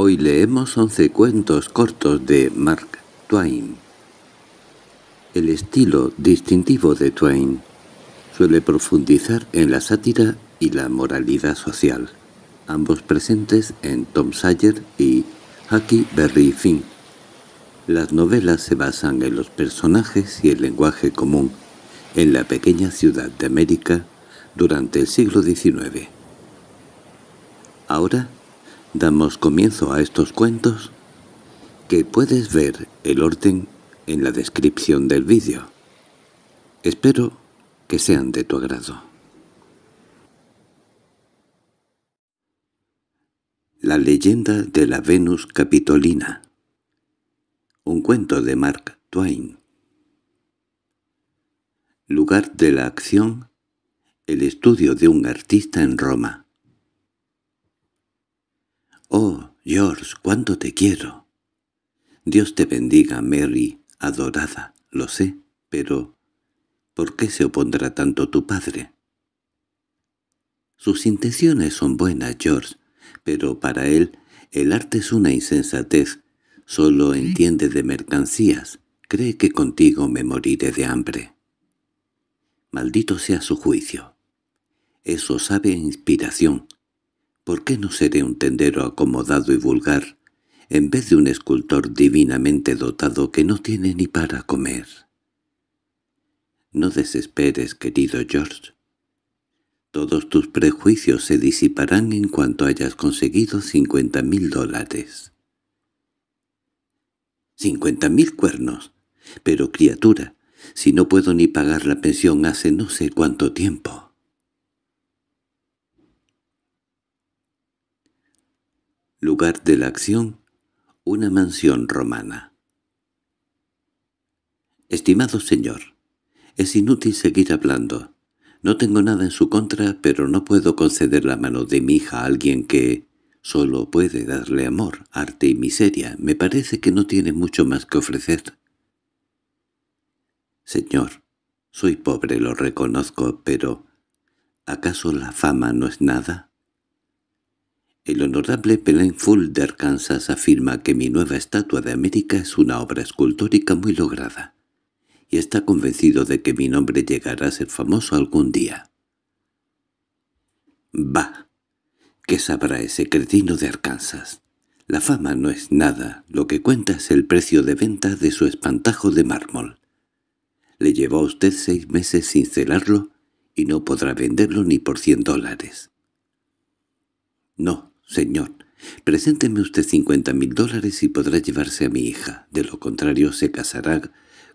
Hoy leemos once cuentos cortos de Mark Twain. El estilo distintivo de Twain suele profundizar en la sátira y la moralidad social, ambos presentes en Tom Sawyer y Huckleberry Berry Finn. Las novelas se basan en los personajes y el lenguaje común en la pequeña ciudad de América durante el siglo XIX. Ahora Damos comienzo a estos cuentos que puedes ver el orden en la descripción del vídeo. Espero que sean de tu agrado. La leyenda de la Venus Capitolina Un cuento de Mark Twain Lugar de la acción El estudio de un artista en Roma —¡Oh, George, cuánto te quiero! —Dios te bendiga, Mary, adorada, lo sé, pero ¿por qué se opondrá tanto tu padre? Sus intenciones son buenas, George, pero para él el arte es una insensatez. Solo entiende de mercancías. Cree que contigo me moriré de hambre. Maldito sea su juicio. Eso sabe inspiración. ¿Por qué no seré un tendero acomodado y vulgar, en vez de un escultor divinamente dotado que no tiene ni para comer? No desesperes, querido George. Todos tus prejuicios se disiparán en cuanto hayas conseguido cincuenta mil dólares. —¡Cincuenta mil cuernos! Pero, criatura, si no puedo ni pagar la pensión hace no sé cuánto tiempo. Lugar de la acción, una mansión romana. Estimado señor, es inútil seguir hablando. No tengo nada en su contra, pero no puedo conceder la mano de mi hija a alguien que solo puede darle amor, arte y miseria. Me parece que no tiene mucho más que ofrecer. Señor, soy pobre, lo reconozco, pero ¿acaso la fama no es nada? El honorable Full de Arkansas afirma que mi nueva estatua de América es una obra escultórica muy lograda, y está convencido de que mi nombre llegará a ser famoso algún día. Bah, ¿qué sabrá ese cretino de Arkansas? La fama no es nada, lo que cuenta es el precio de venta de su espantajo de mármol. Le llevó a usted seis meses sin celarlo y no podrá venderlo ni por cien dólares. No, Señor, presénteme usted cincuenta mil dólares y podrá llevarse a mi hija. De lo contrario se casará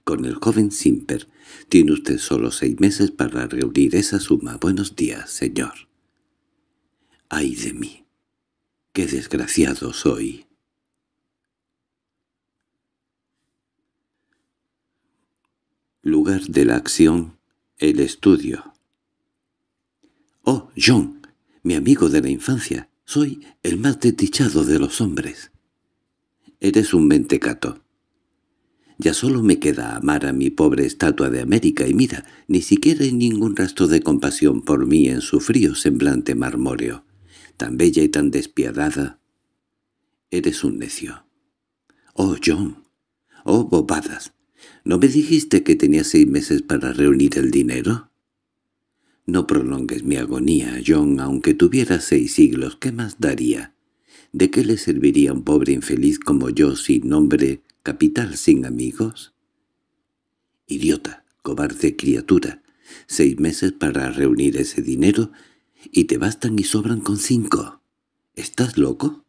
con el joven Simper. Tiene usted solo seis meses para reunir esa suma. Buenos días, señor. ¡Ay de mí! ¡Qué desgraciado soy! Lugar de la acción, el estudio. —¡Oh, John! Mi amigo de la infancia. Soy el más desdichado de los hombres. Eres un mentecato. Ya solo me queda amar a mi pobre estatua de América y mira, ni siquiera hay ningún rastro de compasión por mí en su frío semblante marmóreo, tan bella y tan despiadada. Eres un necio. —Oh, John. —Oh, bobadas. ¿No me dijiste que tenía seis meses para reunir el dinero? No prolongues mi agonía, John, aunque tuviera seis siglos, ¿qué más daría? ¿De qué le serviría un pobre infeliz como yo sin nombre, capital sin amigos? Idiota, cobarde criatura, seis meses para reunir ese dinero y te bastan y sobran con cinco. ¿Estás loco?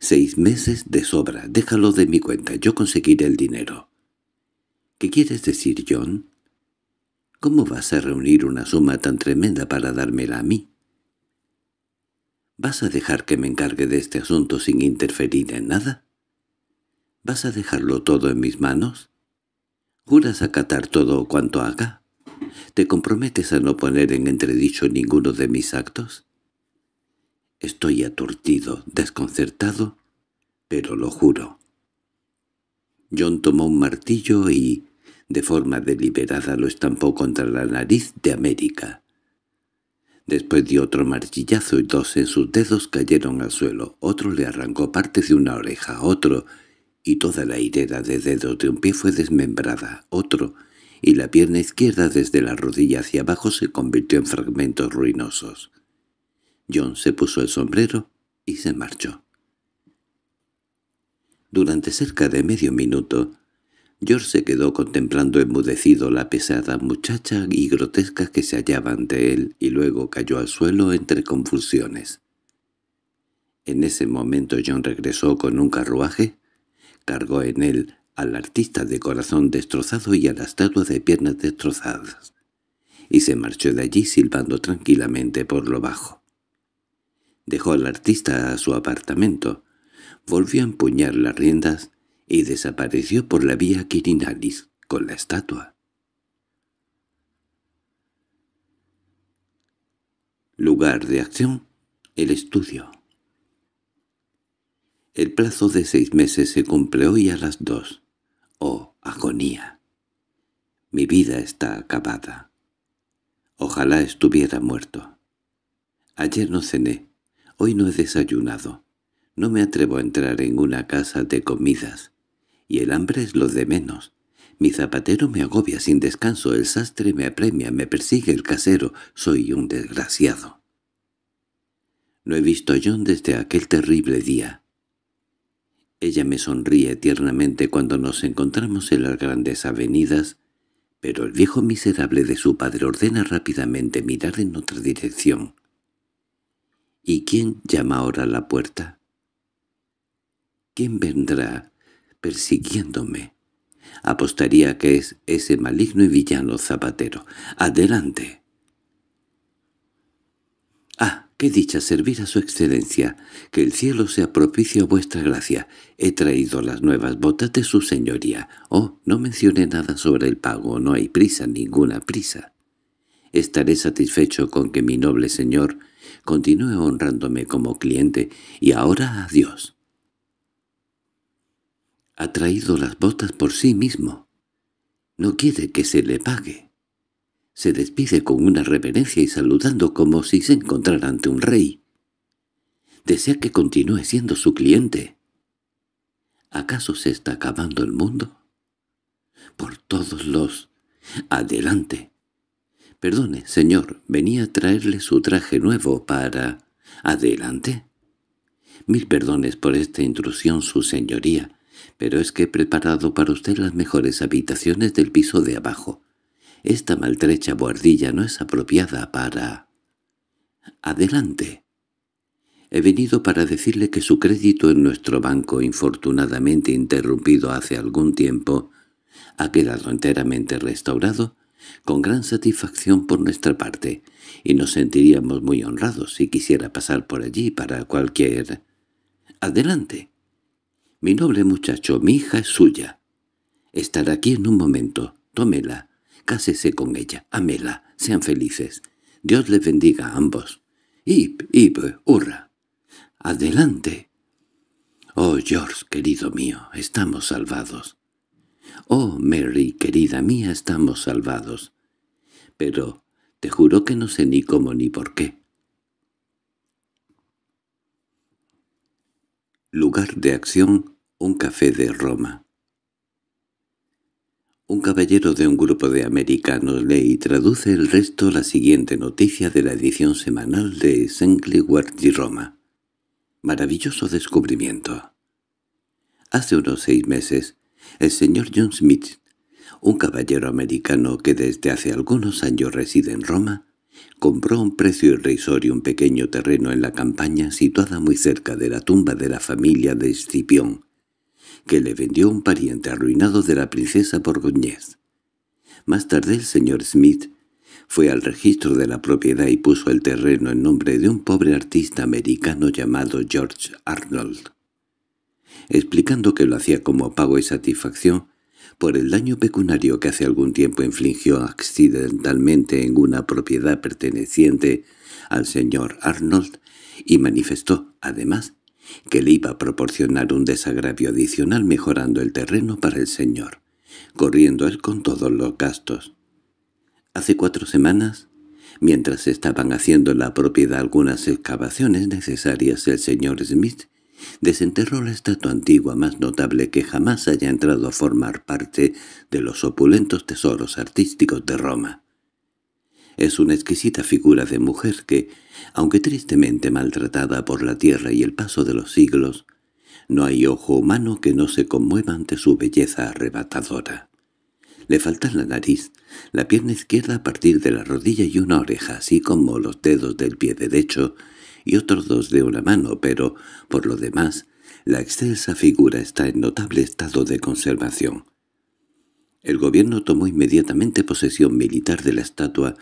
Seis meses de sobra, déjalo de mi cuenta, yo conseguiré el dinero. —¿Qué quieres decir, John? ¿Cómo vas a reunir una suma tan tremenda para dármela a mí? ¿Vas a dejar que me encargue de este asunto sin interferir en nada? ¿Vas a dejarlo todo en mis manos? ¿Juras acatar todo cuanto haga? ¿Te comprometes a no poner en entredicho ninguno de mis actos? Estoy aturdido, desconcertado, pero lo juro. John tomó un martillo y, de forma deliberada lo estampó contra la nariz de América. Después dio otro marchillazo y dos en sus dedos cayeron al suelo, otro le arrancó parte de una oreja, otro, y toda la hilera de dedos de un pie fue desmembrada, otro, y la pierna izquierda desde la rodilla hacia abajo se convirtió en fragmentos ruinosos. John se puso el sombrero y se marchó. Durante cerca de medio minuto, George se quedó contemplando enmudecido la pesada muchacha y grotesca que se hallaba ante él, y luego cayó al suelo entre confusiones. En ese momento John regresó con un carruaje, cargó en él al artista de corazón destrozado y a la estatua de piernas destrozadas, y se marchó de allí silbando tranquilamente por lo bajo. Dejó al artista a su apartamento, volvió a empuñar las riendas y desapareció por la vía Quirinalis con la estatua. Lugar de acción, el estudio. El plazo de seis meses se cumple hoy a las dos. ¡Oh, agonía! Mi vida está acabada. Ojalá estuviera muerto. Ayer no cené, hoy no he desayunado. No me atrevo a entrar en una casa de comidas y el hambre es lo de menos. Mi zapatero me agobia sin descanso, el sastre me apremia, me persigue el casero, soy un desgraciado. No he visto a John desde aquel terrible día. Ella me sonríe tiernamente cuando nos encontramos en las grandes avenidas, pero el viejo miserable de su padre ordena rápidamente mirar en otra dirección. ¿Y quién llama ahora a la puerta? ¿Quién vendrá persiguiéndome. Apostaría que es ese maligno y villano zapatero. ¡Adelante! ¡Ah, qué dicha servir a su excelencia! Que el cielo sea propicio a vuestra gracia. He traído las nuevas botas de su señoría. Oh, no mencioné nada sobre el pago, no hay prisa, ninguna prisa. Estaré satisfecho con que mi noble señor continúe honrándome como cliente, y ahora adiós. Ha traído las botas por sí mismo. No quiere que se le pague. Se despide con una reverencia y saludando como si se encontrara ante un rey. Desea que continúe siendo su cliente. ¿Acaso se está acabando el mundo? Por todos los... ¡Adelante! Perdone, señor, venía a traerle su traje nuevo para... ¿Adelante? Mil perdones por esta intrusión, su señoría pero es que he preparado para usted las mejores habitaciones del piso de abajo. Esta maltrecha buhardilla no es apropiada para... —Adelante. He venido para decirle que su crédito en nuestro banco, infortunadamente interrumpido hace algún tiempo, ha quedado enteramente restaurado, con gran satisfacción por nuestra parte, y nos sentiríamos muy honrados si quisiera pasar por allí para cualquier... —Adelante. Mi noble muchacho, mi hija es suya. Estará aquí en un momento. Tómela. Cásese con ella. Amela. Sean felices. Dios les bendiga a ambos. Ip, ip, hurra. Adelante. Oh, George, querido mío, estamos salvados. Oh, Mary, querida mía, estamos salvados. Pero te juro que no sé ni cómo ni por qué. Lugar de acción un café de Roma. Un caballero de un grupo de americanos lee y traduce el resto la siguiente noticia de la edición semanal de Ward y Roma. Maravilloso descubrimiento. Hace unos seis meses, el señor John Smith, un caballero americano que desde hace algunos años reside en Roma, compró a un precio irrisorio un pequeño terreno en la campaña situada muy cerca de la tumba de la familia de Escipión, que le vendió un pariente arruinado de la princesa Borgoñez. Más tarde el señor Smith fue al registro de la propiedad y puso el terreno en nombre de un pobre artista americano llamado George Arnold, explicando que lo hacía como pago y satisfacción por el daño pecunario que hace algún tiempo infligió accidentalmente en una propiedad perteneciente al señor Arnold y manifestó, además, que le iba a proporcionar un desagravio adicional mejorando el terreno para el señor, corriendo él con todos los gastos. Hace cuatro semanas, mientras estaban haciendo la propiedad algunas excavaciones necesarias, el señor Smith desenterró la estatua antigua más notable que jamás haya entrado a formar parte de los opulentos tesoros artísticos de Roma. Es una exquisita figura de mujer que, aunque tristemente maltratada por la tierra y el paso de los siglos, no hay ojo humano que no se conmueva ante su belleza arrebatadora. Le faltan la nariz, la pierna izquierda a partir de la rodilla y una oreja, así como los dedos del pie derecho y otros dos de una mano, pero, por lo demás, la excelsa figura está en notable estado de conservación. El gobierno tomó inmediatamente posesión militar de la estatua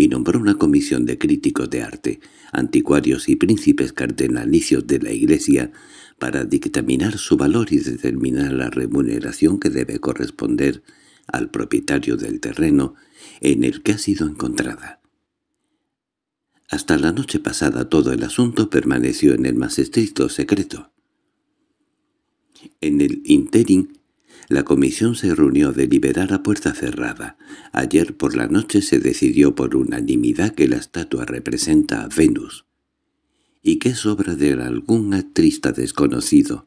y nombró una comisión de críticos de arte, anticuarios y príncipes cardenalicios de la Iglesia para dictaminar su valor y determinar la remuneración que debe corresponder al propietario del terreno en el que ha sido encontrada. Hasta la noche pasada todo el asunto permaneció en el más estricto secreto. En el Interim. La comisión se reunió a deliberar a puerta cerrada. Ayer por la noche se decidió por unanimidad que la estatua representa a Venus y que es obra de algún artista desconocido,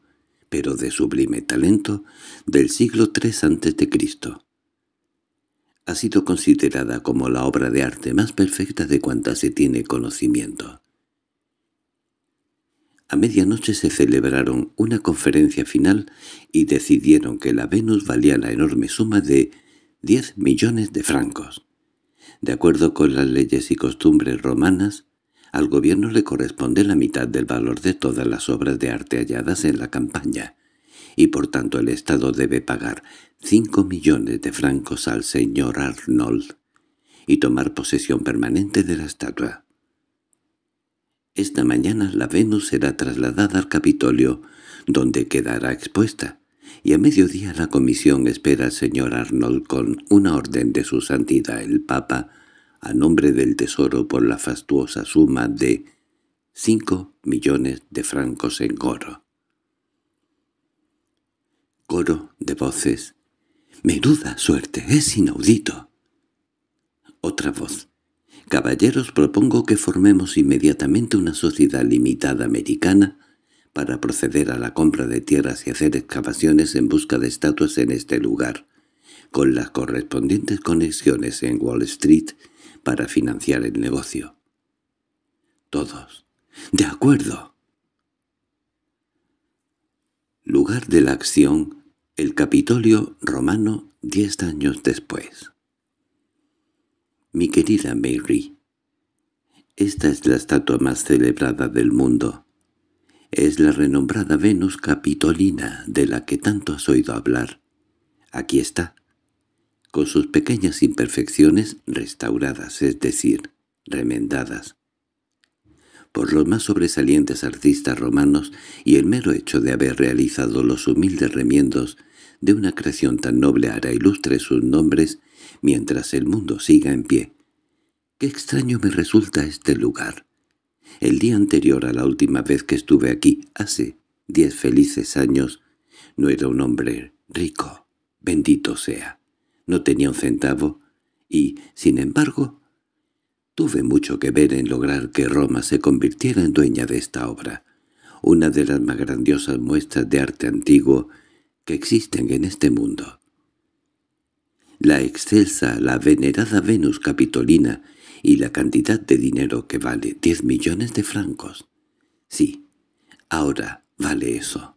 pero de sublime talento, del siglo III a.C. Ha sido considerada como la obra de arte más perfecta de cuanta se tiene conocimiento. A medianoche se celebraron una conferencia final y decidieron que la Venus valía la enorme suma de 10 millones de francos. De acuerdo con las leyes y costumbres romanas, al gobierno le corresponde la mitad del valor de todas las obras de arte halladas en la campaña, y por tanto el Estado debe pagar 5 millones de francos al señor Arnold y tomar posesión permanente de la estatua. Esta mañana la Venus será trasladada al Capitolio, donde quedará expuesta, y a mediodía la comisión espera al señor Arnold con una orden de su santidad el Papa a nombre del Tesoro por la fastuosa suma de cinco millones de francos en oro. Coro de voces. «¡Menuda suerte! ¡Es inaudito!» Otra voz. Caballeros, propongo que formemos inmediatamente una sociedad limitada americana para proceder a la compra de tierras y hacer excavaciones en busca de estatuas en este lugar, con las correspondientes conexiones en Wall Street para financiar el negocio. Todos. —¡De acuerdo! Lugar de la acción, el Capitolio romano diez años después. Mi querida Mary, esta es la estatua más celebrada del mundo. Es la renombrada Venus Capitolina de la que tanto has oído hablar. Aquí está, con sus pequeñas imperfecciones restauradas, es decir, remendadas, por los más sobresalientes artistas romanos y el mero hecho de haber realizado los humildes remiendos de una creación tan noble hará ilustre sus nombres mientras el mundo siga en pie. Qué extraño me resulta este lugar. El día anterior a la última vez que estuve aquí, hace diez felices años, no era un hombre rico, bendito sea. No tenía un centavo y, sin embargo, tuve mucho que ver en lograr que Roma se convirtiera en dueña de esta obra, una de las más grandiosas muestras de arte antiguo que existen en este mundo la excelsa, la venerada Venus Capitolina y la cantidad de dinero que vale diez millones de francos. Sí, ahora vale eso.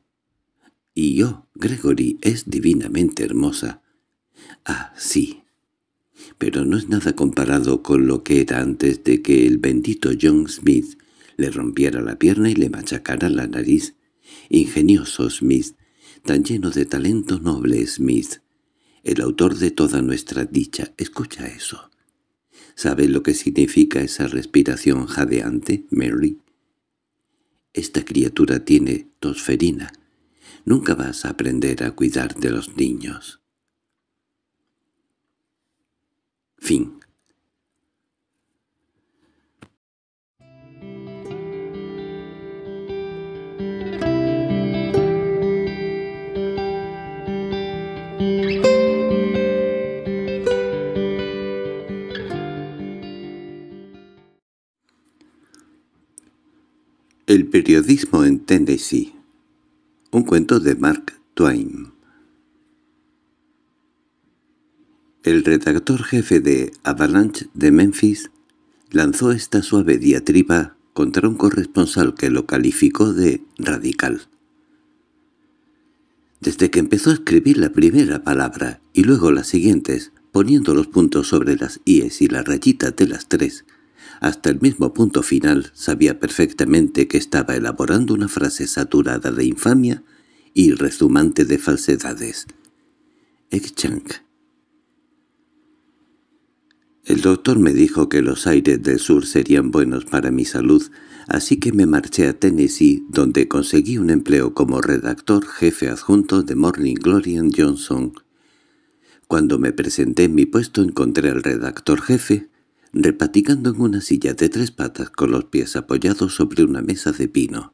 Y yo, Gregory, es divinamente hermosa. Ah, sí. Pero no es nada comparado con lo que era antes de que el bendito John Smith le rompiera la pierna y le machacara la nariz. Ingenioso Smith, tan lleno de talento noble Smith el autor de toda nuestra dicha. Escucha eso. ¿Sabe lo que significa esa respiración jadeante, Mary? Esta criatura tiene tosferina. Nunca vas a aprender a cuidar de los niños. Fin El periodismo en Tennessee Un cuento de Mark Twain El redactor jefe de Avalanche de Memphis lanzó esta suave diatriba contra un corresponsal que lo calificó de radical. Desde que empezó a escribir la primera palabra y luego las siguientes, poniendo los puntos sobre las ies y la rayita de las tres, hasta el mismo punto final, sabía perfectamente que estaba elaborando una frase saturada de infamia y rezumante de falsedades. El doctor me dijo que los aires del sur serían buenos para mi salud, así que me marché a Tennessee, donde conseguí un empleo como redactor jefe adjunto de Morning Glory Johnson. Cuando me presenté en mi puesto encontré al redactor jefe, repaticando en una silla de tres patas con los pies apoyados sobre una mesa de pino.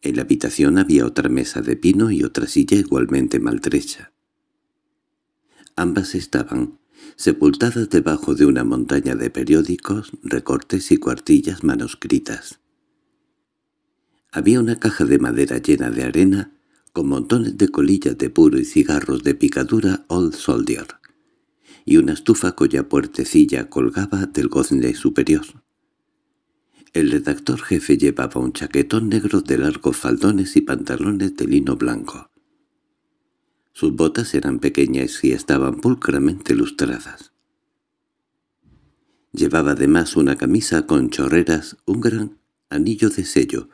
En la habitación había otra mesa de pino y otra silla igualmente maltrecha. Ambas estaban sepultadas debajo de una montaña de periódicos, recortes y cuartillas manuscritas. Había una caja de madera llena de arena, con montones de colillas de puro y cigarros de picadura Old Soldier y una estufa cuya puertecilla colgaba del gozne superior. El redactor jefe llevaba un chaquetón negro de largos faldones y pantalones de lino blanco. Sus botas eran pequeñas y estaban pulcramente lustradas. Llevaba además una camisa con chorreras, un gran anillo de sello,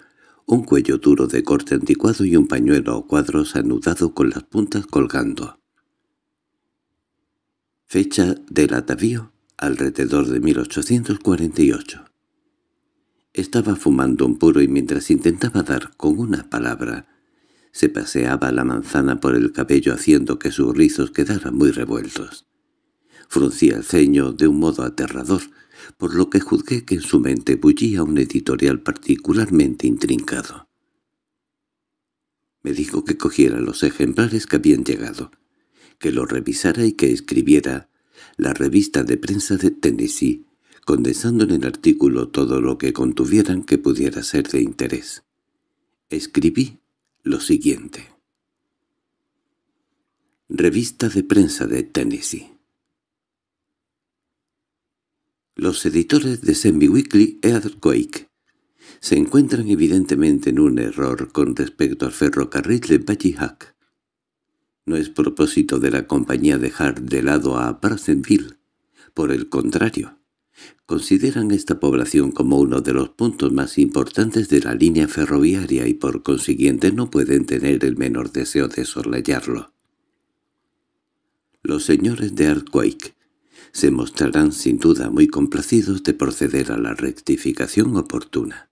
un cuello duro de corte anticuado y un pañuelo o cuadros anudado con las puntas colgando. Fecha del atavío alrededor de 1848. Estaba fumando un puro y mientras intentaba dar con una palabra, se paseaba la manzana por el cabello haciendo que sus rizos quedaran muy revueltos. Fruncía el ceño de un modo aterrador, por lo que juzgué que en su mente bullía un editorial particularmente intrincado. Me dijo que cogiera los ejemplares que habían llegado que lo revisara y que escribiera la revista de prensa de Tennessee, condensando en el artículo todo lo que contuvieran que pudiera ser de interés. Escribí lo siguiente. Revista de prensa de Tennessee Los editores de Semi-Weekly Earthquake se encuentran evidentemente en un error con respecto al ferrocarril de Hack. No es propósito de la compañía dejar de lado a Brazenville. Por el contrario, consideran esta población como uno de los puntos más importantes de la línea ferroviaria y por consiguiente no pueden tener el menor deseo de sorlayarlo. Los señores de Artquake se mostrarán sin duda muy complacidos de proceder a la rectificación oportuna.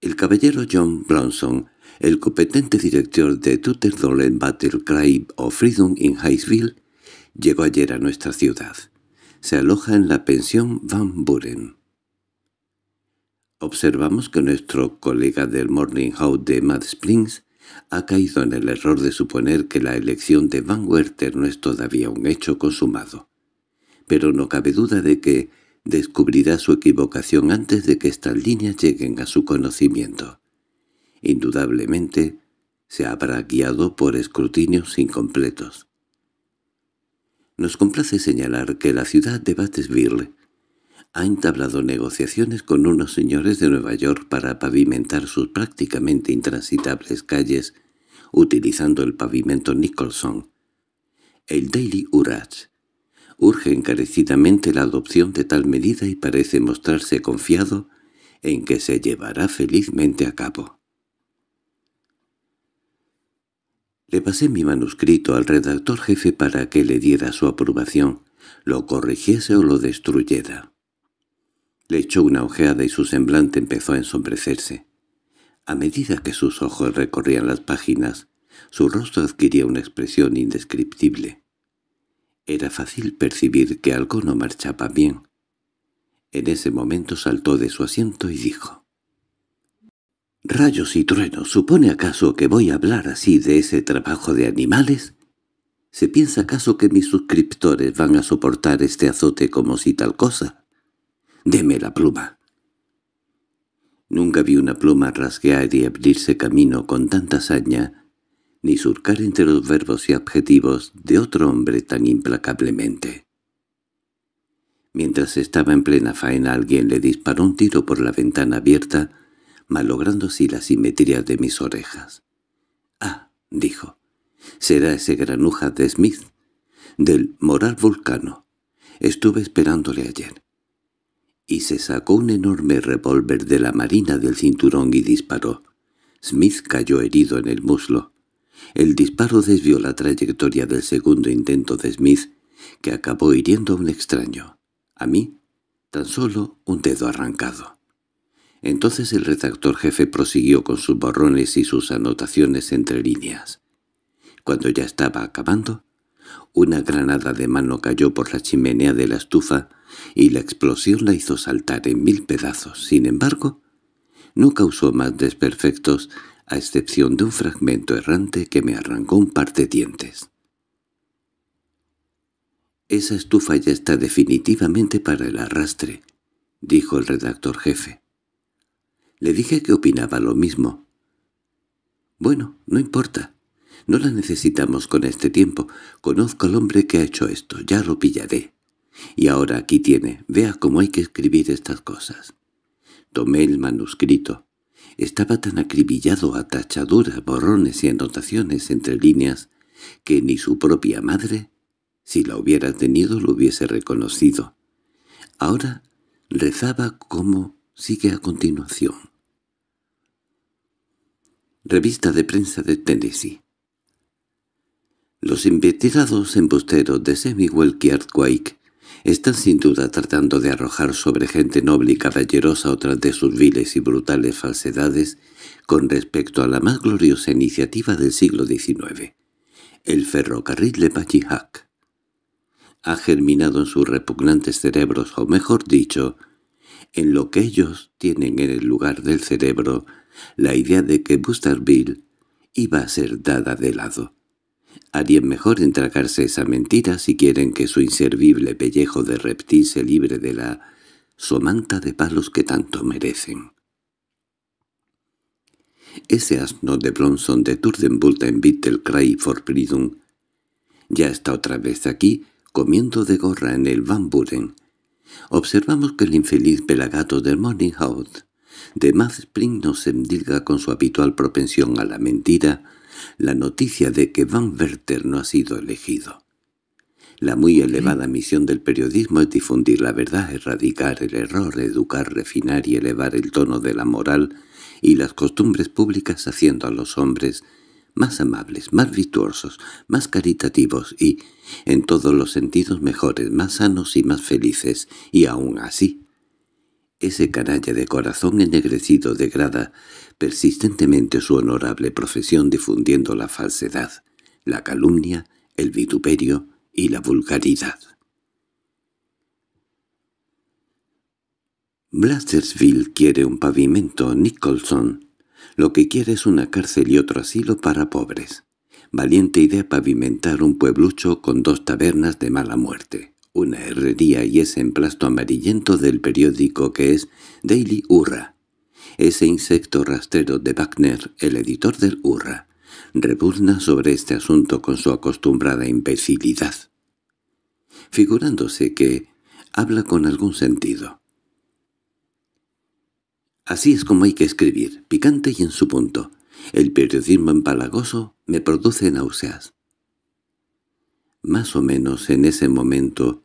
El caballero John Bronson el competente director de Tutterdolen Battle Cry of Freedom in Highsville, llegó ayer a nuestra ciudad. Se aloja en la pensión Van Buren. Observamos que nuestro colega del Morning House de Mad Springs ha caído en el error de suponer que la elección de Van Werther no es todavía un hecho consumado. Pero no cabe duda de que descubrirá su equivocación antes de que estas líneas lleguen a su conocimiento. Indudablemente se habrá guiado por escrutinios incompletos. Nos complace señalar que la ciudad de Batesville ha entablado negociaciones con unos señores de Nueva York para pavimentar sus prácticamente intransitables calles utilizando el pavimento Nicholson. El Daily Urach urge encarecidamente la adopción de tal medida y parece mostrarse confiado en que se llevará felizmente a cabo. Le pasé mi manuscrito al redactor jefe para que le diera su aprobación, lo corrigiese o lo destruyera. Le echó una ojeada y su semblante empezó a ensombrecerse. A medida que sus ojos recorrían las páginas, su rostro adquiría una expresión indescriptible. Era fácil percibir que algo no marchaba bien. En ese momento saltó de su asiento y dijo Rayos y truenos, ¿supone acaso que voy a hablar así de ese trabajo de animales? ¿Se piensa acaso que mis suscriptores van a soportar este azote como si tal cosa? Deme la pluma. Nunca vi una pluma rasguear y abrirse camino con tanta saña, ni surcar entre los verbos y adjetivos de otro hombre tan implacablemente. Mientras estaba en plena faena alguien le disparó un tiro por la ventana abierta malogrando así la simetría de mis orejas. —Ah —dijo—, será ese granuja de Smith, del Moral Volcano. Estuve esperándole ayer. Y se sacó un enorme revólver de la marina del cinturón y disparó. Smith cayó herido en el muslo. El disparo desvió la trayectoria del segundo intento de Smith, que acabó hiriendo a un extraño. A mí, tan solo un dedo arrancado. Entonces el redactor jefe prosiguió con sus borrones y sus anotaciones entre líneas. Cuando ya estaba acabando, una granada de mano cayó por la chimenea de la estufa y la explosión la hizo saltar en mil pedazos. Sin embargo, no causó más desperfectos a excepción de un fragmento errante que me arrancó un par de dientes. «Esa estufa ya está definitivamente para el arrastre», dijo el redactor jefe. Le dije que opinaba lo mismo. «Bueno, no importa. No la necesitamos con este tiempo. Conozco al hombre que ha hecho esto. Ya lo pillaré. Y ahora aquí tiene. Vea cómo hay que escribir estas cosas». Tomé el manuscrito. Estaba tan acribillado a tachaduras, borrones y anotaciones entre líneas que ni su propia madre, si la hubiera tenido, lo hubiese reconocido. Ahora rezaba como sigue a continuación. Revista de Prensa de Tennessee. Los investigados embusteros de Welky quake están sin duda tratando de arrojar sobre gente noble y caballerosa otras de sus viles y brutales falsedades con respecto a la más gloriosa iniciativa del siglo XIX, el ferrocarril de Pachihac. Ha germinado en sus repugnantes cerebros, o mejor dicho, en lo que ellos tienen en el lugar del cerebro la idea de que Busterville iba a ser dada de lado. Harían mejor entregarse esa mentira si quieren que su inservible pellejo de reptil se libre de la somanta de palos que tanto merecen. Ese asno de Bronson de Turdenbult en Cry for ya está otra vez aquí, comiendo de gorra en el Van Buren. Observamos que el infeliz pelagato del Morninghout de más Spring se endilga con su habitual propensión a la mentira la noticia de que Van Werther no ha sido elegido. La muy elevada misión del periodismo es difundir la verdad, erradicar el error, educar, refinar y elevar el tono de la moral y las costumbres públicas haciendo a los hombres más amables, más virtuosos, más caritativos y, en todos los sentidos mejores, más sanos y más felices, y aún así ese canalla de corazón ennegrecido degrada persistentemente su honorable profesión difundiendo la falsedad, la calumnia, el vituperio y la vulgaridad. Blastersville quiere un pavimento, Nicholson. Lo que quiere es una cárcel y otro asilo para pobres. Valiente idea pavimentar un pueblucho con dos tabernas de mala muerte una herrería y ese emplasto amarillento del periódico que es Daily Urra. Ese insecto rastrero de Wagner, el editor del Urra, rebuzna sobre este asunto con su acostumbrada imbecilidad, figurándose que habla con algún sentido. Así es como hay que escribir, picante y en su punto. El periodismo empalagoso me produce náuseas. Más o menos en ese momento,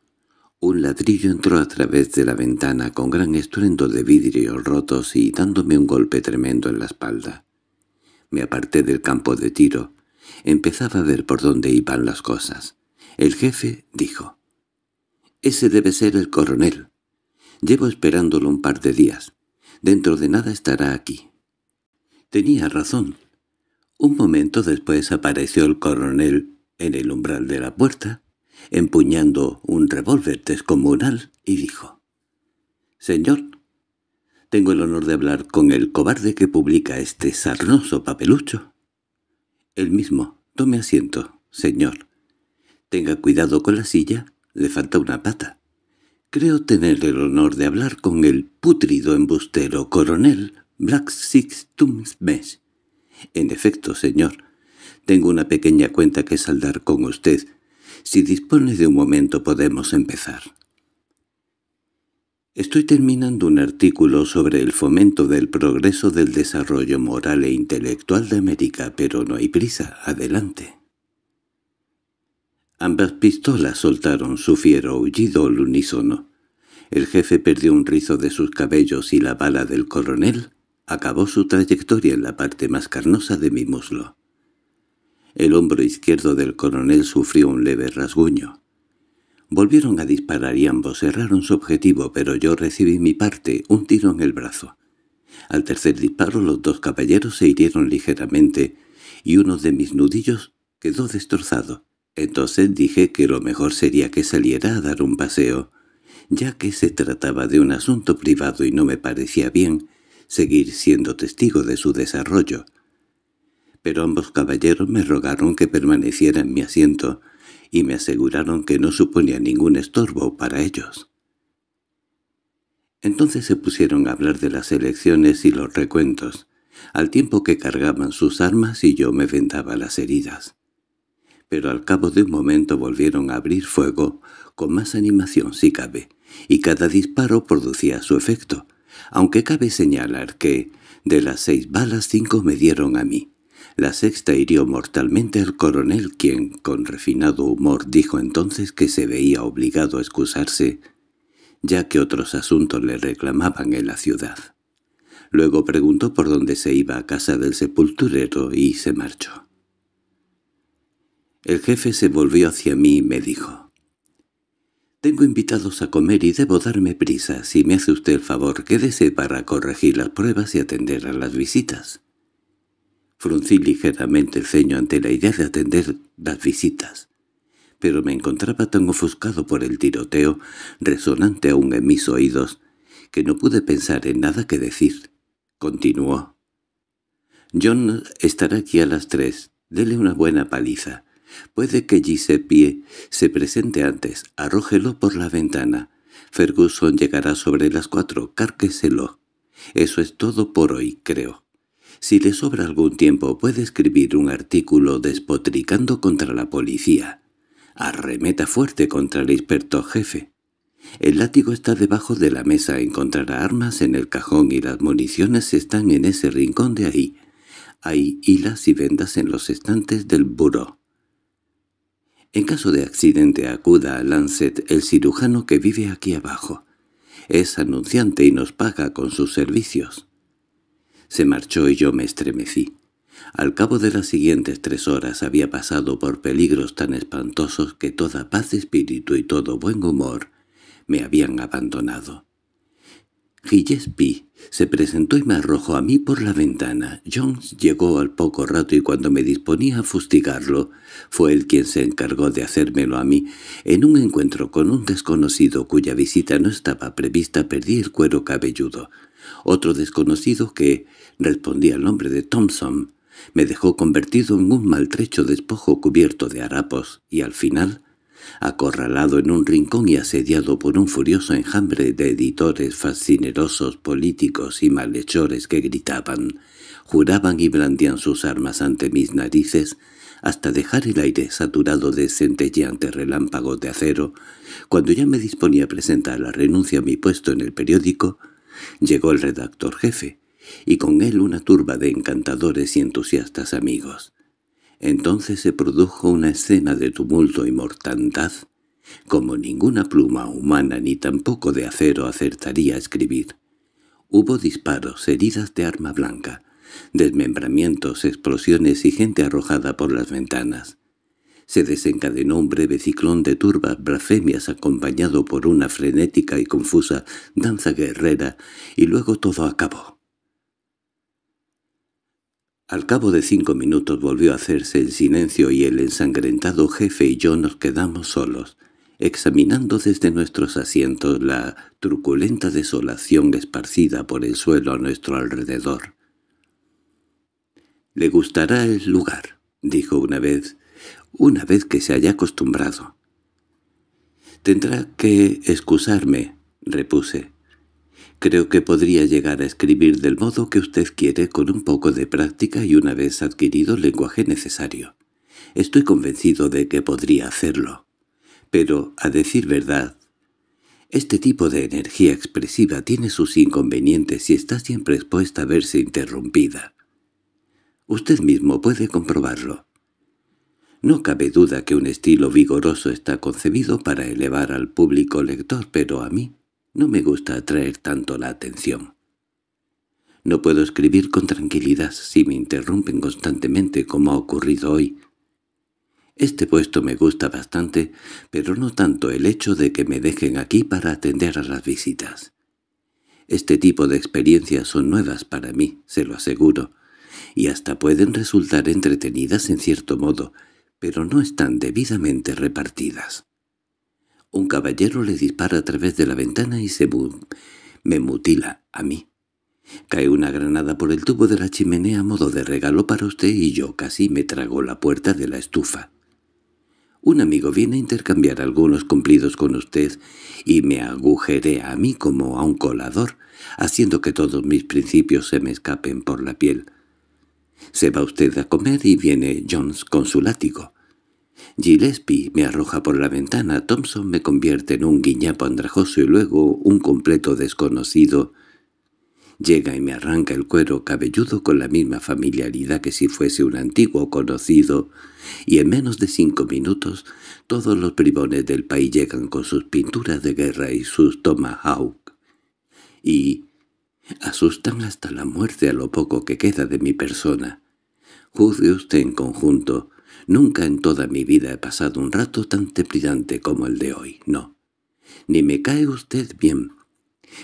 un ladrillo entró a través de la ventana con gran estruendo de vidrios rotos y dándome un golpe tremendo en la espalda. Me aparté del campo de tiro. Empezaba a ver por dónde iban las cosas. El jefe dijo, «Ese debe ser el coronel. Llevo esperándolo un par de días. Dentro de nada estará aquí». Tenía razón. Un momento después apareció el coronel en el umbral de la puerta, empuñando un revólver descomunal, y dijo, «Señor, tengo el honor de hablar con el cobarde que publica este sarnoso papelucho». «El mismo, tome asiento, señor. Tenga cuidado con la silla, le falta una pata». Creo tener el honor de hablar con el putrido embustero coronel Black Six En efecto, señor, tengo una pequeña cuenta que saldar con usted. Si dispone de un momento podemos empezar. Estoy terminando un artículo sobre el fomento del progreso del desarrollo moral e intelectual de América, pero no hay prisa. Adelante. Ambas pistolas soltaron su fiero aullido al unísono. El jefe perdió un rizo de sus cabellos y la bala del coronel acabó su trayectoria en la parte más carnosa de mi muslo. El hombro izquierdo del coronel sufrió un leve rasguño. Volvieron a disparar y ambos cerraron su objetivo, pero yo recibí mi parte, un tiro en el brazo. Al tercer disparo los dos caballeros se hirieron ligeramente y uno de mis nudillos quedó destrozado. Entonces dije que lo mejor sería que saliera a dar un paseo, ya que se trataba de un asunto privado y no me parecía bien seguir siendo testigo de su desarrollo pero ambos caballeros me rogaron que permaneciera en mi asiento y me aseguraron que no suponía ningún estorbo para ellos. Entonces se pusieron a hablar de las elecciones y los recuentos, al tiempo que cargaban sus armas y yo me vendaba las heridas. Pero al cabo de un momento volvieron a abrir fuego, con más animación si cabe, y cada disparo producía su efecto, aunque cabe señalar que, de las seis balas cinco me dieron a mí. La sexta hirió mortalmente al coronel, quien, con refinado humor, dijo entonces que se veía obligado a excusarse, ya que otros asuntos le reclamaban en la ciudad. Luego preguntó por dónde se iba a casa del sepulturero y se marchó. El jefe se volvió hacia mí y me dijo, «Tengo invitados a comer y debo darme prisa. Si me hace usted el favor, quédese para corregir las pruebas y atender a las visitas». Fruncí ligeramente el ceño ante la idea de atender las visitas, pero me encontraba tan ofuscado por el tiroteo, resonante aún en mis oídos, que no pude pensar en nada que decir. Continuó. «John estará aquí a las tres. Dele una buena paliza. Puede que Giuseppe se presente antes. Arrójelo por la ventana. Ferguson llegará sobre las cuatro. Cárqueselo. Eso es todo por hoy, creo». Si le sobra algún tiempo puede escribir un artículo despotricando contra la policía. Arremeta fuerte contra el experto jefe. El látigo está debajo de la mesa, encontrará armas en el cajón y las municiones están en ese rincón de ahí. Hay hilas y vendas en los estantes del buró. En caso de accidente acuda a Lancet, el cirujano que vive aquí abajo. Es anunciante y nos paga con sus servicios. Se marchó y yo me estremecí. Al cabo de las siguientes tres horas había pasado por peligros tan espantosos que toda paz de espíritu y todo buen humor me habían abandonado. Gillespie se presentó y me arrojó a mí por la ventana. Jones llegó al poco rato y cuando me disponía a fustigarlo, fue él quien se encargó de hacérmelo a mí. En un encuentro con un desconocido cuya visita no estaba prevista perdí el cuero cabelludo. Otro desconocido que, respondí al nombre de Thompson, me dejó convertido en un maltrecho despojo cubierto de harapos, y al final, acorralado en un rincón y asediado por un furioso enjambre de editores fascinerosos políticos y malhechores que gritaban, juraban y blandían sus armas ante mis narices, hasta dejar el aire saturado de centelleantes relámpagos de acero, cuando ya me disponía a presentar la renuncia a mi puesto en el periódico, llegó el redactor jefe, y con él una turba de encantadores y entusiastas amigos. Entonces se produjo una escena de tumulto y mortandad, como ninguna pluma humana ni tampoco de acero acertaría a escribir. Hubo disparos, heridas de arma blanca, desmembramientos, explosiones y gente arrojada por las ventanas. Se desencadenó un breve ciclón de turbas blasfemias acompañado por una frenética y confusa danza guerrera, y luego todo acabó. Al cabo de cinco minutos volvió a hacerse el silencio y el ensangrentado jefe y yo nos quedamos solos, examinando desde nuestros asientos la truculenta desolación esparcida por el suelo a nuestro alrededor. «Le gustará el lugar», dijo una vez, «una vez que se haya acostumbrado». «Tendrá que excusarme», repuse. Creo que podría llegar a escribir del modo que usted quiere con un poco de práctica y una vez adquirido el lenguaje necesario. Estoy convencido de que podría hacerlo. Pero, a decir verdad, este tipo de energía expresiva tiene sus inconvenientes y está siempre expuesta a verse interrumpida. Usted mismo puede comprobarlo. No cabe duda que un estilo vigoroso está concebido para elevar al público lector, pero a mí no me gusta atraer tanto la atención. No puedo escribir con tranquilidad si me interrumpen constantemente como ha ocurrido hoy. Este puesto me gusta bastante, pero no tanto el hecho de que me dejen aquí para atender a las visitas. Este tipo de experiencias son nuevas para mí, se lo aseguro, y hasta pueden resultar entretenidas en cierto modo, pero no están debidamente repartidas. Un caballero le dispara a través de la ventana y se me mutila a mí. Cae una granada por el tubo de la chimenea a modo de regalo para usted y yo casi me trago la puerta de la estufa. Un amigo viene a intercambiar algunos cumplidos con usted y me agujerea a mí como a un colador, haciendo que todos mis principios se me escapen por la piel. Se va usted a comer y viene Jones con su látigo. Gillespie me arroja por la ventana, Thompson me convierte en un guiñapo andrajoso y luego un completo desconocido. Llega y me arranca el cuero cabelludo con la misma familiaridad que si fuese un antiguo conocido, y en menos de cinco minutos todos los bribones del país llegan con sus pinturas de guerra y sus tomahawk, y asustan hasta la muerte a lo poco que queda de mi persona. Juzgue usted en conjunto Nunca en toda mi vida he pasado un rato tan teplidante como el de hoy, no. Ni me cae usted bien.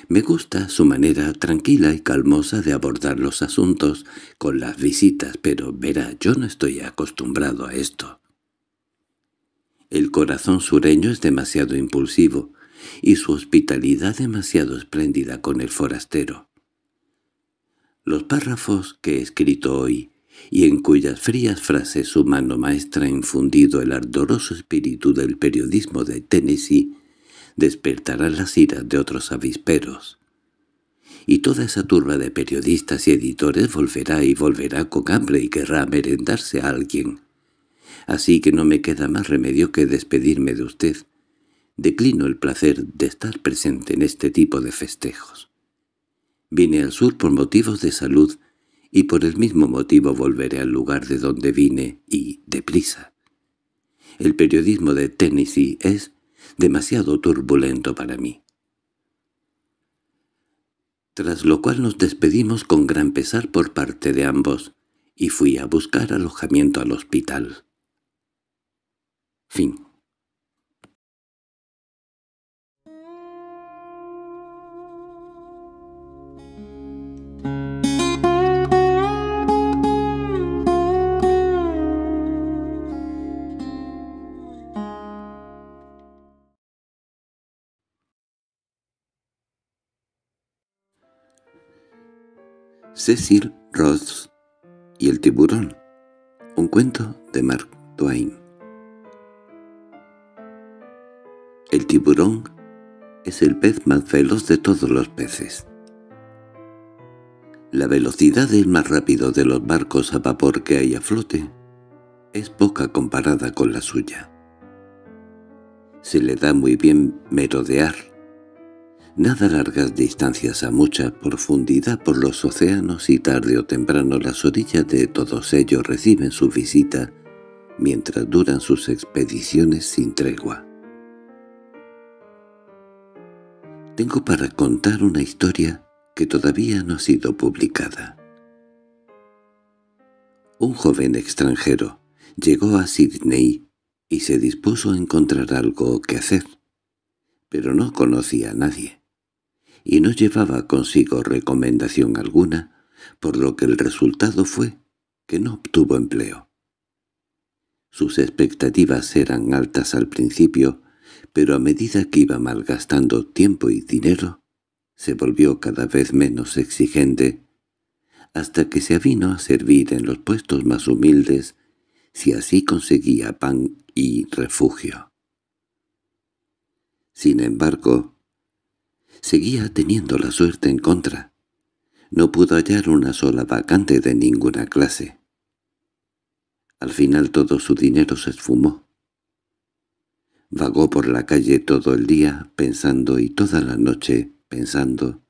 Me gusta su manera tranquila y calmosa de abordar los asuntos con las visitas, pero verá, yo no estoy acostumbrado a esto. El corazón sureño es demasiado impulsivo y su hospitalidad demasiado espléndida con el forastero. Los párrafos que he escrito hoy y en cuyas frías frases su mano maestra infundido el ardoroso espíritu del periodismo de Tennessee, despertará las iras de otros avisperos. Y toda esa turba de periodistas y editores volverá y volverá con hambre y querrá merendarse a alguien. Así que no me queda más remedio que despedirme de usted. Declino el placer de estar presente en este tipo de festejos. Vine al sur por motivos de salud y por el mismo motivo volveré al lugar de donde vine, y deprisa. El periodismo de Tennessee es demasiado turbulento para mí. Tras lo cual nos despedimos con gran pesar por parte de ambos, y fui a buscar alojamiento al hospital. Fin Cecil Ross y el tiburón, un cuento de Mark Twain. El tiburón es el pez más veloz de todos los peces. La velocidad del más rápido de los barcos a vapor que hay a flote es poca comparada con la suya. Se le da muy bien merodear, Nada largas distancias a mucha profundidad por los océanos y tarde o temprano las orillas de todos ellos reciben su visita mientras duran sus expediciones sin tregua. Tengo para contar una historia que todavía no ha sido publicada. Un joven extranjero llegó a Sydney y se dispuso a encontrar algo que hacer, pero no conocía a nadie y no llevaba consigo recomendación alguna, por lo que el resultado fue que no obtuvo empleo. Sus expectativas eran altas al principio, pero a medida que iba malgastando tiempo y dinero, se volvió cada vez menos exigente, hasta que se avino a servir en los puestos más humildes si así conseguía pan y refugio. Sin embargo, seguía teniendo la suerte en contra. No pudo hallar una sola vacante de ninguna clase. Al final todo su dinero se esfumó. Vagó por la calle todo el día pensando y toda la noche pensando,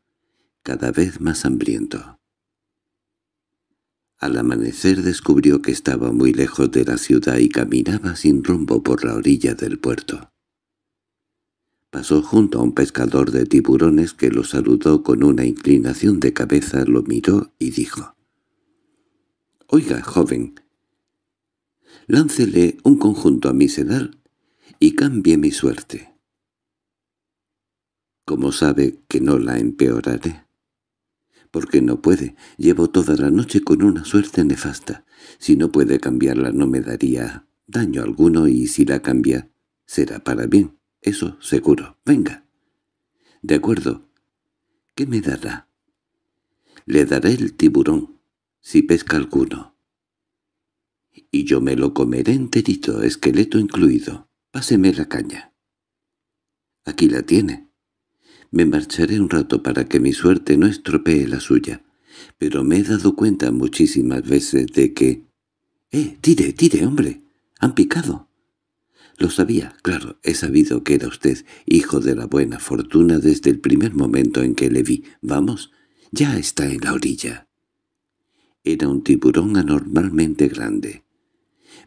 cada vez más hambriento. Al amanecer descubrió que estaba muy lejos de la ciudad y caminaba sin rumbo por la orilla del puerto. Pasó junto a un pescador de tiburones que lo saludó con una inclinación de cabeza, lo miró y dijo. «Oiga, joven, láncele un conjunto a mi sedal y cambie mi suerte». «¿Cómo sabe que no la empeoraré?» «Porque no puede. Llevo toda la noche con una suerte nefasta. Si no puede cambiarla no me daría daño alguno y si la cambia será para bien». Eso seguro. Venga. De acuerdo. ¿Qué me dará? Le daré el tiburón, si pesca alguno. Y yo me lo comeré enterito, esqueleto incluido. Páseme la caña. Aquí la tiene. Me marcharé un rato para que mi suerte no estropee la suya, pero me he dado cuenta muchísimas veces de que... —¡Eh, tire, tire, hombre! ¡Han picado! Lo sabía, claro, he sabido que era usted hijo de la buena fortuna desde el primer momento en que le vi. Vamos, ya está en la orilla. Era un tiburón anormalmente grande.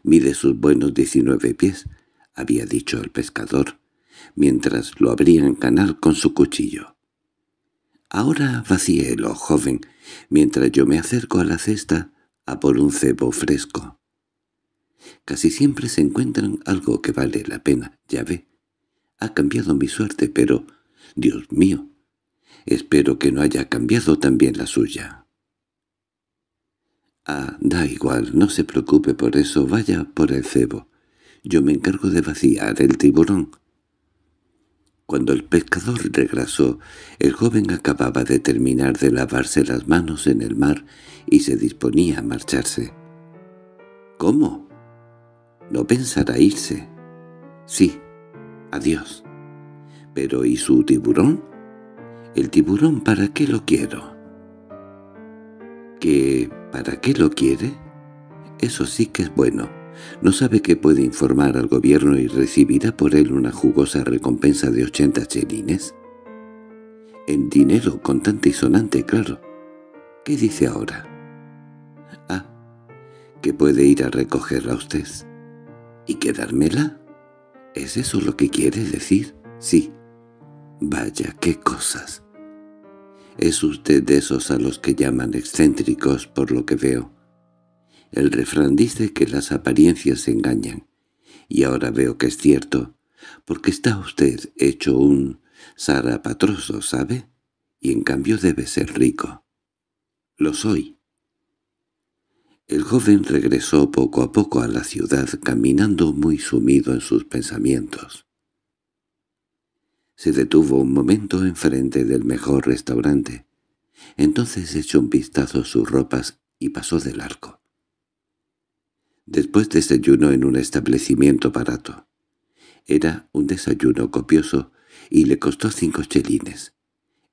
Mide sus buenos diecinueve pies, había dicho el pescador, mientras lo abría en canal con su cuchillo. Ahora vacíelo, joven, mientras yo me acerco a la cesta a por un cebo fresco. Casi siempre se encuentran algo que vale la pena, ya ve. Ha cambiado mi suerte, pero... Dios mío, espero que no haya cambiado también la suya. Ah, da igual, no se preocupe por eso, vaya por el cebo. Yo me encargo de vaciar el tiburón. Cuando el pescador regresó, el joven acababa de terminar de lavarse las manos en el mar y se disponía a marcharse. —¿Cómo? No pensará irse. Sí, adiós. Pero ¿y su tiburón? ¿El tiburón para qué lo quiero? ¿Que para qué lo quiere? Eso sí que es bueno. No sabe que puede informar al gobierno y recibirá por él una jugosa recompensa de 80 chelines. En dinero contante y sonante, claro. ¿Qué dice ahora? Ah, que puede ir a recogerla usted y quedármela? ¿Es eso lo que quieres decir? Sí. Vaya, qué cosas. Es usted de esos a los que llaman excéntricos, por lo que veo. El refrán dice que las apariencias engañan, y ahora veo que es cierto, porque está usted hecho un zarapatroso, ¿sabe? Y en cambio debe ser rico. Lo soy. El joven regresó poco a poco a la ciudad, caminando muy sumido en sus pensamientos. Se detuvo un momento enfrente del mejor restaurante. Entonces echó un vistazo a sus ropas y pasó del arco. Después desayunó en un establecimiento barato. Era un desayuno copioso y le costó cinco chelines.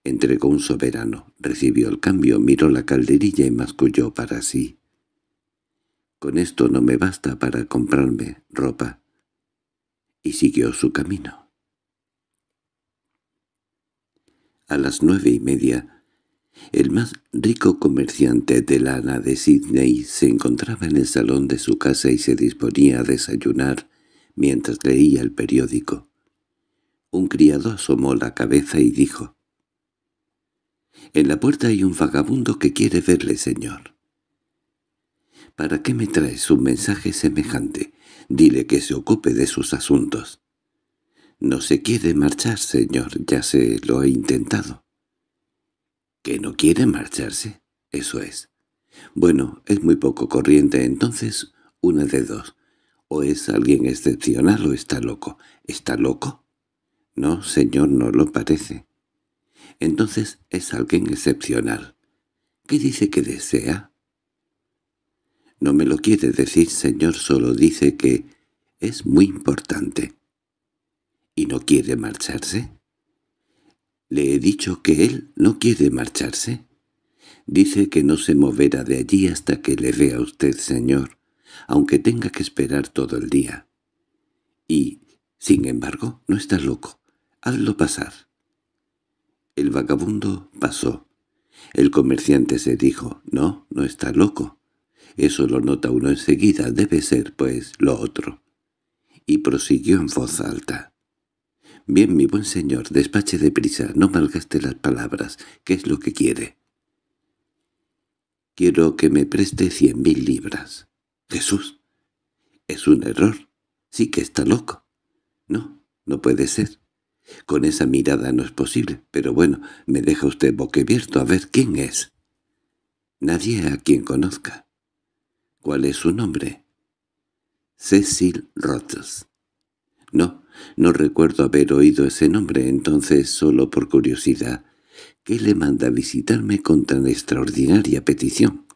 Entregó un soberano, recibió el cambio, miró la calderilla y masculló para sí. Con esto no me basta para comprarme ropa. Y siguió su camino. A las nueve y media, el más rico comerciante de lana de Sydney se encontraba en el salón de su casa y se disponía a desayunar mientras leía el periódico. Un criado asomó la cabeza y dijo, «En la puerta hay un vagabundo que quiere verle, señor». ¿Para qué me traes un mensaje semejante? Dile que se ocupe de sus asuntos. No se quiere marchar, señor, ya se lo he intentado. ¿Que no quiere marcharse? Eso es. Bueno, es muy poco corriente, entonces una de dos. O es alguien excepcional o está loco. ¿Está loco? No, señor, no lo parece. Entonces es alguien excepcional. ¿Qué dice que desea? No me lo quiere decir, señor, solo dice que es muy importante. ¿Y no quiere marcharse? Le he dicho que él no quiere marcharse. Dice que no se moverá de allí hasta que le vea usted, señor, aunque tenga que esperar todo el día. Y, sin embargo, no está loco. Hazlo pasar. El vagabundo pasó. El comerciante se dijo, no, no está loco. Eso lo nota uno enseguida, debe ser, pues, lo otro. Y prosiguió en voz alta. —Bien, mi buen señor, despache de prisa. no malgaste las palabras. ¿Qué es lo que quiere? —Quiero que me preste cien mil libras. —Jesús, es un error. Sí que está loco. —No, no puede ser. Con esa mirada no es posible, pero bueno, me deja usted abierto a ver quién es. —Nadie a quien conozca. ¿Cuál es su nombre? Cecil Roths. No, no recuerdo haber oído ese nombre, entonces solo por curiosidad. ¿Qué le manda a visitarme con tan extraordinaria petición?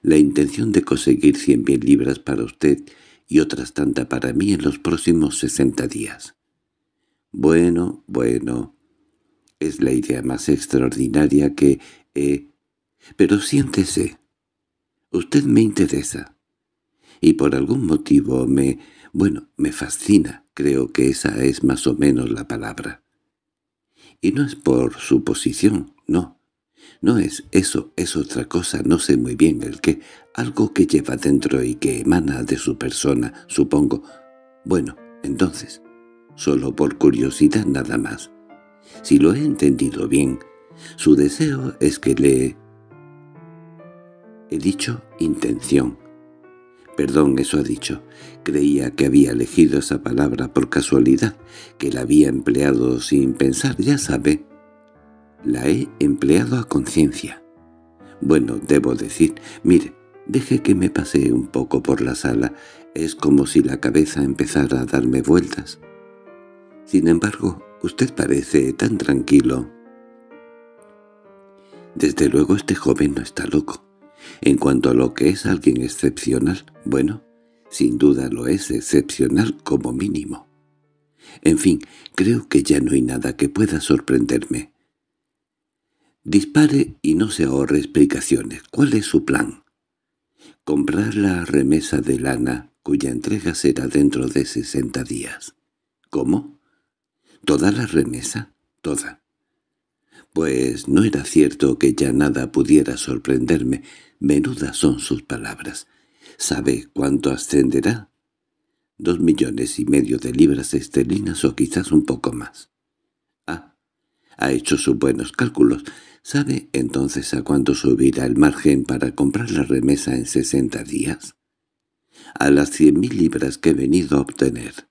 La intención de conseguir cien mil libras para usted y otras tantas para mí en los próximos sesenta días. Bueno, bueno, es la idea más extraordinaria que he... Pero siéntese, Usted me interesa. Y por algún motivo me... bueno, me fascina, creo que esa es más o menos la palabra. Y no es por su posición, no. No es eso, es otra cosa, no sé muy bien el qué, algo que lleva dentro y que emana de su persona, supongo. Bueno, entonces, solo por curiosidad nada más. Si lo he entendido bien, su deseo es que le He dicho intención. Perdón, eso ha dicho. Creía que había elegido esa palabra por casualidad, que la había empleado sin pensar, ya sabe. La he empleado a conciencia. Bueno, debo decir, mire, deje que me pase un poco por la sala, es como si la cabeza empezara a darme vueltas. Sin embargo, usted parece tan tranquilo. Desde luego este joven no está loco. En cuanto a lo que es alguien excepcional, bueno, sin duda lo es excepcional como mínimo. En fin, creo que ya no hay nada que pueda sorprenderme. Dispare y no se ahorre explicaciones. ¿Cuál es su plan? Comprar la remesa de lana, cuya entrega será dentro de sesenta días. ¿Cómo? ¿Toda la remesa? Toda. Pues no era cierto que ya nada pudiera sorprenderme, Menudas son sus palabras. ¿Sabe cuánto ascenderá? Dos millones y medio de libras esterlinas o quizás un poco más. Ah, ha hecho sus buenos cálculos. ¿Sabe entonces a cuánto subirá el margen para comprar la remesa en sesenta días? A las cien mil libras que he venido a obtener.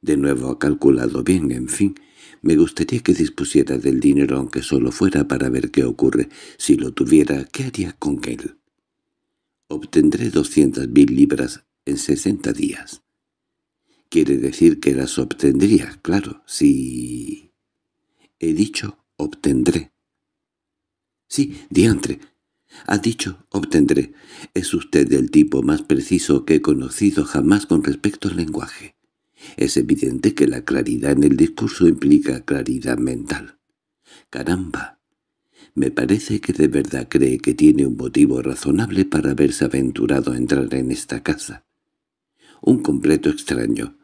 De nuevo ha calculado bien, en fin, me gustaría que dispusiera del dinero aunque solo fuera para ver qué ocurre. Si lo tuviera, ¿qué haría con él? Obtendré doscientas mil libras en sesenta días. Quiere decir que las obtendría, claro, si... He dicho obtendré. Sí, diantre. Ha dicho obtendré. Es usted el tipo más preciso que he conocido jamás con respecto al lenguaje. Es evidente que la claridad en el discurso implica claridad mental. Caramba, me parece que de verdad cree que tiene un motivo razonable para haberse aventurado a entrar en esta casa. Un completo extraño,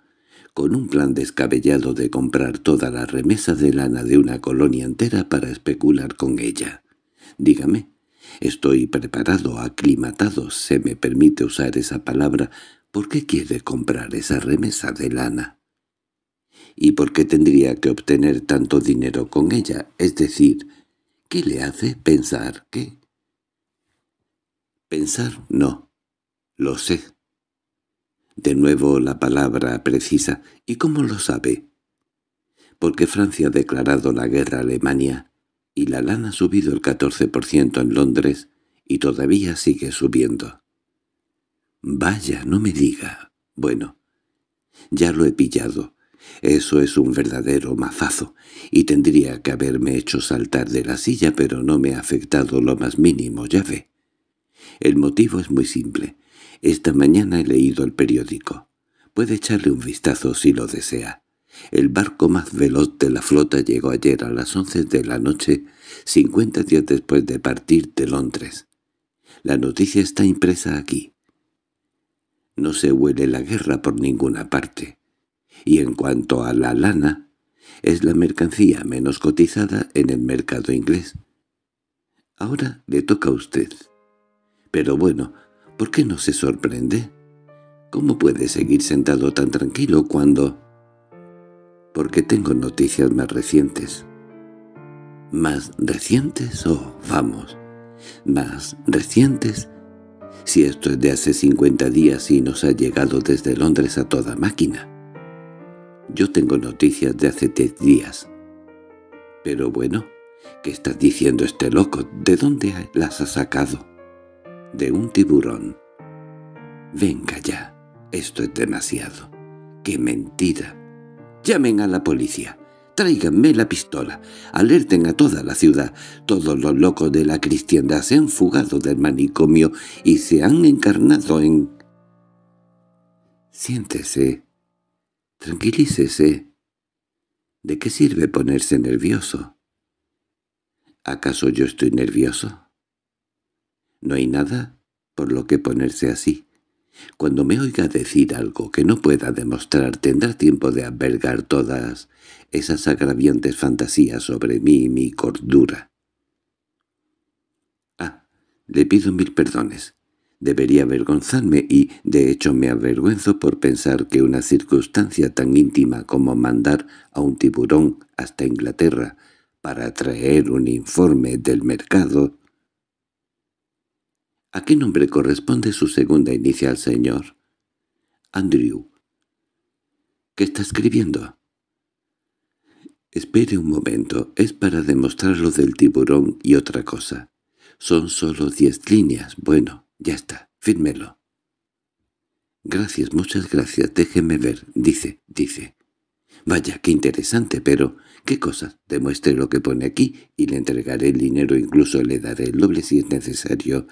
con un plan descabellado de comprar toda la remesa de lana de una colonia entera para especular con ella. Dígame, estoy preparado, aclimatado, se me permite usar esa palabra, ¿Por qué quiere comprar esa remesa de lana? ¿Y por qué tendría que obtener tanto dinero con ella? Es decir, ¿qué le hace pensar que...? Pensar no, lo sé. De nuevo la palabra precisa. ¿Y cómo lo sabe? Porque Francia ha declarado la guerra a Alemania y la lana ha subido el 14% en Londres y todavía sigue subiendo. Vaya, no me diga. Bueno, ya lo he pillado. Eso es un verdadero mazazo, y tendría que haberme hecho saltar de la silla, pero no me ha afectado lo más mínimo, ya ve. El motivo es muy simple. Esta mañana he leído el periódico. Puede echarle un vistazo si lo desea. El barco más veloz de la flota llegó ayer a las once de la noche, cincuenta días después de partir de Londres. La noticia está impresa aquí. No se huele la guerra por ninguna parte. Y en cuanto a la lana, es la mercancía menos cotizada en el mercado inglés. Ahora le toca a usted. Pero bueno, ¿por qué no se sorprende? ¿Cómo puede seguir sentado tan tranquilo cuando...? Porque tengo noticias más recientes. ¿Más recientes? o vamos. Más recientes si esto es de hace 50 días y nos ha llegado desde Londres a toda máquina. Yo tengo noticias de hace tres días. Pero bueno, ¿qué estás diciendo este loco? ¿De dónde las ha sacado? De un tiburón. Venga ya, esto es demasiado. ¡Qué mentira! Llamen a la policía. Tráiganme la pistola. Alerten a toda la ciudad. Todos los locos de la cristiandad se han fugado del manicomio y se han encarnado en... Siéntese. Tranquilícese. ¿De qué sirve ponerse nervioso? ¿Acaso yo estoy nervioso? No hay nada por lo que ponerse así. Cuando me oiga decir algo que no pueda demostrar tendrá tiempo de albergar todas esas agraviantes fantasías sobre mí y mi cordura. Ah, le pido mil perdones. Debería avergonzarme y, de hecho, me avergüenzo por pensar que una circunstancia tan íntima como mandar a un tiburón hasta Inglaterra para traer un informe del mercado ¿A qué nombre corresponde su segunda inicial, señor? Andrew. ¿Qué está escribiendo? Espere un momento, es para demostrar lo del tiburón y otra cosa. Son solo diez líneas. Bueno, ya está, fírmelo. Gracias, muchas gracias, déjeme ver, dice, dice. Vaya, qué interesante, pero ¿Qué cosas? Demuestre lo que pone aquí y le entregaré el dinero, incluso le daré el doble si es necesario,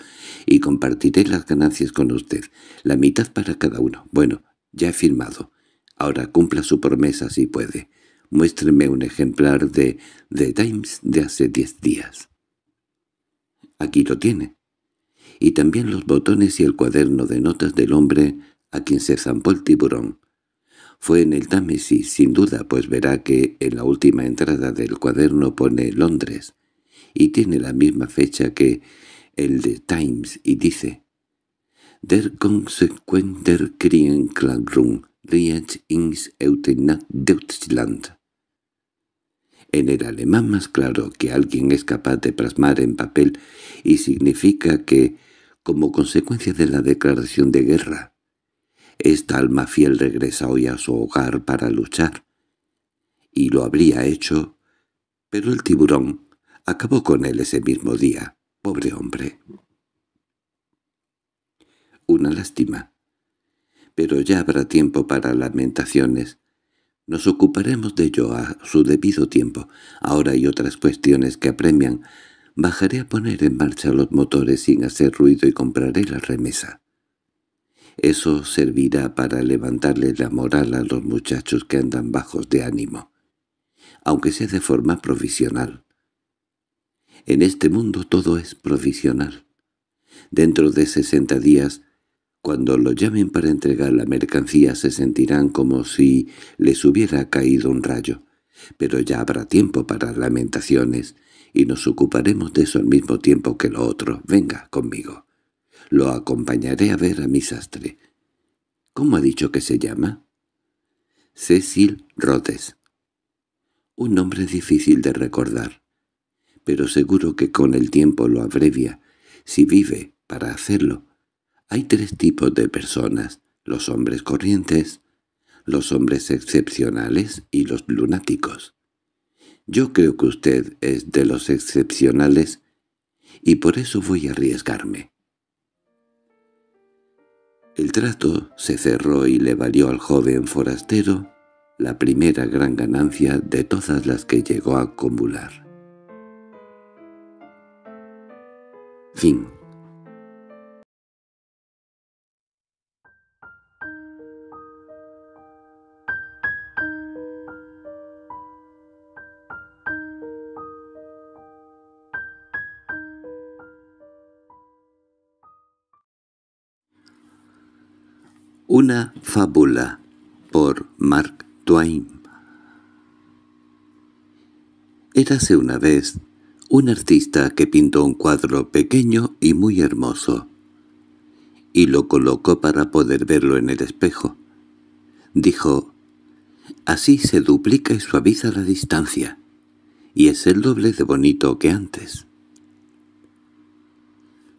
y compartiré las ganancias con usted, la mitad para cada uno. Bueno, ya he firmado. Ahora cumpla su promesa si puede. Muéstreme un ejemplar de The Times de hace diez días. Aquí lo tiene. Y también los botones y el cuaderno de notas del hombre a quien se zampó el tiburón fue en el Támesis, sin duda, pues verá que en la última entrada del cuaderno pone Londres, y tiene la misma fecha que el de Times, y dice «Der consequenter klagrum ins Eutenat Deutschland». En el alemán más claro que alguien es capaz de plasmar en papel y significa que, como consecuencia de la declaración de guerra, esta alma fiel regresa hoy a su hogar para luchar. Y lo habría hecho, pero el tiburón acabó con él ese mismo día, pobre hombre. Una lástima. Pero ya habrá tiempo para lamentaciones. Nos ocuparemos de ello a su debido tiempo. Ahora hay otras cuestiones que apremian. Bajaré a poner en marcha los motores sin hacer ruido y compraré la remesa. Eso servirá para levantarle la moral a los muchachos que andan bajos de ánimo, aunque sea de forma provisional. En este mundo todo es provisional. Dentro de sesenta días, cuando lo llamen para entregar la mercancía se sentirán como si les hubiera caído un rayo, pero ya habrá tiempo para lamentaciones y nos ocuparemos de eso al mismo tiempo que lo otro. Venga conmigo. Lo acompañaré a ver a mi sastre. ¿Cómo ha dicho que se llama? Cecil Rhodes. Un nombre difícil de recordar, pero seguro que con el tiempo lo abrevia, si vive para hacerlo. Hay tres tipos de personas, los hombres corrientes, los hombres excepcionales y los lunáticos. Yo creo que usted es de los excepcionales y por eso voy a arriesgarme. El trato se cerró y le valió al joven forastero la primera gran ganancia de todas las que llegó a acumular. Fin Una fábula por Mark Twain Érase una vez un artista que pintó un cuadro pequeño y muy hermoso, y lo colocó para poder verlo en el espejo. Dijo, «Así se duplica y suaviza la distancia, y es el doble de bonito que antes».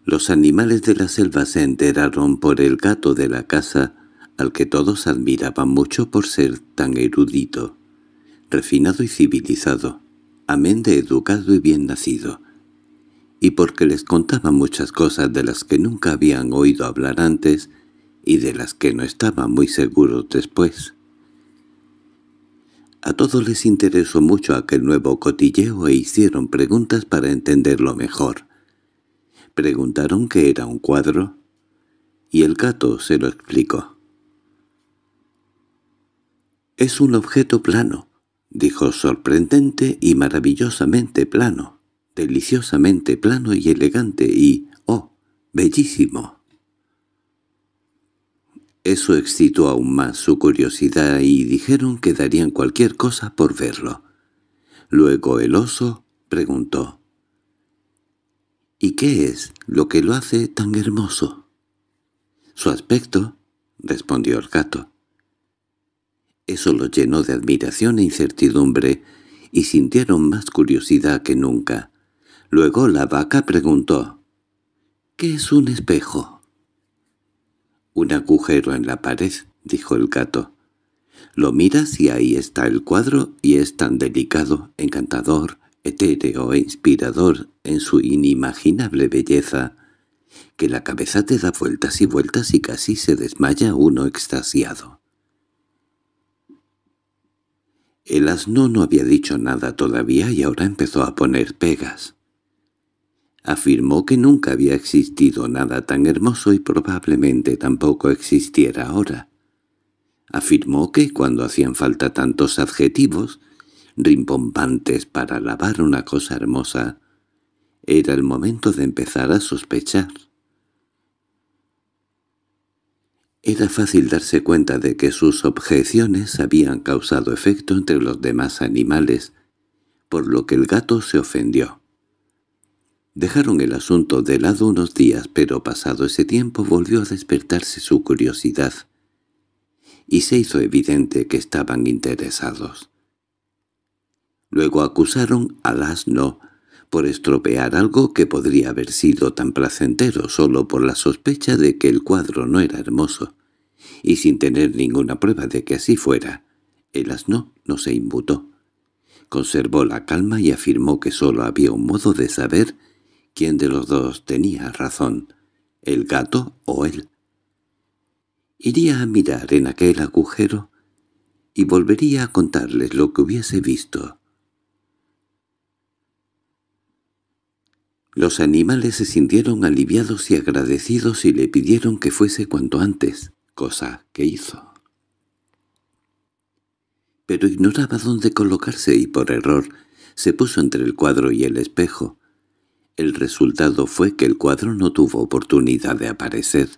Los animales de la selva se enteraron por el gato de la casa al que todos admiraban mucho por ser tan erudito, refinado y civilizado, amén de educado y bien nacido, y porque les contaba muchas cosas de las que nunca habían oído hablar antes y de las que no estaban muy seguros después. A todos les interesó mucho aquel nuevo cotilleo e hicieron preguntas para entenderlo mejor. Preguntaron qué era un cuadro, y el gato se lo explicó. Es un objeto plano, dijo sorprendente y maravillosamente plano, deliciosamente plano y elegante y, oh, bellísimo. Eso excitó aún más su curiosidad y dijeron que darían cualquier cosa por verlo. Luego el oso preguntó, ¿Y qué es lo que lo hace tan hermoso? Su aspecto, respondió el gato, eso lo llenó de admiración e incertidumbre, y sintieron más curiosidad que nunca. Luego la vaca preguntó, «¿Qué es un espejo?» «Un agujero en la pared», dijo el gato. «Lo miras y ahí está el cuadro, y es tan delicado, encantador, etéreo e inspirador en su inimaginable belleza, que la cabeza te da vueltas y vueltas y casi se desmaya uno extasiado. El asno no había dicho nada todavía y ahora empezó a poner pegas. Afirmó que nunca había existido nada tan hermoso y probablemente tampoco existiera ahora. Afirmó que cuando hacían falta tantos adjetivos, rimbombantes para alabar una cosa hermosa, era el momento de empezar a sospechar. Era fácil darse cuenta de que sus objeciones habían causado efecto entre los demás animales, por lo que el gato se ofendió. Dejaron el asunto de lado unos días, pero pasado ese tiempo volvió a despertarse su curiosidad, y se hizo evidente que estaban interesados. Luego acusaron al asno por estropear algo que podría haber sido tan placentero solo por la sospecha de que el cuadro no era hermoso, y sin tener ninguna prueba de que así fuera, el asno no se inmutó. Conservó la calma y afirmó que solo había un modo de saber quién de los dos tenía razón, el gato o él. Iría a mirar en aquel agujero y volvería a contarles lo que hubiese visto. Los animales se sintieron aliviados y agradecidos y le pidieron que fuese cuanto antes, cosa que hizo. Pero ignoraba dónde colocarse y por error se puso entre el cuadro y el espejo. El resultado fue que el cuadro no tuvo oportunidad de aparecer.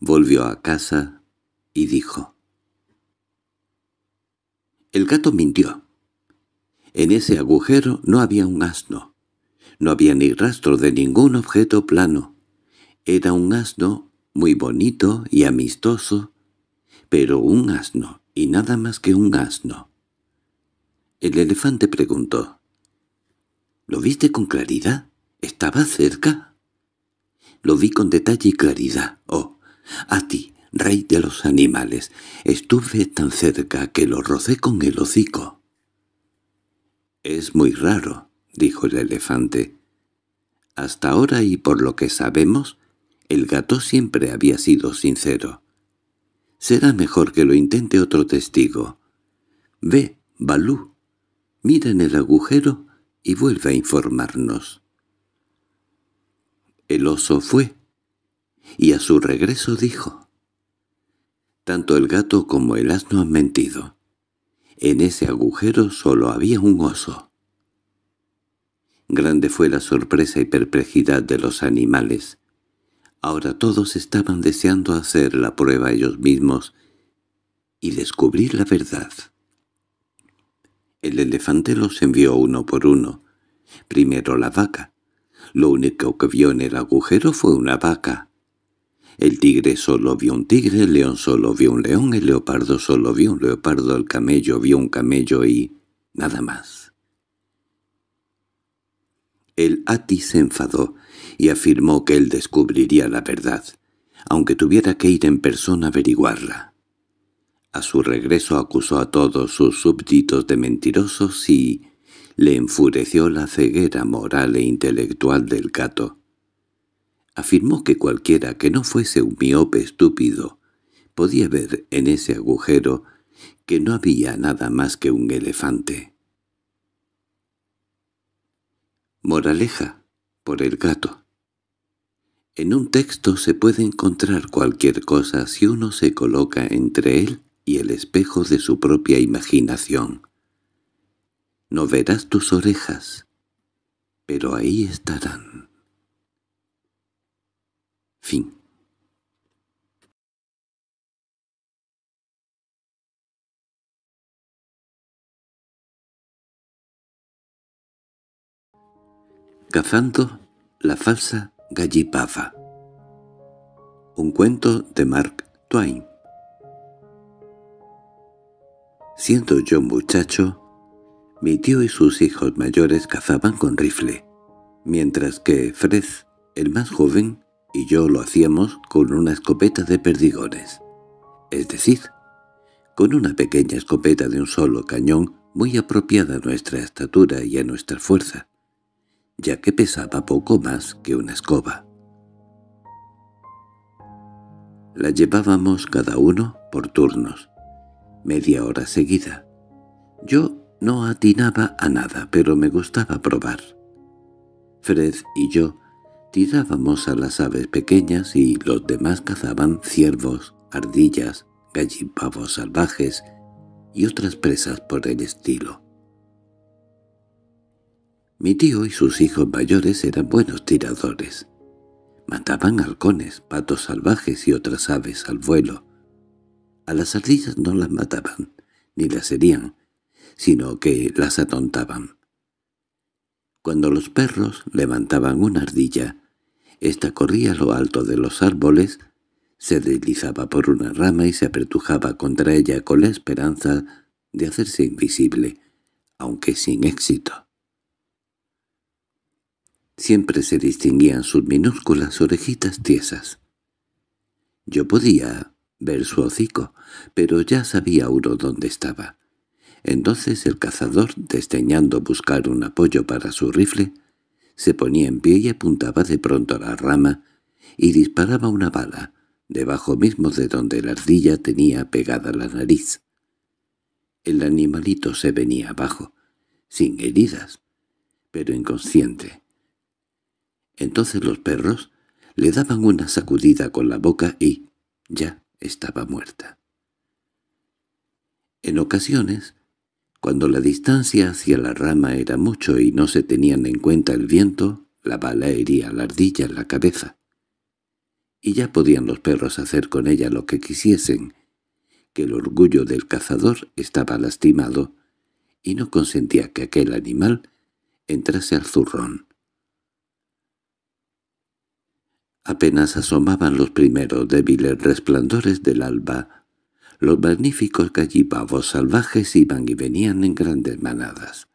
Volvió a casa y dijo. El gato mintió. En ese agujero no había un asno. No había ni rastro de ningún objeto plano. Era un asno muy bonito y amistoso, pero un asno y nada más que un asno. El elefante preguntó. —¿Lo viste con claridad? ¿Estaba cerca? —Lo vi con detalle y claridad. Oh, a ti, rey de los animales, estuve tan cerca que lo rocé con el hocico. —Es muy raro —dijo el elefante—. Hasta ahora y por lo que sabemos, el gato siempre había sido sincero. Será mejor que lo intente otro testigo. Ve, Balú, mira en el agujero y vuelve a informarnos. El oso fue, y a su regreso dijo. Tanto el gato como el asno han mentido. En ese agujero solo había un oso. Grande fue la sorpresa y perplejidad de los animales. Ahora todos estaban deseando hacer la prueba ellos mismos y descubrir la verdad. El elefante los envió uno por uno. Primero la vaca. Lo único que vio en el agujero fue una vaca. El tigre solo vio un tigre, el león solo vio un león, el leopardo solo vio un leopardo, el camello vio un camello y nada más. El Atis se enfadó y afirmó que él descubriría la verdad, aunque tuviera que ir en persona a averiguarla. A su regreso acusó a todos sus súbditos de mentirosos y le enfureció la ceguera moral e intelectual del gato. Afirmó que cualquiera que no fuese un miope estúpido podía ver en ese agujero que no había nada más que un elefante. Moraleja por el gato. En un texto se puede encontrar cualquier cosa si uno se coloca entre él y el espejo de su propia imaginación. No verás tus orejas, pero ahí estarán. Fin Cazando la falsa gallipava. Un cuento de Mark Twain. Siendo yo muchacho, mi tío y sus hijos mayores cazaban con rifle, mientras que Fred, el más joven, y yo lo hacíamos con una escopeta de perdigones. Es decir, con una pequeña escopeta de un solo cañón muy apropiada a nuestra estatura y a nuestra fuerza ya que pesaba poco más que una escoba. La llevábamos cada uno por turnos, media hora seguida. Yo no atinaba a nada, pero me gustaba probar. Fred y yo tirábamos a las aves pequeñas y los demás cazaban ciervos, ardillas, gallipavos salvajes y otras presas por el estilo. Mi tío y sus hijos mayores eran buenos tiradores. Mataban halcones, patos salvajes y otras aves al vuelo. A las ardillas no las mataban, ni las herían, sino que las atontaban. Cuando los perros levantaban una ardilla, ésta corría a lo alto de los árboles, se deslizaba por una rama y se apretujaba contra ella con la esperanza de hacerse invisible, aunque sin éxito. Siempre se distinguían sus minúsculas orejitas tiesas. Yo podía ver su hocico, pero ya sabía uno dónde estaba. Entonces el cazador, desdeñando buscar un apoyo para su rifle, se ponía en pie y apuntaba de pronto a la rama y disparaba una bala, debajo mismo de donde la ardilla tenía pegada la nariz. El animalito se venía abajo, sin heridas, pero inconsciente. Entonces los perros le daban una sacudida con la boca y ya estaba muerta. En ocasiones, cuando la distancia hacia la rama era mucho y no se tenían en cuenta el viento, la bala hería la ardilla en la cabeza. Y ya podían los perros hacer con ella lo que quisiesen, que el orgullo del cazador estaba lastimado y no consentía que aquel animal entrase al zurrón. Apenas asomaban los primeros débiles resplandores del alba. Los magníficos gallipavos salvajes iban y venían en grandes manadas,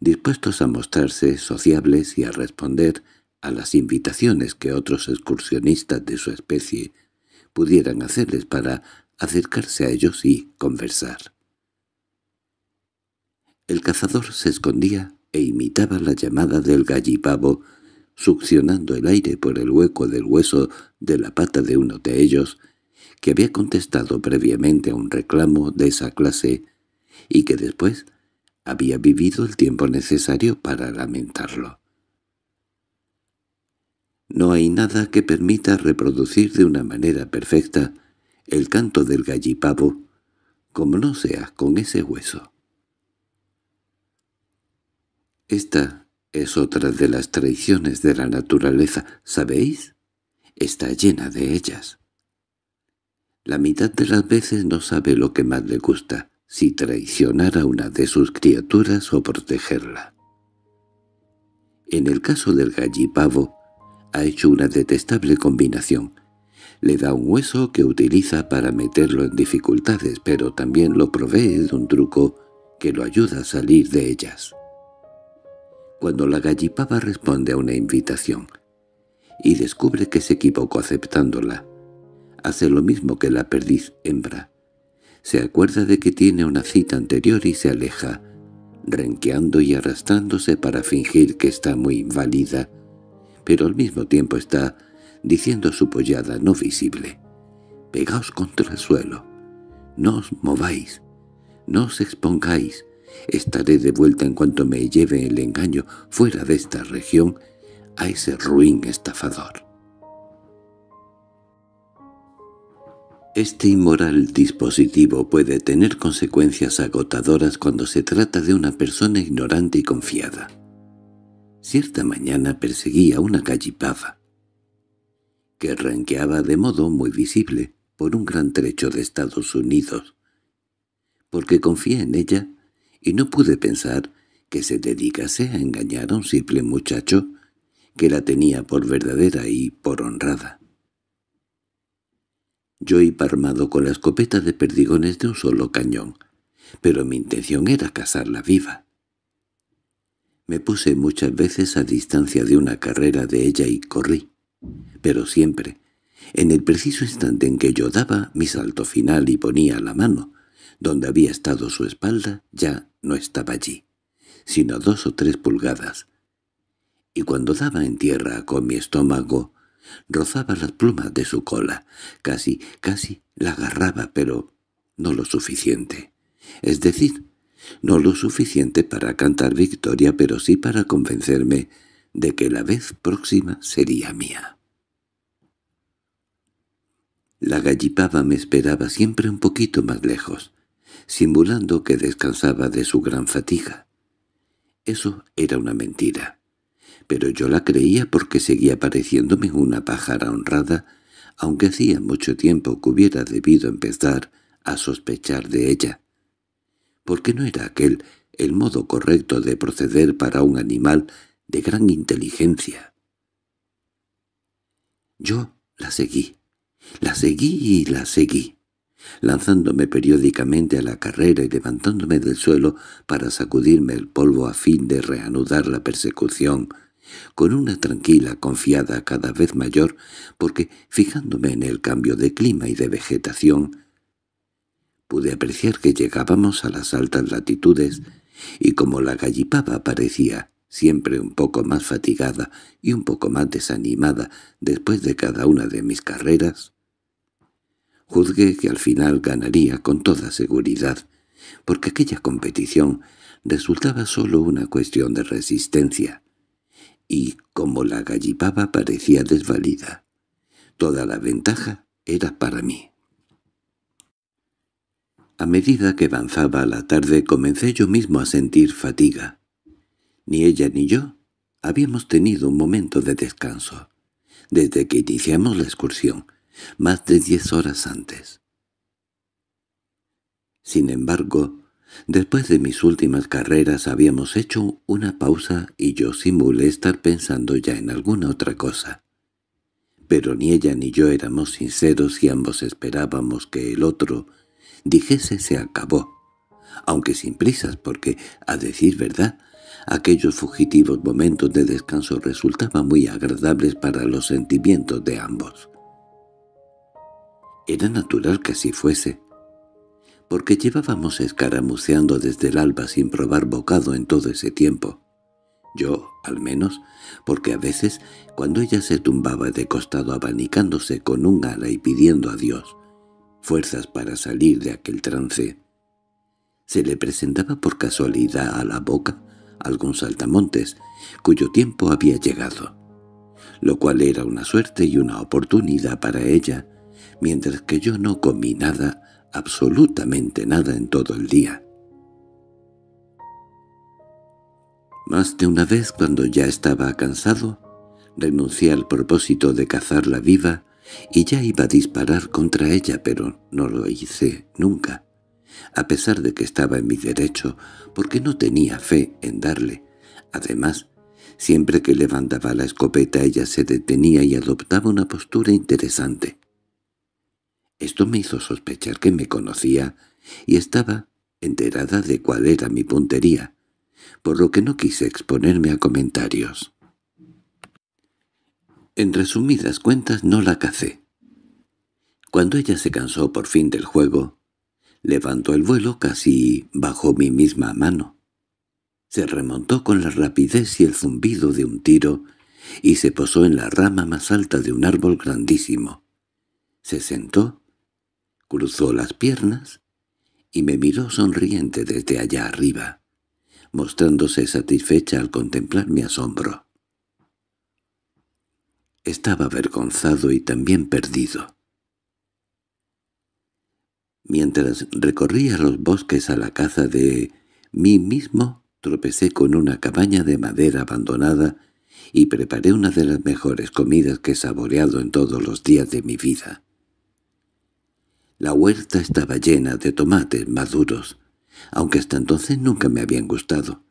dispuestos a mostrarse sociables y a responder a las invitaciones que otros excursionistas de su especie pudieran hacerles para acercarse a ellos y conversar. El cazador se escondía e imitaba la llamada del gallipavo succionando el aire por el hueco del hueso de la pata de uno de ellos, que había contestado previamente a un reclamo de esa clase y que después había vivido el tiempo necesario para lamentarlo. No hay nada que permita reproducir de una manera perfecta el canto del gallipavo, como no sea con ese hueso. Esta es otra de las traiciones de la naturaleza, ¿sabéis? Está llena de ellas. La mitad de las veces no sabe lo que más le gusta, si traicionar a una de sus criaturas o protegerla. En el caso del gallipavo, ha hecho una detestable combinación. Le da un hueso que utiliza para meterlo en dificultades, pero también lo provee de un truco que lo ayuda a salir de ellas cuando la gallipava responde a una invitación y descubre que se equivocó aceptándola. Hace lo mismo que la perdiz hembra. Se acuerda de que tiene una cita anterior y se aleja, renqueando y arrastrándose para fingir que está muy inválida, pero al mismo tiempo está diciendo su pollada no visible. «Pegaos contra el suelo. No os mováis. No os expongáis. Estaré de vuelta en cuanto me lleve el engaño fuera de esta región a ese ruin estafador. Este inmoral dispositivo puede tener consecuencias agotadoras cuando se trata de una persona ignorante y confiada. Cierta mañana perseguía una gallipava, que ranqueaba de modo muy visible por un gran trecho de Estados Unidos. Porque confía en ella, y no pude pensar que se dedicase a engañar a un simple muchacho que la tenía por verdadera y por honrada. Yo iba armado con la escopeta de perdigones de un solo cañón, pero mi intención era cazarla viva. Me puse muchas veces a distancia de una carrera de ella y corrí, pero siempre, en el preciso instante en que yo daba mi salto final y ponía la mano donde había estado su espalda ya no estaba allí, sino dos o tres pulgadas. Y cuando daba en tierra con mi estómago, rozaba las plumas de su cola. Casi, casi la agarraba, pero no lo suficiente. Es decir, no lo suficiente para cantar victoria, pero sí para convencerme de que la vez próxima sería mía. La gallipaba me esperaba siempre un poquito más lejos simulando que descansaba de su gran fatiga. Eso era una mentira, pero yo la creía porque seguía pareciéndome una pájara honrada, aunque hacía mucho tiempo que hubiera debido empezar a sospechar de ella. Porque no era aquel el modo correcto de proceder para un animal de gran inteligencia. Yo la seguí, la seguí y la seguí lanzándome periódicamente a la carrera y levantándome del suelo para sacudirme el polvo a fin de reanudar la persecución, con una tranquila confiada cada vez mayor, porque, fijándome en el cambio de clima y de vegetación, pude apreciar que llegábamos a las altas latitudes, y como la gallipaba parecía siempre un poco más fatigada y un poco más desanimada después de cada una de mis carreras, Juzgué que al final ganaría con toda seguridad, porque aquella competición resultaba solo una cuestión de resistencia, y como la gallipaba parecía desvalida, toda la ventaja era para mí. A medida que avanzaba la tarde comencé yo mismo a sentir fatiga. Ni ella ni yo habíamos tenido un momento de descanso, desde que iniciamos la excursión, más de diez horas antes. Sin embargo, después de mis últimas carreras habíamos hecho una pausa y yo simulé estar pensando ya en alguna otra cosa. Pero ni ella ni yo éramos sinceros y ambos esperábamos que el otro dijese se acabó, aunque sin prisas porque, a decir verdad, aquellos fugitivos momentos de descanso resultaban muy agradables para los sentimientos de ambos. Era natural que así fuese, porque llevábamos escaramuceando desde el alba sin probar bocado en todo ese tiempo. Yo, al menos, porque a veces, cuando ella se tumbaba de costado abanicándose con un ala y pidiendo a Dios fuerzas para salir de aquel trance, se le presentaba por casualidad a la boca algún saltamontes, cuyo tiempo había llegado, lo cual era una suerte y una oportunidad para ella, mientras que yo no comí nada, absolutamente nada en todo el día. Más de una vez cuando ya estaba cansado, renuncié al propósito de cazarla viva y ya iba a disparar contra ella, pero no lo hice nunca, a pesar de que estaba en mi derecho, porque no tenía fe en darle. Además, siempre que levantaba la escopeta ella se detenía y adoptaba una postura interesante. Esto me hizo sospechar que me conocía y estaba enterada de cuál era mi puntería, por lo que no quise exponerme a comentarios. En resumidas cuentas no la cacé. Cuando ella se cansó por fin del juego, levantó el vuelo casi bajo mi misma mano. Se remontó con la rapidez y el zumbido de un tiro y se posó en la rama más alta de un árbol grandísimo. Se sentó cruzó las piernas y me miró sonriente desde allá arriba, mostrándose satisfecha al contemplar mi asombro. Estaba avergonzado y también perdido. Mientras recorría los bosques a la caza de mí mismo, tropecé con una cabaña de madera abandonada y preparé una de las mejores comidas que he saboreado en todos los días de mi vida. La huerta estaba llena de tomates maduros, aunque hasta entonces nunca me habían gustado.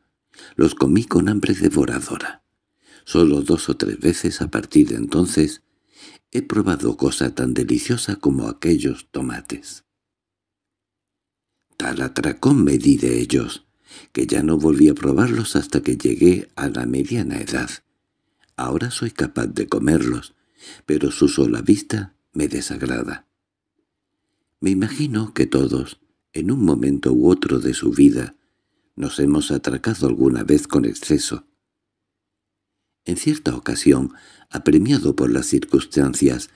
Los comí con hambre devoradora. Solo dos o tres veces a partir de entonces he probado cosa tan deliciosa como aquellos tomates. Tal atracón me di de ellos, que ya no volví a probarlos hasta que llegué a la mediana edad. Ahora soy capaz de comerlos, pero su sola vista me desagrada. Me imagino que todos, en un momento u otro de su vida, nos hemos atracado alguna vez con exceso. En cierta ocasión, apremiado por las circunstancias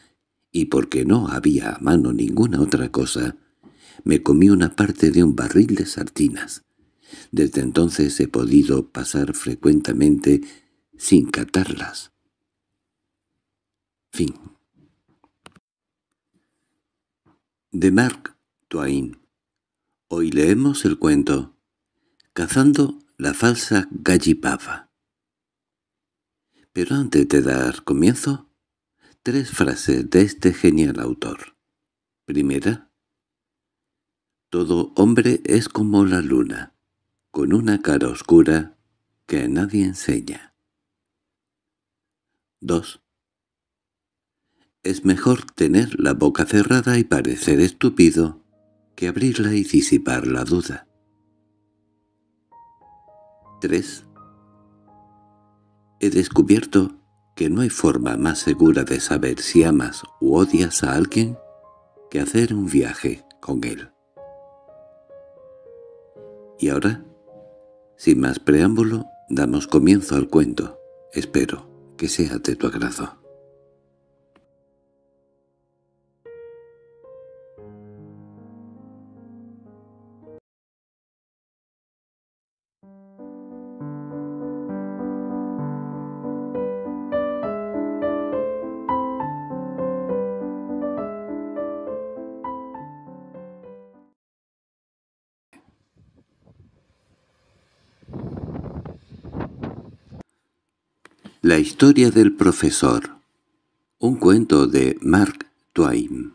y porque no había a mano ninguna otra cosa, me comí una parte de un barril de sardinas. Desde entonces he podido pasar frecuentemente sin catarlas. Fin de Mark Twain. Hoy leemos el cuento Cazando la falsa gallipapa". Pero antes de dar comienzo, tres frases de este genial autor. Primera. Todo hombre es como la luna, con una cara oscura que nadie enseña. 2. Es mejor tener la boca cerrada y parecer estúpido que abrirla y disipar la duda. 3. He descubierto que no hay forma más segura de saber si amas u odias a alguien que hacer un viaje con él. Y ahora, sin más preámbulo, damos comienzo al cuento. Espero que sea de tu agrado. historia del profesor Un cuento de Mark Twain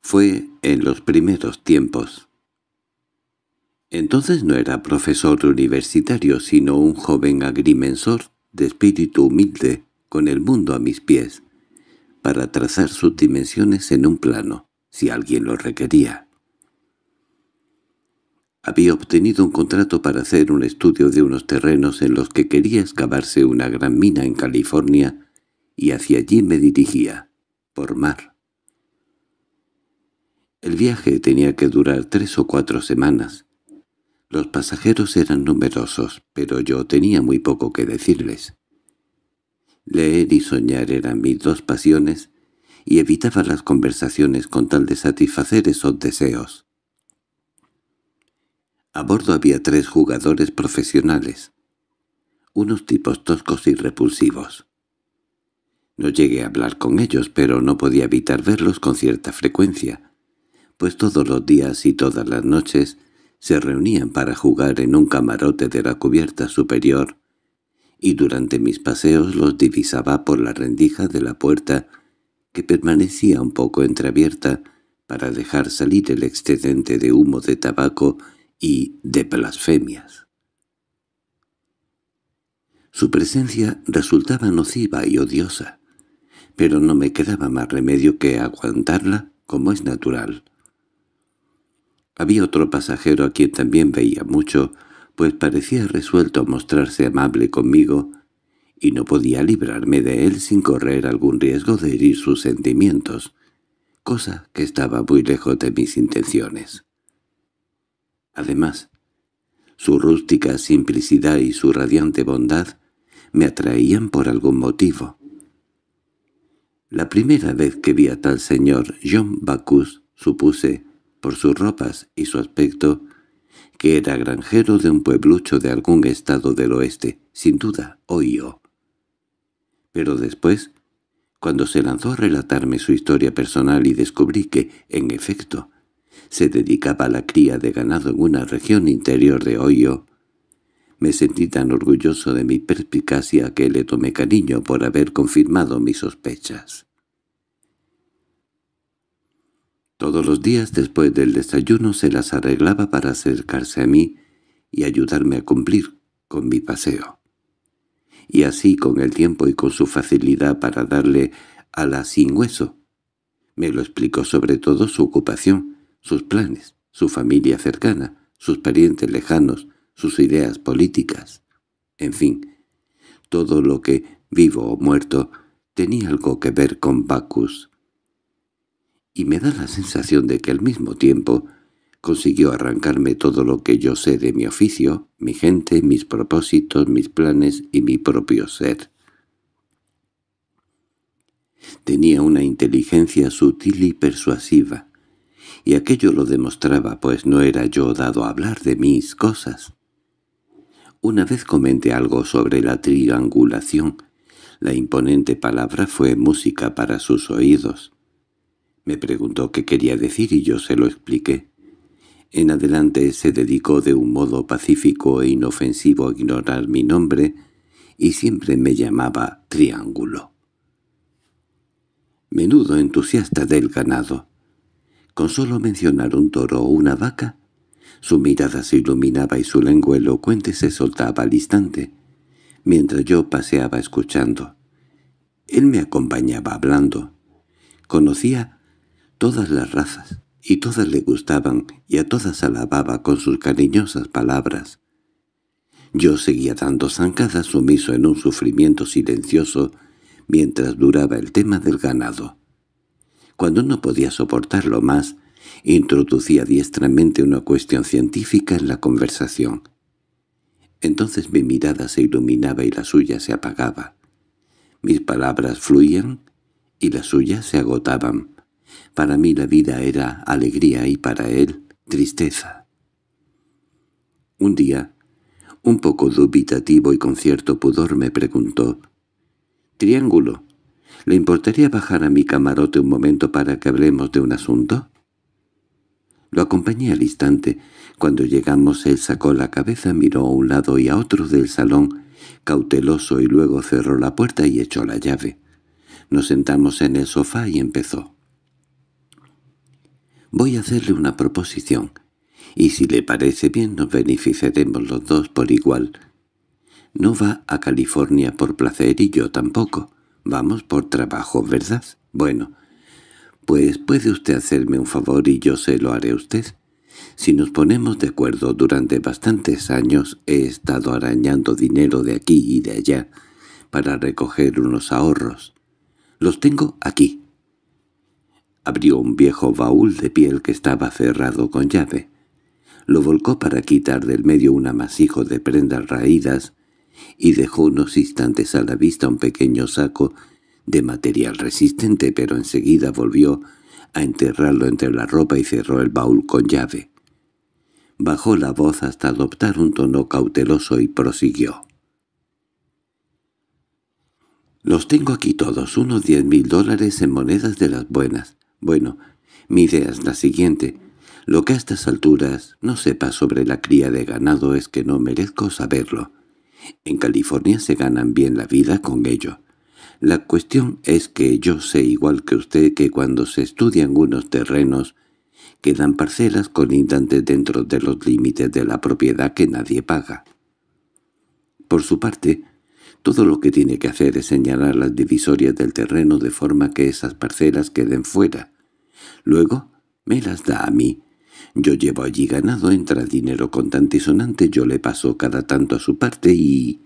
Fue en los primeros tiempos. Entonces no era profesor universitario, sino un joven agrimensor de espíritu humilde, con el mundo a mis pies, para trazar sus dimensiones en un plano, si alguien lo requería. Había obtenido un contrato para hacer un estudio de unos terrenos en los que quería excavarse una gran mina en California y hacia allí me dirigía, por mar. El viaje tenía que durar tres o cuatro semanas. Los pasajeros eran numerosos, pero yo tenía muy poco que decirles. Leer y soñar eran mis dos pasiones, y evitaba las conversaciones con tal de satisfacer esos deseos. A bordo había tres jugadores profesionales, unos tipos toscos y repulsivos. No llegué a hablar con ellos, pero no podía evitar verlos con cierta frecuencia, pues todos los días y todas las noches se reunían para jugar en un camarote de la cubierta superior, y durante mis paseos los divisaba por la rendija de la puerta, que permanecía un poco entreabierta para dejar salir el excedente de humo de tabaco y de blasfemias. Su presencia resultaba nociva y odiosa, pero no me quedaba más remedio que aguantarla como es natural. Había otro pasajero a quien también veía mucho, pues parecía resuelto a mostrarse amable conmigo, y no podía librarme de él sin correr algún riesgo de herir sus sentimientos, cosa que estaba muy lejos de mis intenciones. Además, su rústica simplicidad y su radiante bondad me atraían por algún motivo. La primera vez que vi a tal señor John Bacus, supuse, por sus ropas y su aspecto, que era granjero de un pueblucho de algún estado del oeste, sin duda yo. Pero después, cuando se lanzó a relatarme su historia personal y descubrí que, en efecto, se dedicaba a la cría de ganado en una región interior de Hoyo, me sentí tan orgulloso de mi perspicacia que le tomé cariño por haber confirmado mis sospechas. Todos los días después del desayuno se las arreglaba para acercarse a mí y ayudarme a cumplir con mi paseo. Y así con el tiempo y con su facilidad para darle a la sin hueso. Me lo explicó sobre todo su ocupación, sus planes, su familia cercana, sus parientes lejanos, sus ideas políticas. En fin, todo lo que, vivo o muerto, tenía algo que ver con Bacchus. Y me da la sensación de que al mismo tiempo consiguió arrancarme todo lo que yo sé de mi oficio, mi gente, mis propósitos, mis planes y mi propio ser. Tenía una inteligencia sutil y persuasiva, y aquello lo demostraba, pues no era yo dado a hablar de mis cosas. Una vez comenté algo sobre la triangulación. La imponente palabra fue música para sus oídos. Me preguntó qué quería decir y yo se lo expliqué. En adelante se dedicó de un modo pacífico e inofensivo a ignorar mi nombre y siempre me llamaba Triángulo. Menudo entusiasta del ganado. Con solo mencionar un toro o una vaca, su mirada se iluminaba y su lengua elocuente se soltaba al instante, mientras yo paseaba escuchando. Él me acompañaba hablando. Conocía todas las razas, y todas le gustaban, y a todas alababa con sus cariñosas palabras. Yo seguía dando zancadas sumiso en un sufrimiento silencioso mientras duraba el tema del ganado. Cuando no podía soportarlo más, introducía diestramente una cuestión científica en la conversación. Entonces mi mirada se iluminaba y la suya se apagaba. Mis palabras fluían y las suyas se agotaban. Para mí la vida era alegría y para él tristeza. Un día, un poco dubitativo y con cierto pudor, me preguntó «¿Triángulo?» ¿Le importaría bajar a mi camarote un momento para que hablemos de un asunto? Lo acompañé al instante. Cuando llegamos él sacó la cabeza, miró a un lado y a otro del salón, cauteloso y luego cerró la puerta y echó la llave. Nos sentamos en el sofá y empezó. «Voy a hacerle una proposición, y si le parece bien nos beneficiaremos los dos por igual. No va a California por placer y yo tampoco». Vamos por trabajo, ¿verdad? Bueno, pues puede usted hacerme un favor y yo se lo haré a usted. Si nos ponemos de acuerdo durante bastantes años he estado arañando dinero de aquí y de allá para recoger unos ahorros. Los tengo aquí. Abrió un viejo baúl de piel que estaba cerrado con llave. Lo volcó para quitar del medio un amasijo de prendas raídas y dejó unos instantes a la vista un pequeño saco de material resistente, pero enseguida volvió a enterrarlo entre la ropa y cerró el baúl con llave. Bajó la voz hasta adoptar un tono cauteloso y prosiguió. «Los tengo aquí todos, unos diez mil dólares en monedas de las buenas. Bueno, mi idea es la siguiente». Lo que a estas alturas no sepa sobre la cría de ganado es que no merezco saberlo. En California se ganan bien la vida con ello. La cuestión es que yo sé igual que usted que cuando se estudian unos terrenos quedan parcelas con colindantes dentro de los límites de la propiedad que nadie paga. Por su parte, todo lo que tiene que hacer es señalar las divisorias del terreno de forma que esas parcelas queden fuera. Luego me las da a mí, yo llevo allí ganado, entra dinero contante y sonante, yo le paso cada tanto a su parte y...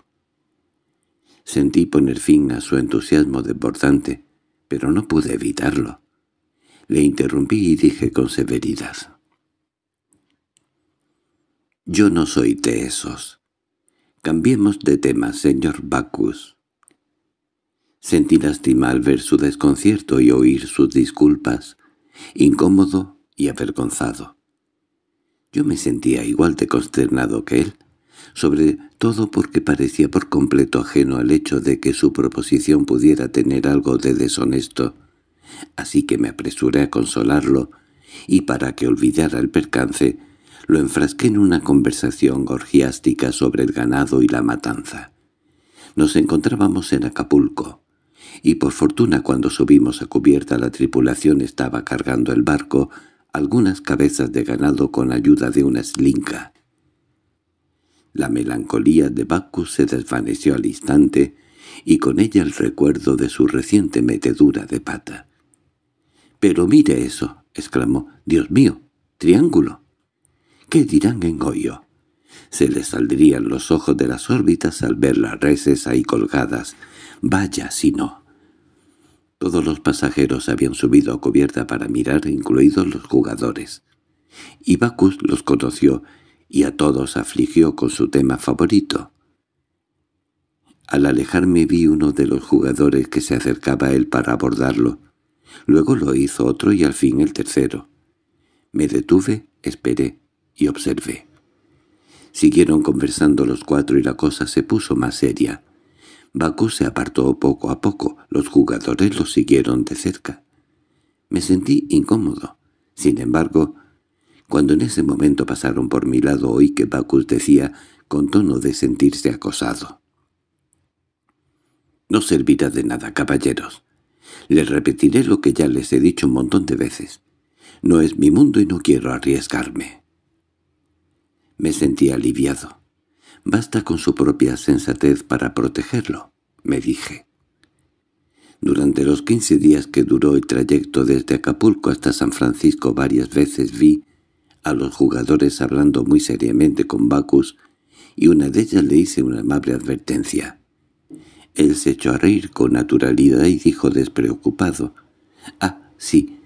Sentí poner fin a su entusiasmo desbordante, pero no pude evitarlo. Le interrumpí y dije con severidad. Yo no soy de esos. Cambiemos de tema, señor Bacchus. Sentí lástima al ver su desconcierto y oír sus disculpas, incómodo y avergonzado. Yo me sentía igual de consternado que él, sobre todo porque parecía por completo ajeno al hecho de que su proposición pudiera tener algo de deshonesto, así que me apresuré a consolarlo, y para que olvidara el percance, lo enfrasqué en una conversación gorgiástica sobre el ganado y la matanza. Nos encontrábamos en Acapulco, y por fortuna cuando subimos a cubierta la tripulación estaba cargando el barco algunas cabezas de ganado con ayuda de una slinka. La melancolía de Bacchus se desvaneció al instante, y con ella el recuerdo de su reciente metedura de pata. —¡Pero mire eso! —exclamó. —¡Dios mío! ¡Triángulo! —¿Qué dirán en Goyo? Se le saldrían los ojos de las órbitas al ver las reses ahí colgadas. —¡Vaya si no! Todos los pasajeros habían subido a cubierta para mirar, incluidos los jugadores. Y los conoció y a todos afligió con su tema favorito. Al alejarme vi uno de los jugadores que se acercaba a él para abordarlo. Luego lo hizo otro y al fin el tercero. Me detuve, esperé y observé. Siguieron conversando los cuatro y la cosa se puso más seria. Bakú se apartó poco a poco, los jugadores lo siguieron de cerca. Me sentí incómodo. Sin embargo, cuando en ese momento pasaron por mi lado oí que Bacus decía con tono de sentirse acosado. «No servirá de nada, caballeros. Les repetiré lo que ya les he dicho un montón de veces. No es mi mundo y no quiero arriesgarme». Me sentí aliviado. Basta con su propia sensatez para protegerlo, me dije. Durante los quince días que duró el trayecto desde Acapulco hasta San Francisco varias veces vi a los jugadores hablando muy seriamente con Bacus y una de ellas le hice una amable advertencia. Él se echó a reír con naturalidad y dijo despreocupado. «Ah, sí,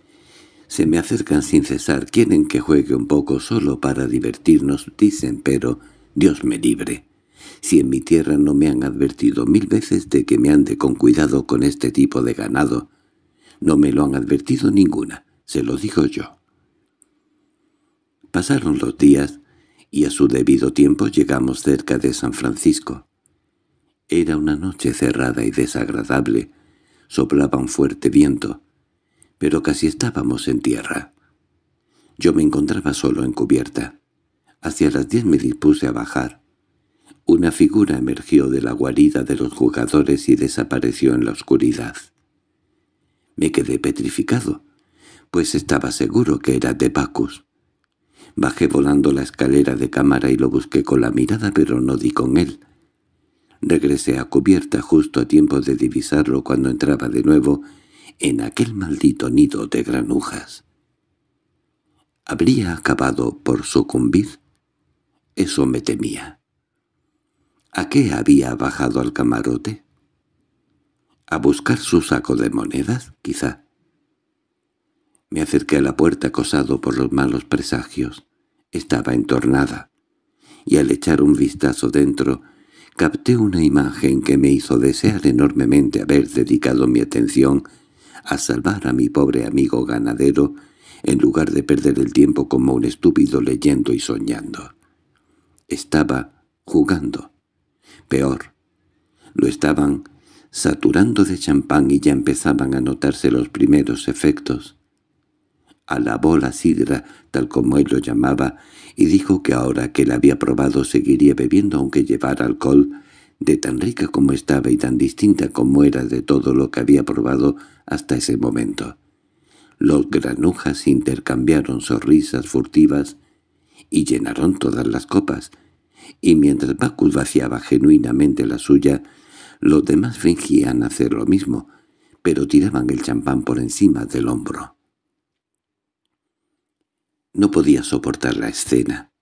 se me acercan sin cesar, quieren que juegue un poco solo para divertirnos, dicen, pero Dios me libre. Si en mi tierra no me han advertido mil veces de que me ande con cuidado con este tipo de ganado, no me lo han advertido ninguna, se lo digo yo. Pasaron los días, y a su debido tiempo llegamos cerca de San Francisco. Era una noche cerrada y desagradable, soplaba un fuerte viento, pero casi estábamos en tierra. Yo me encontraba solo en cubierta. Hacia las diez me dispuse a bajar. Una figura emergió de la guarida de los jugadores y desapareció en la oscuridad. Me quedé petrificado, pues estaba seguro que era de Bacchus. Bajé volando la escalera de cámara y lo busqué con la mirada, pero no di con él. Regresé a cubierta justo a tiempo de divisarlo cuando entraba de nuevo en aquel maldito nido de granujas. Habría acabado por sucumbir eso me temía. ¿A qué había bajado al camarote? ¿A buscar su saco de monedas, quizá? Me acerqué a la puerta acosado por los malos presagios. Estaba entornada, y al echar un vistazo dentro, capté una imagen que me hizo desear enormemente haber dedicado mi atención a salvar a mi pobre amigo ganadero en lugar de perder el tiempo como un estúpido leyendo y soñando. Estaba jugando. Peor, lo estaban saturando de champán y ya empezaban a notarse los primeros efectos. Alabó la sidra, tal como él lo llamaba, y dijo que ahora que la había probado seguiría bebiendo aunque llevara alcohol, de tan rica como estaba y tan distinta como era de todo lo que había probado hasta ese momento. Los granujas intercambiaron sonrisas furtivas y llenaron todas las copas, y mientras Bacus vaciaba genuinamente la suya, los demás fingían hacer lo mismo, pero tiraban el champán por encima del hombro. No podía soportar la escena,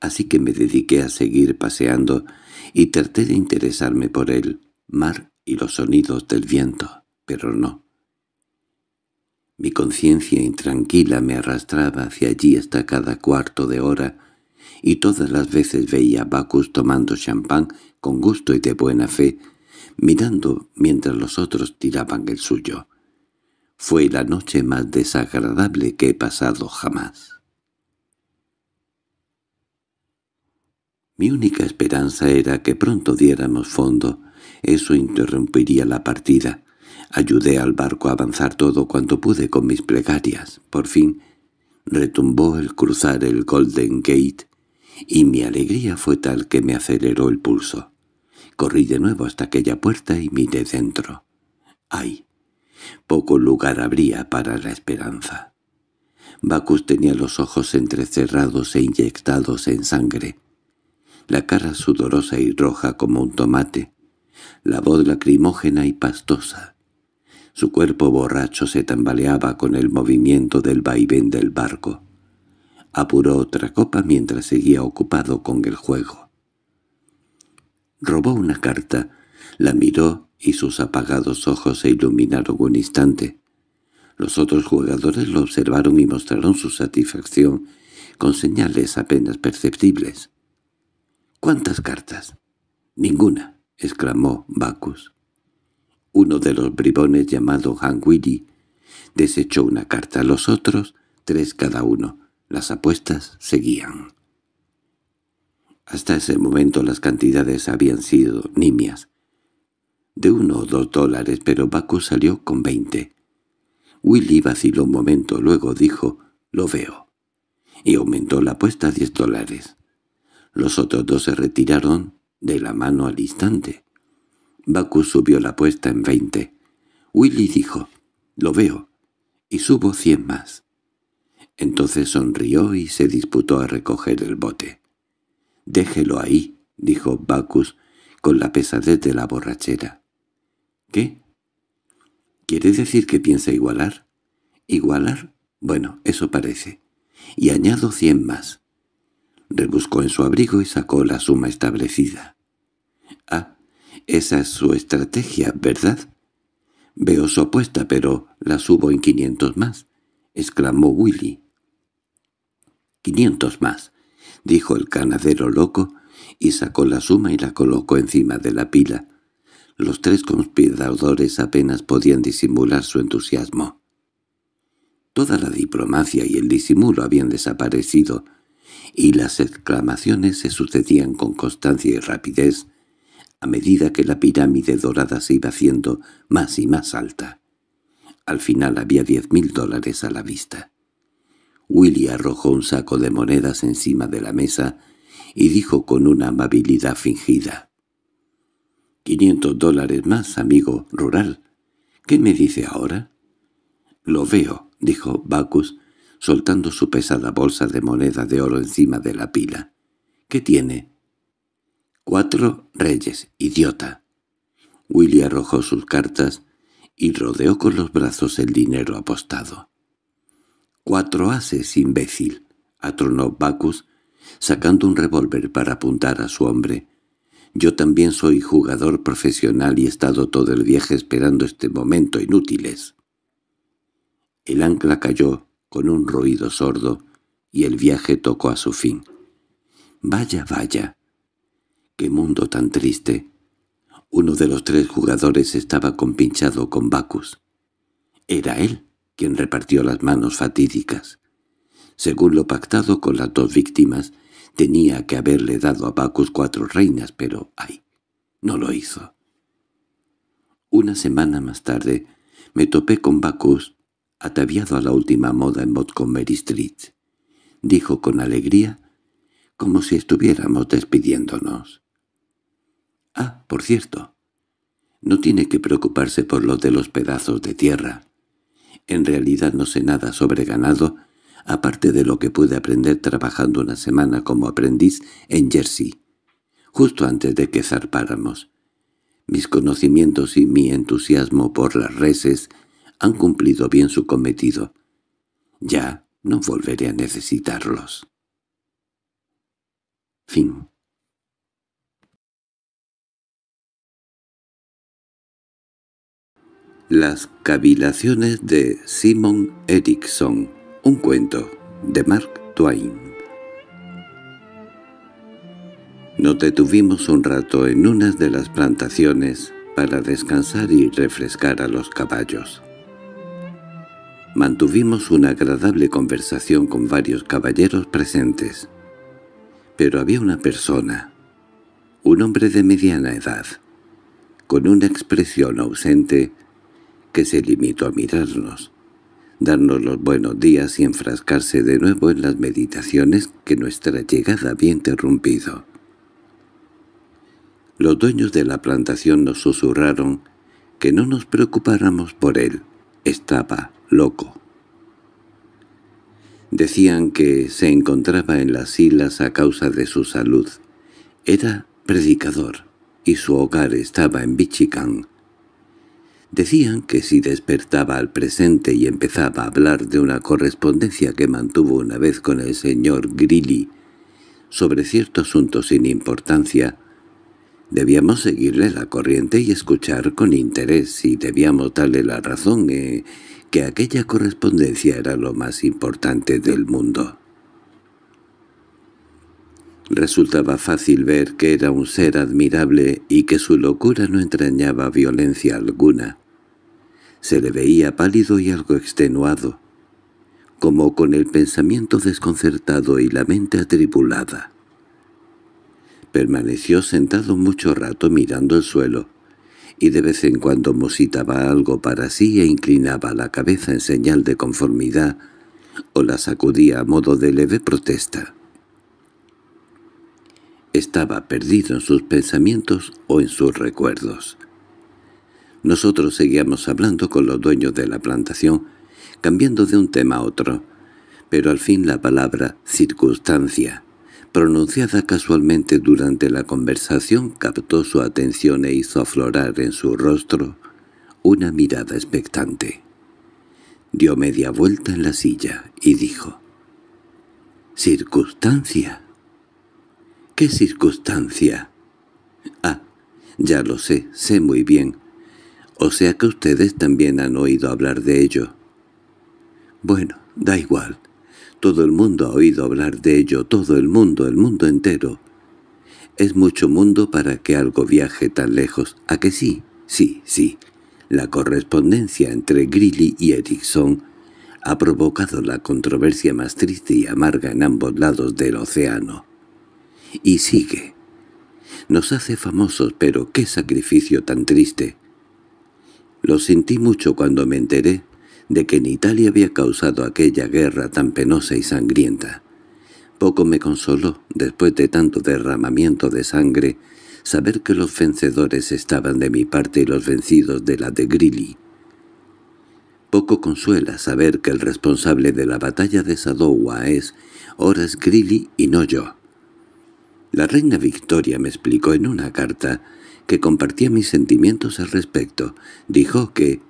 así que me dediqué a seguir paseando y traté de interesarme por el mar y los sonidos del viento, pero no. Mi conciencia intranquila me arrastraba hacia allí hasta cada cuarto de hora, y todas las veces veía a Bacchus tomando champán con gusto y de buena fe, mirando mientras los otros tiraban el suyo. Fue la noche más desagradable que he pasado jamás. Mi única esperanza era que pronto diéramos fondo. Eso interrumpiría la partida. Ayudé al barco a avanzar todo cuanto pude con mis plegarias. Por fin retumbó el cruzar el Golden Gate, y mi alegría fue tal que me aceleró el pulso. Corrí de nuevo hasta aquella puerta y miré dentro. ¡Ay! Poco lugar habría para la esperanza. Bacus tenía los ojos entrecerrados e inyectados en sangre, la cara sudorosa y roja como un tomate, la voz lacrimógena y pastosa. Su cuerpo borracho se tambaleaba con el movimiento del vaivén del barco. Apuró otra copa mientras seguía ocupado con el juego. Robó una carta, la miró y sus apagados ojos se iluminaron un instante. Los otros jugadores lo observaron y mostraron su satisfacción con señales apenas perceptibles. —¿Cuántas cartas? —Ninguna —exclamó Bacchus. Uno de los bribones llamado Han Willy, desechó una carta, a los otros tres cada uno. Las apuestas seguían. Hasta ese momento las cantidades habían sido nimias. De uno o dos dólares, pero Baco salió con veinte. Willy vaciló un momento, luego dijo, «Lo veo», y aumentó la apuesta a diez dólares. Los otros dos se retiraron de la mano al instante. Bacus subió la apuesta en veinte. Willy dijo, «Lo veo», y subo cien más. Entonces sonrió y se disputó a recoger el bote. «Déjelo ahí», dijo Bacus con la pesadez de la borrachera. «¿Qué?» «¿Quiere decir que piensa igualar?» «¿Igualar? Bueno, eso parece. Y añado cien más». Rebuscó en su abrigo y sacó la suma establecida. Esa es su estrategia, ¿verdad? Veo su apuesta, pero la subo en quinientos más, exclamó Willy. —¡Quinientos más, dijo el canadero loco, y sacó la suma y la colocó encima de la pila. Los tres conspiradores apenas podían disimular su entusiasmo. Toda la diplomacia y el disimulo habían desaparecido, y las exclamaciones se sucedían con constancia y rapidez, a medida que la pirámide dorada se iba haciendo más y más alta. Al final había diez mil dólares a la vista. Willy arrojó un saco de monedas encima de la mesa y dijo con una amabilidad fingida. —Quinientos dólares más, amigo rural. ¿Qué me dice ahora? —Lo veo —dijo Bacchus, soltando su pesada bolsa de moneda de oro encima de la pila. —¿Qué tiene? Cuatro reyes, idiota. Willy arrojó sus cartas y rodeó con los brazos el dinero apostado. —¡Cuatro haces, imbécil! —atronó Bacchus, sacando un revólver para apuntar a su hombre. —Yo también soy jugador profesional y he estado todo el viaje esperando este momento inútiles. El ancla cayó con un ruido sordo y el viaje tocó a su fin. —Vaya, vaya ¡Qué mundo tan triste! Uno de los tres jugadores estaba compinchado con Bacus. Era él quien repartió las manos fatídicas. Según lo pactado con las dos víctimas, tenía que haberle dado a Bacus cuatro reinas, pero ay, no lo hizo. Una semana más tarde me topé con Bacus, ataviado a la última moda en Montgomery Street. Dijo con alegría, como si estuviéramos despidiéndonos. Ah, por cierto, no tiene que preocuparse por lo de los pedazos de tierra. En realidad no sé nada sobre ganado, aparte de lo que pude aprender trabajando una semana como aprendiz en Jersey, justo antes de que zarpáramos. Mis conocimientos y mi entusiasmo por las reses han cumplido bien su cometido. Ya no volveré a necesitarlos. Fin Las cavilaciones de Simon Erickson, un cuento de Mark Twain. Nos detuvimos un rato en una de las plantaciones para descansar y refrescar a los caballos. Mantuvimos una agradable conversación con varios caballeros presentes. Pero había una persona, un hombre de mediana edad, con una expresión ausente que se limitó a mirarnos, darnos los buenos días y enfrascarse de nuevo en las meditaciones que nuestra llegada había interrumpido. Los dueños de la plantación nos susurraron que no nos preocupáramos por él. Estaba loco. Decían que se encontraba en las islas a causa de su salud. Era predicador, y su hogar estaba en Vichicán. Decían que si despertaba al presente y empezaba a hablar de una correspondencia que mantuvo una vez con el señor Grilly sobre cierto asunto sin importancia, debíamos seguirle la corriente y escuchar con interés si debíamos darle la razón eh, que aquella correspondencia era lo más importante del mundo. Resultaba fácil ver que era un ser admirable y que su locura no entrañaba violencia alguna. Se le veía pálido y algo extenuado, como con el pensamiento desconcertado y la mente atribulada. Permaneció sentado mucho rato mirando el suelo, y de vez en cuando musitaba algo para sí e inclinaba la cabeza en señal de conformidad, o la sacudía a modo de leve protesta. Estaba perdido en sus pensamientos o en sus recuerdos. Nosotros seguíamos hablando con los dueños de la plantación, cambiando de un tema a otro, pero al fin la palabra «circunstancia», pronunciada casualmente durante la conversación, captó su atención e hizo aflorar en su rostro una mirada expectante. Dio media vuelta en la silla y dijo «¿Circunstancia?» ¿Qué circunstancia? Ah, ya lo sé, sé muy bien. O sea que ustedes también han oído hablar de ello. Bueno, da igual. Todo el mundo ha oído hablar de ello, todo el mundo, el mundo entero. Es mucho mundo para que algo viaje tan lejos. ¿A que sí? Sí, sí. La correspondencia entre Grilly y Erickson ha provocado la controversia más triste y amarga en ambos lados del océano. Y sigue. Nos hace famosos, pero qué sacrificio tan triste. Lo sentí mucho cuando me enteré de que en Italia había causado aquella guerra tan penosa y sangrienta. Poco me consoló, después de tanto derramamiento de sangre, saber que los vencedores estaban de mi parte y los vencidos de la de Grilli. Poco consuela saber que el responsable de la batalla de Sadowa es Horace Grilly y no yo. La reina Victoria me explicó en una carta que compartía mis sentimientos al respecto. Dijo que,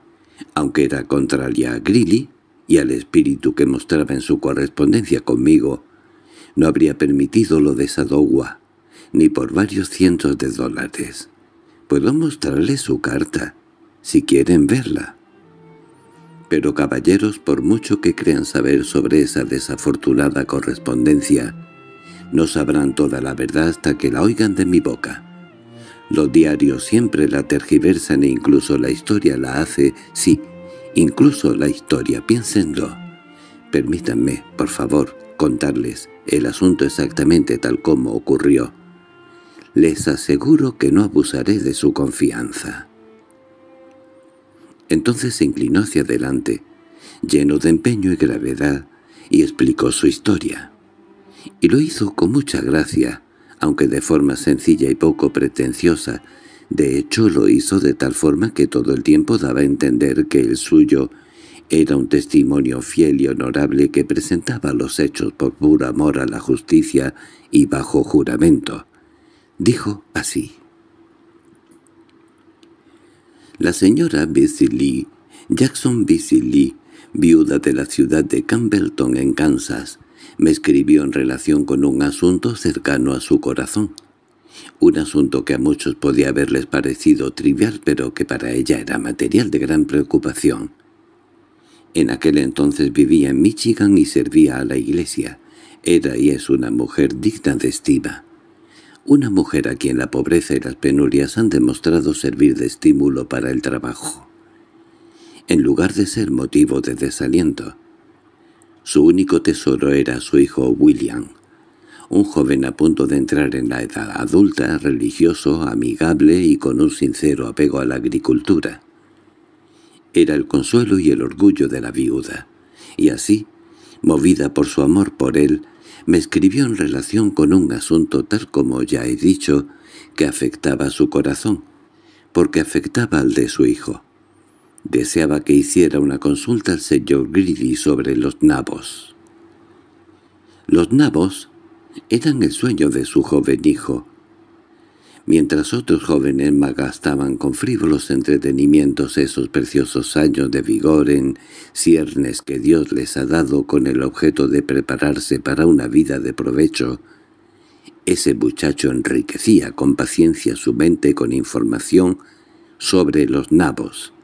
aunque era contraria a Grilly y al espíritu que mostraba en su correspondencia conmigo, no habría permitido lo de Sadowa, ni por varios cientos de dólares. Puedo mostrarle su carta, si quieren verla. Pero caballeros, por mucho que crean saber sobre esa desafortunada correspondencia, no sabrán toda la verdad hasta que la oigan de mi boca. Los diarios siempre la tergiversan e incluso la historia la hace, sí, incluso la historia, piénsenlo. Permítanme, por favor, contarles el asunto exactamente tal como ocurrió. Les aseguro que no abusaré de su confianza. Entonces se inclinó hacia adelante, lleno de empeño y gravedad, y explicó su historia y lo hizo con mucha gracia, aunque de forma sencilla y poco pretenciosa. De hecho, lo hizo de tal forma que todo el tiempo daba a entender que el suyo era un testimonio fiel y honorable que presentaba los hechos por puro amor a la justicia y bajo juramento. Dijo así. La señora Bessie Lee, Jackson Bessie Lee, viuda de la ciudad de Campbellton en Kansas, me escribió en relación con un asunto cercano a su corazón. Un asunto que a muchos podía haberles parecido trivial, pero que para ella era material de gran preocupación. En aquel entonces vivía en Michigan y servía a la iglesia. Era y es una mujer digna de estima. Una mujer a quien la pobreza y las penurias han demostrado servir de estímulo para el trabajo. En lugar de ser motivo de desaliento, su único tesoro era su hijo William, un joven a punto de entrar en la edad adulta, religioso, amigable y con un sincero apego a la agricultura. Era el consuelo y el orgullo de la viuda, y así, movida por su amor por él, me escribió en relación con un asunto tal como ya he dicho, que afectaba su corazón, porque afectaba al de su hijo. Deseaba que hiciera una consulta al señor Greedy sobre los nabos. Los nabos eran el sueño de su joven hijo. Mientras otros jóvenes magastaban con frívolos entretenimientos esos preciosos años de vigor en ciernes que Dios les ha dado con el objeto de prepararse para una vida de provecho, ese muchacho enriquecía con paciencia su mente con información sobre los nabos.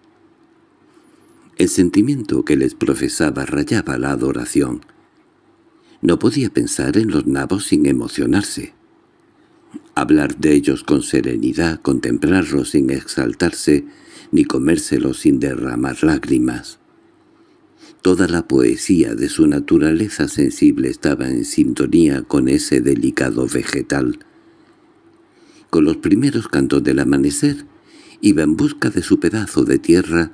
El sentimiento que les profesaba rayaba la adoración. No podía pensar en los nabos sin emocionarse. Hablar de ellos con serenidad, contemplarlos sin exaltarse, ni comérselos sin derramar lágrimas. Toda la poesía de su naturaleza sensible estaba en sintonía con ese delicado vegetal. Con los primeros cantos del amanecer, iba en busca de su pedazo de tierra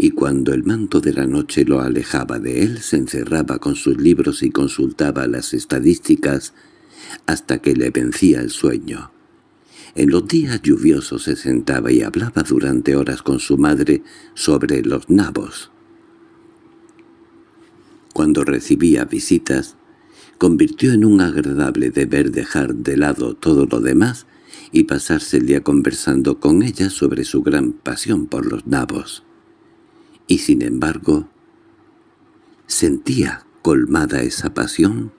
y cuando el manto de la noche lo alejaba de él se encerraba con sus libros y consultaba las estadísticas hasta que le vencía el sueño. En los días lluviosos se sentaba y hablaba durante horas con su madre sobre los nabos. Cuando recibía visitas, convirtió en un agradable deber dejar de lado todo lo demás y pasarse el día conversando con ella sobre su gran pasión por los nabos. Y sin embargo, ¿sentía colmada esa pasión?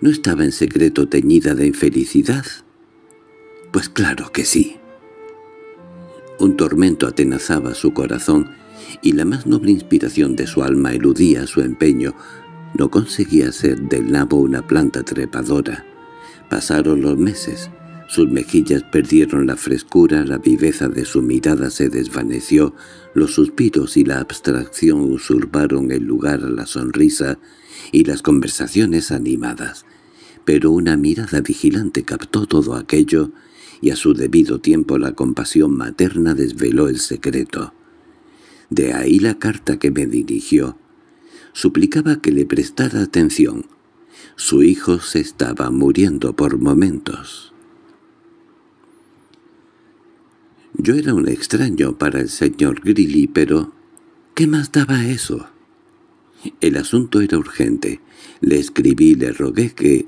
¿No estaba en secreto teñida de infelicidad? Pues claro que sí. Un tormento atenazaba su corazón y la más noble inspiración de su alma eludía su empeño. No conseguía ser del nabo una planta trepadora. Pasaron los meses, sus mejillas perdieron la frescura, la viveza de su mirada se desvaneció, los suspiros y la abstracción usurparon el lugar a la sonrisa y las conversaciones animadas, pero una mirada vigilante captó todo aquello y a su debido tiempo la compasión materna desveló el secreto. De ahí la carta que me dirigió. Suplicaba que le prestara atención. Su hijo se estaba muriendo por momentos. Yo era un extraño para el señor Grilly, pero ¿qué más daba eso? El asunto era urgente. Le escribí y le rogué que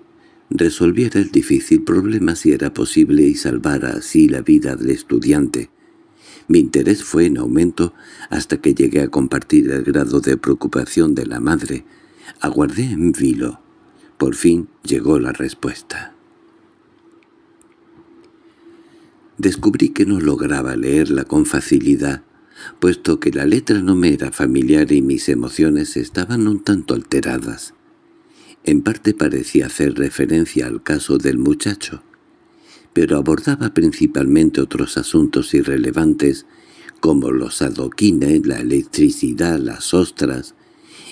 resolviera el difícil problema si era posible y salvara así la vida del estudiante. Mi interés fue en aumento hasta que llegué a compartir el grado de preocupación de la madre. Aguardé en vilo. Por fin llegó la respuesta. Descubrí que no lograba leerla con facilidad, puesto que la letra no me era familiar y mis emociones estaban un tanto alteradas. En parte parecía hacer referencia al caso del muchacho, pero abordaba principalmente otros asuntos irrelevantes como los adoquines, la electricidad, las ostras,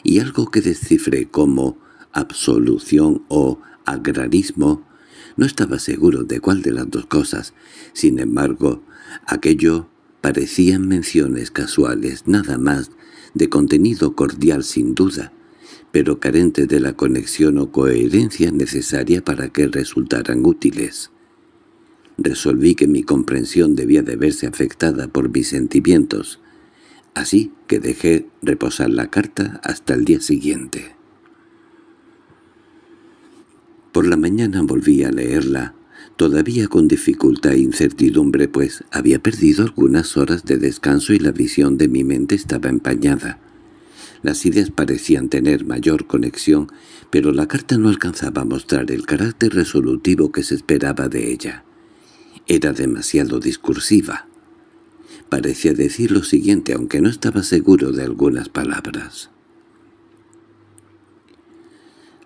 y algo que descifré como absolución o agrarismo, no estaba seguro de cuál de las dos cosas, sin embargo, aquello parecían menciones casuales, nada más, de contenido cordial sin duda, pero carente de la conexión o coherencia necesaria para que resultaran útiles. Resolví que mi comprensión debía de verse afectada por mis sentimientos, así que dejé reposar la carta hasta el día siguiente. Por la mañana volví a leerla, todavía con dificultad e incertidumbre, pues había perdido algunas horas de descanso y la visión de mi mente estaba empañada. Las ideas parecían tener mayor conexión, pero la carta no alcanzaba a mostrar el carácter resolutivo que se esperaba de ella. Era demasiado discursiva. Parecía decir lo siguiente, aunque no estaba seguro de algunas palabras.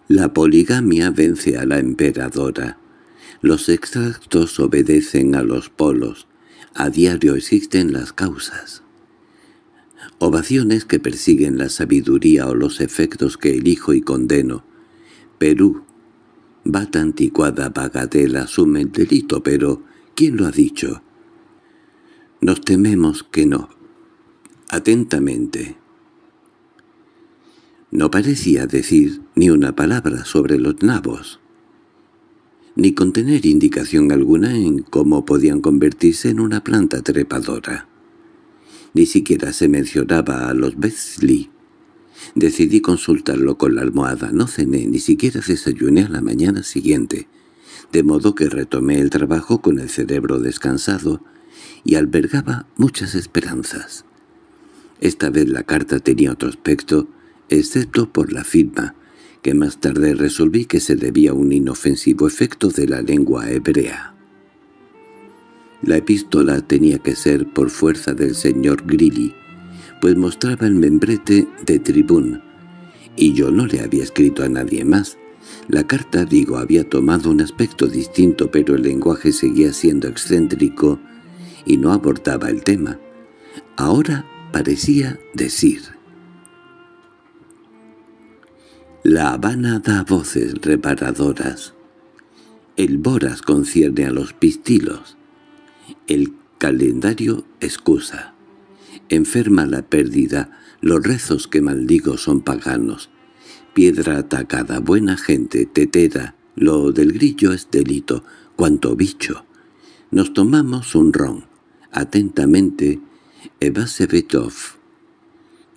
La poligamia vence a la emperadora, los extractos obedecen a los polos. A diario existen las causas. Ovaciones que persiguen la sabiduría o los efectos que elijo y condeno. Perú. Bata anticuada bagatela asume el delito, pero ¿quién lo ha dicho? Nos tememos que no. Atentamente. No parecía decir ni una palabra sobre los nabos ni con indicación alguna en cómo podían convertirse en una planta trepadora. Ni siquiera se mencionaba a los Bexley. Decidí consultarlo con la almohada, no cené, ni siquiera desayuné a la mañana siguiente, de modo que retomé el trabajo con el cerebro descansado y albergaba muchas esperanzas. Esta vez la carta tenía otro aspecto, excepto por la firma, que más tarde resolví que se debía a un inofensivo efecto de la lengua hebrea. La epístola tenía que ser por fuerza del señor Grilly, pues mostraba el membrete de tribún, y yo no le había escrito a nadie más. La carta, digo, había tomado un aspecto distinto, pero el lenguaje seguía siendo excéntrico y no abordaba el tema. Ahora parecía decir... La Habana da voces reparadoras. El Boras concierne a los pistilos. El calendario excusa. Enferma la pérdida, los rezos que maldigo son paganos. Piedra atacada, buena gente, tetera, lo del grillo es delito, cuanto bicho. Nos tomamos un ron. Atentamente, Evasebetov.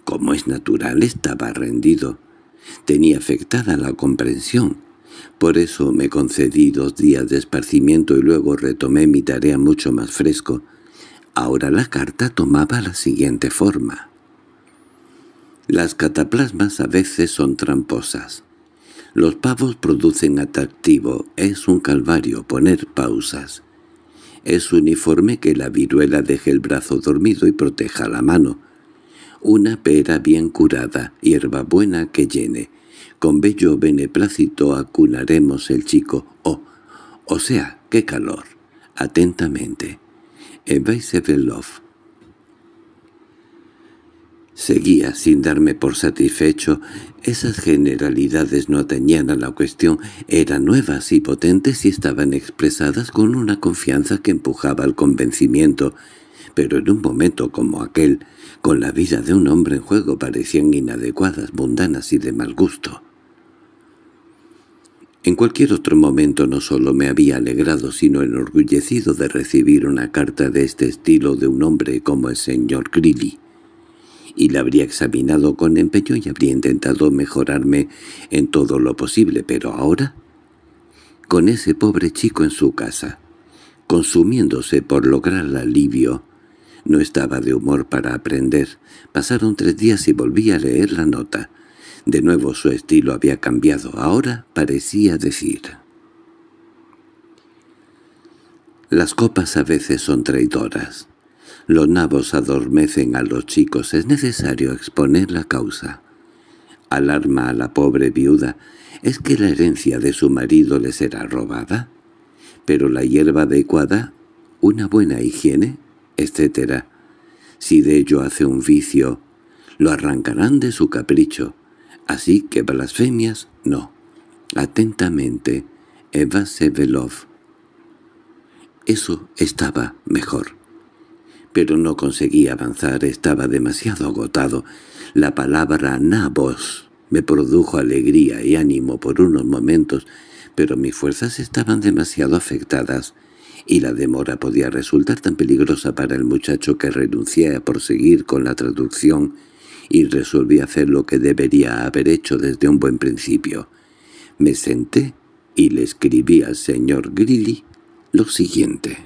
Como es natural, estaba rendido. Tenía afectada la comprensión. Por eso me concedí dos días de esparcimiento y luego retomé mi tarea mucho más fresco. Ahora la carta tomaba la siguiente forma. Las cataplasmas a veces son tramposas. Los pavos producen atractivo, es un calvario poner pausas. Es uniforme que la viruela deje el brazo dormido y proteja la mano, una pera bien curada, hierba buena que llene. Con bello beneplácito acunaremos el chico. Oh, o sea, qué calor. Atentamente. Evaisevelov. Seguía sin darme por satisfecho. Esas generalidades no atañían a la cuestión, eran nuevas y potentes y estaban expresadas con una confianza que empujaba al convencimiento, pero en un momento como aquel, con la vida de un hombre en juego parecían inadecuadas, mundanas y de mal gusto. En cualquier otro momento no solo me había alegrado, sino enorgullecido de recibir una carta de este estilo de un hombre como el señor Greeley, y la habría examinado con empeño y habría intentado mejorarme en todo lo posible, pero ahora, con ese pobre chico en su casa, consumiéndose por lograr alivio, no estaba de humor para aprender. Pasaron tres días y volví a leer la nota. De nuevo su estilo había cambiado. Ahora parecía decir... Las copas a veces son traidoras. Los nabos adormecen a los chicos. Es necesario exponer la causa. Alarma a la pobre viuda. ¿Es que la herencia de su marido le será robada? Pero la hierba adecuada, una buena higiene, etc. Si de ello hace un vicio, lo arrancarán de su capricho. Así que blasfemias no. Atentamente, Eva Eso estaba mejor. Pero no conseguí avanzar, estaba demasiado agotado. La palabra «nabos» me produjo alegría y ánimo por unos momentos, pero mis fuerzas estaban demasiado afectadas y la demora podía resultar tan peligrosa para el muchacho que renuncié a proseguir con la traducción y resolví hacer lo que debería haber hecho desde un buen principio. Me senté y le escribí al señor Grilly lo siguiente.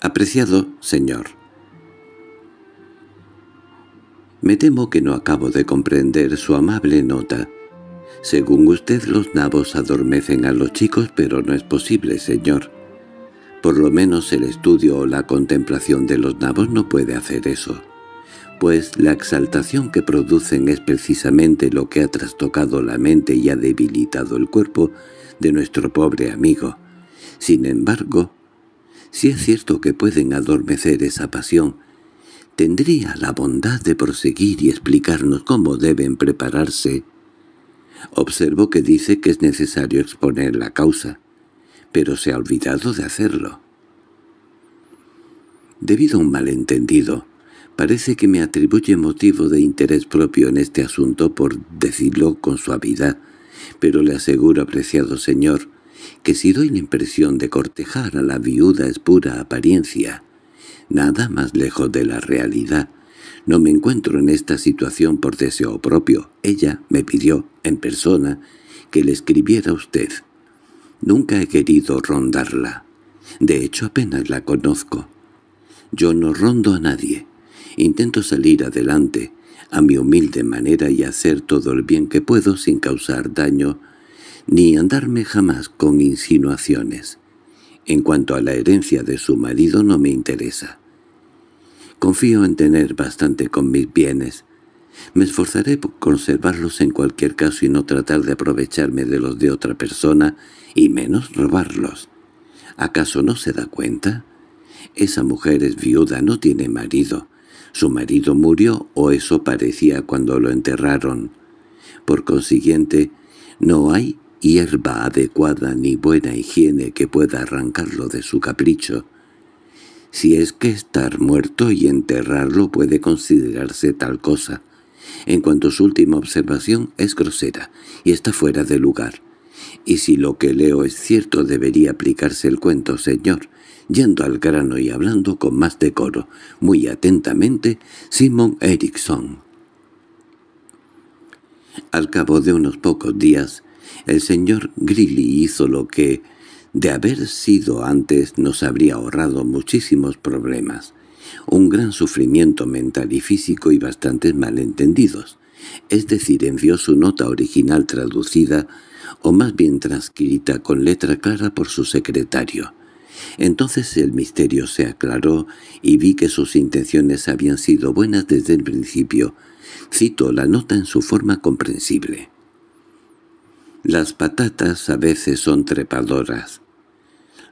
Apreciado señor, me temo que no acabo de comprender su amable nota. Según usted los nabos adormecen a los chicos, pero no es posible, señor. Por lo menos el estudio o la contemplación de los nabos no puede hacer eso, pues la exaltación que producen es precisamente lo que ha trastocado la mente y ha debilitado el cuerpo de nuestro pobre amigo. Sin embargo, si es cierto que pueden adormecer esa pasión, tendría la bondad de proseguir y explicarnos cómo deben prepararse Observo que dice que es necesario exponer la causa, pero se ha olvidado de hacerlo. Debido a un malentendido, parece que me atribuye motivo de interés propio en este asunto por decirlo con suavidad, pero le aseguro, apreciado señor, que si doy la impresión de cortejar a la viuda es pura apariencia, nada más lejos de la realidad, no me encuentro en esta situación por deseo propio. Ella me pidió, en persona, que le escribiera a usted. Nunca he querido rondarla. De hecho, apenas la conozco. Yo no rondo a nadie. Intento salir adelante, a mi humilde manera y hacer todo el bien que puedo sin causar daño, ni andarme jamás con insinuaciones. En cuanto a la herencia de su marido no me interesa. Confío en tener bastante con mis bienes. Me esforzaré por conservarlos en cualquier caso y no tratar de aprovecharme de los de otra persona, y menos robarlos. ¿Acaso no se da cuenta? Esa mujer es viuda, no tiene marido. Su marido murió, o eso parecía cuando lo enterraron. Por consiguiente, no hay hierba adecuada ni buena higiene que pueda arrancarlo de su capricho. Si es que estar muerto y enterrarlo puede considerarse tal cosa. En cuanto a su última observación es grosera y está fuera de lugar. Y si lo que leo es cierto debería aplicarse el cuento, señor. Yendo al grano y hablando con más decoro, muy atentamente, Simon Erickson. Al cabo de unos pocos días, el señor Grilly hizo lo que de haber sido antes nos habría ahorrado muchísimos problemas, un gran sufrimiento mental y físico y bastantes malentendidos. Es decir, envió su nota original traducida, o más bien transcrita con letra clara por su secretario. Entonces el misterio se aclaró y vi que sus intenciones habían sido buenas desde el principio. Cito la nota en su forma comprensible. Las patatas a veces son trepadoras,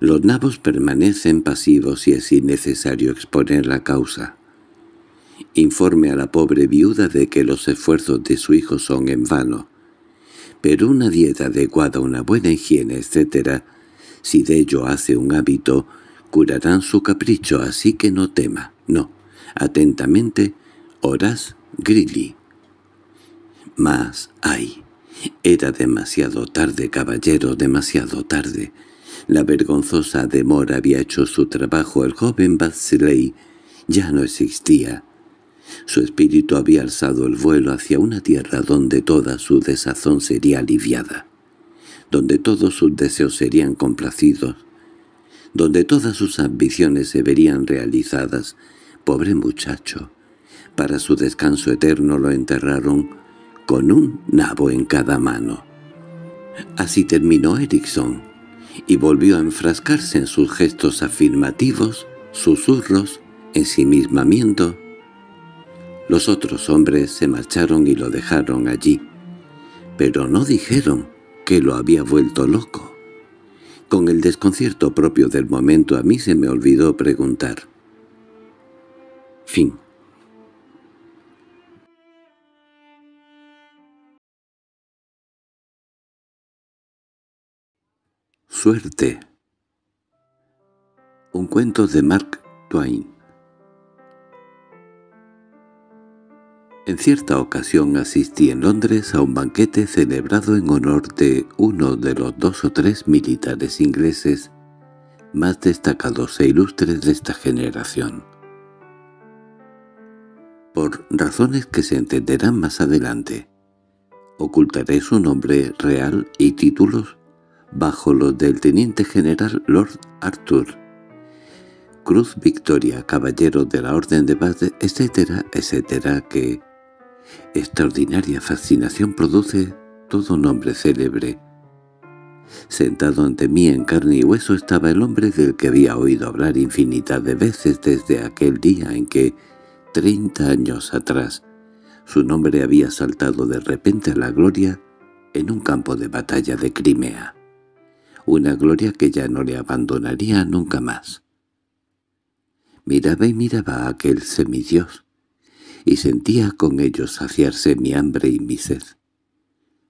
los nabos permanecen pasivos y es innecesario exponer la causa. Informe a la pobre viuda de que los esfuerzos de su hijo son en vano. Pero una dieta adecuada, una buena higiene, etc., si de ello hace un hábito, curarán su capricho, así que no tema. No. Atentamente, Horace Grilly. Mas, ay, era demasiado tarde, caballero, demasiado tarde. La vergonzosa demora había hecho su trabajo. El joven Batsley ya no existía. Su espíritu había alzado el vuelo hacia una tierra donde toda su desazón sería aliviada, donde todos sus deseos serían complacidos, donde todas sus ambiciones se verían realizadas. Pobre muchacho, para su descanso eterno lo enterraron con un nabo en cada mano. Así terminó Erickson y volvió a enfrascarse en sus gestos afirmativos, susurros, ensimismamiento. Los otros hombres se marcharon y lo dejaron allí, pero no dijeron que lo había vuelto loco. Con el desconcierto propio del momento a mí se me olvidó preguntar. Fin Suerte. Un cuento de Mark Twain. En cierta ocasión asistí en Londres a un banquete celebrado en honor de uno de los dos o tres militares ingleses más destacados e ilustres de esta generación. Por razones que se entenderán más adelante, ocultaré su nombre real y títulos bajo los del teniente general Lord Arthur, Cruz Victoria, caballero de la Orden de Bad etcétera, etcétera, que extraordinaria fascinación produce todo nombre célebre. Sentado ante mí en carne y hueso estaba el hombre del que había oído hablar infinidad de veces desde aquel día en que, treinta años atrás, su nombre había saltado de repente a la gloria en un campo de batalla de Crimea una gloria que ya no le abandonaría nunca más. Miraba y miraba a aquel semidios, y sentía con ellos saciarse mi hambre y mi sed.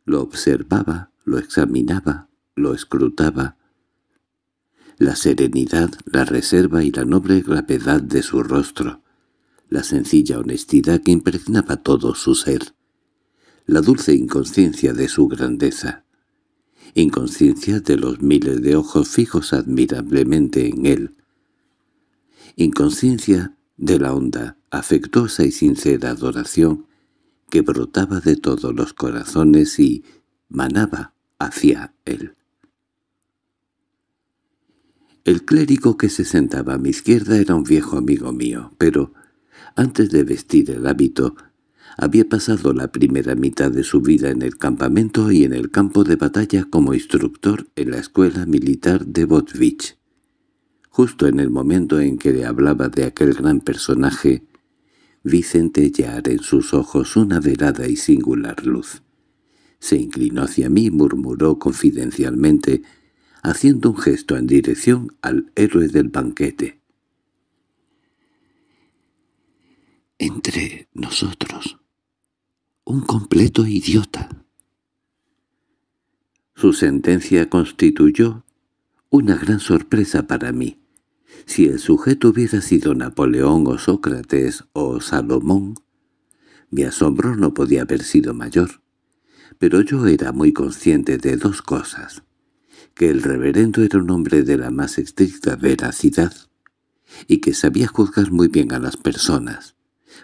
Lo observaba, lo examinaba, lo escrutaba. La serenidad, la reserva y la noble gravedad de su rostro, la sencilla honestidad que impregnaba todo su ser, la dulce inconsciencia de su grandeza, inconsciencia de los miles de ojos fijos admirablemente en él, inconsciencia de la honda, afectuosa y sincera adoración que brotaba de todos los corazones y manaba hacia él. El clérigo que se sentaba a mi izquierda era un viejo amigo mío, pero antes de vestir el hábito había pasado la primera mitad de su vida en el campamento y en el campo de batalla como instructor en la escuela militar de Botvich. Justo en el momento en que le hablaba de aquel gran personaje, vi centellar en sus ojos una velada y singular luz. Se inclinó hacia mí y murmuró confidencialmente, haciendo un gesto en dirección al héroe del banquete. «Entre nosotros» un completo idiota. Su sentencia constituyó una gran sorpresa para mí. Si el sujeto hubiera sido Napoleón o Sócrates o Salomón, mi asombro no podía haber sido mayor. Pero yo era muy consciente de dos cosas. Que el reverendo era un hombre de la más estricta veracidad y que sabía juzgar muy bien a las personas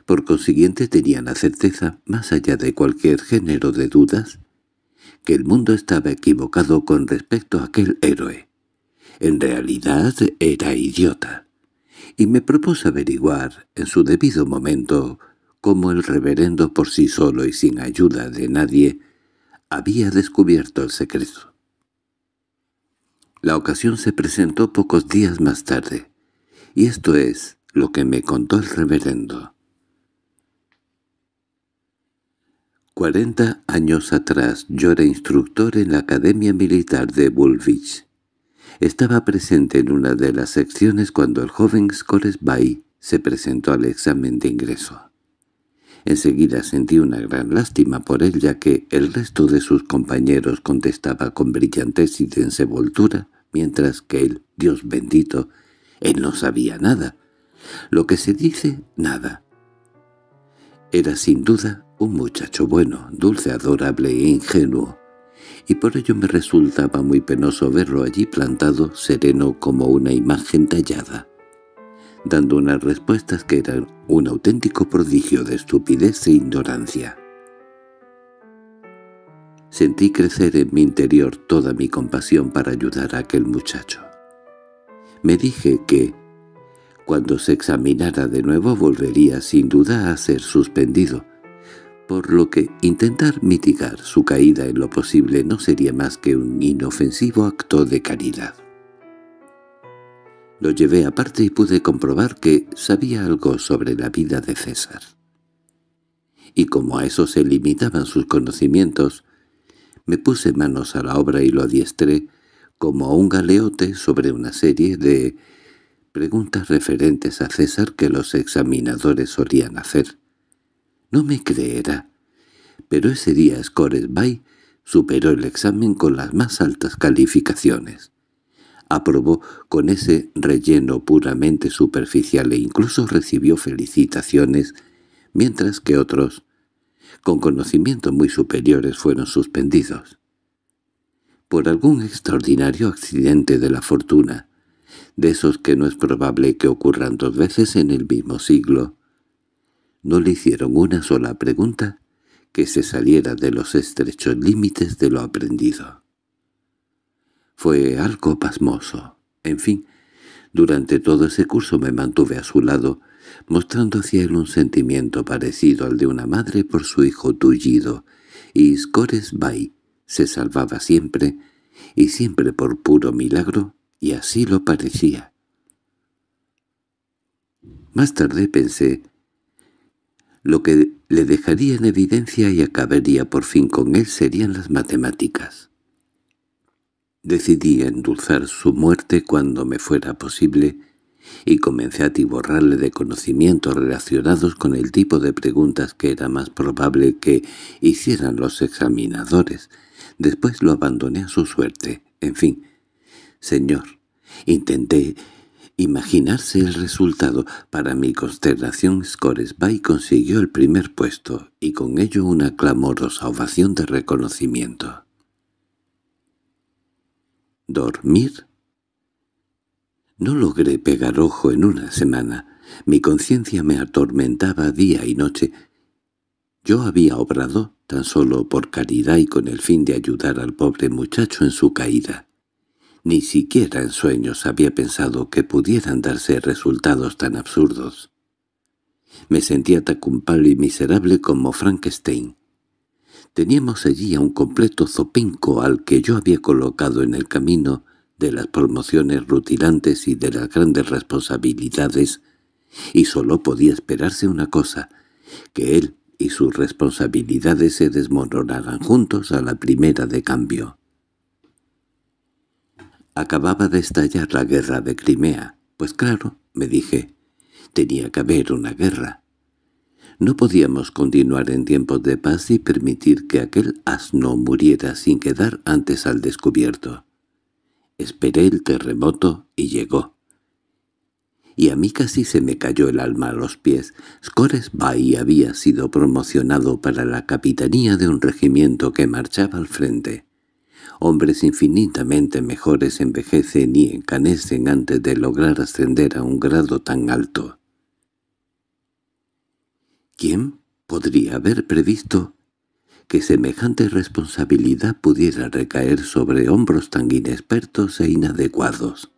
por consiguiente tenía la certeza, más allá de cualquier género de dudas, que el mundo estaba equivocado con respecto a aquel héroe. En realidad era idiota, y me propuso averiguar, en su debido momento, cómo el reverendo por sí solo y sin ayuda de nadie había descubierto el secreto. La ocasión se presentó pocos días más tarde, y esto es lo que me contó el reverendo. Cuarenta años atrás yo era instructor en la Academia Militar de Woolwich. Estaba presente en una de las secciones cuando el joven Scoresby se presentó al examen de ingreso. Enseguida sentí una gran lástima por él, ya que el resto de sus compañeros contestaba con brillantez y desenvoltura, mientras que él, Dios bendito, él no sabía nada. Lo que se dice, nada. Era sin duda un muchacho bueno, dulce, adorable e ingenuo, y por ello me resultaba muy penoso verlo allí plantado, sereno como una imagen tallada, dando unas respuestas que eran un auténtico prodigio de estupidez e ignorancia. Sentí crecer en mi interior toda mi compasión para ayudar a aquel muchacho. Me dije que, cuando se examinara de nuevo volvería sin duda a ser suspendido, por lo que intentar mitigar su caída en lo posible no sería más que un inofensivo acto de caridad. Lo llevé aparte y pude comprobar que sabía algo sobre la vida de César. Y como a eso se limitaban sus conocimientos, me puse manos a la obra y lo adiestré como a un galeote sobre una serie de preguntas referentes a César que los examinadores solían hacer. No me creerá, pero ese día Scores superó el examen con las más altas calificaciones. Aprobó con ese relleno puramente superficial e incluso recibió felicitaciones, mientras que otros, con conocimientos muy superiores, fueron suspendidos. Por algún extraordinario accidente de la fortuna, de esos que no es probable que ocurran dos veces en el mismo siglo. No le hicieron una sola pregunta que se saliera de los estrechos límites de lo aprendido. Fue algo pasmoso. En fin, durante todo ese curso me mantuve a su lado, mostrando hacia él un sentimiento parecido al de una madre por su hijo tullido, y Scores Bay se salvaba siempre, y siempre por puro milagro, y así lo parecía. Más tarde pensé lo que le dejaría en evidencia y acabaría por fin con él serían las matemáticas. Decidí endulzar su muerte cuando me fuera posible y comencé a tiborrarle de conocimientos relacionados con el tipo de preguntas que era más probable que hicieran los examinadores. Después lo abandoné a su suerte. En fin, Señor, intenté imaginarse el resultado. Para mi consternación, Scoresby consiguió el primer puesto, y con ello una clamorosa ovación de reconocimiento. ¿Dormir? No logré pegar ojo en una semana. Mi conciencia me atormentaba día y noche. Yo había obrado tan solo por caridad y con el fin de ayudar al pobre muchacho en su caída. Ni siquiera en sueños había pensado que pudieran darse resultados tan absurdos. Me sentía tan culpable y miserable como Frankenstein. Teníamos allí a un completo zopinco al que yo había colocado en el camino de las promociones rutilantes y de las grandes responsabilidades, y sólo podía esperarse una cosa, que él y sus responsabilidades se desmoronaran juntos a la primera de cambio. Acababa de estallar la guerra de Crimea. Pues claro, me dije, tenía que haber una guerra. No podíamos continuar en tiempos de paz y permitir que aquel asno muriera sin quedar antes al descubierto. Esperé el terremoto y llegó. Y a mí casi se me cayó el alma a los pies. Scores Bay había sido promocionado para la capitanía de un regimiento que marchaba al frente. Hombres infinitamente mejores envejecen y encanecen antes de lograr ascender a un grado tan alto. ¿Quién podría haber previsto que semejante responsabilidad pudiera recaer sobre hombros tan inexpertos e inadecuados?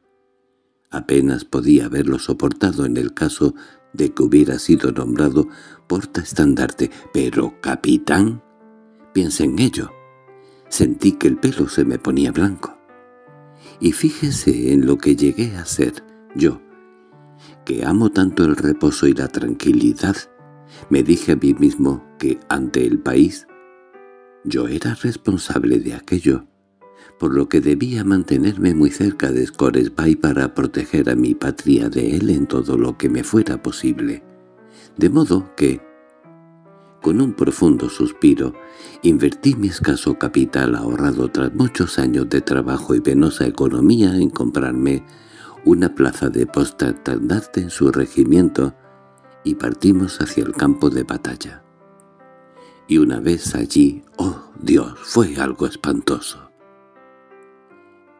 Apenas podía haberlo soportado en el caso de que hubiera sido nombrado portaestandarte, pero capitán, piensa en ello. Sentí que el pelo se me ponía blanco. Y fíjese en lo que llegué a ser, yo, que amo tanto el reposo y la tranquilidad, me dije a mí mismo que ante el país yo era responsable de aquello, por lo que debía mantenerme muy cerca de Scoresby para proteger a mi patria de él en todo lo que me fuera posible. De modo que, con un profundo suspiro, invertí mi escaso capital ahorrado tras muchos años de trabajo y penosa economía en comprarme una plaza de posta tardante en su regimiento y partimos hacia el campo de batalla. Y una vez allí, oh Dios, fue algo espantoso.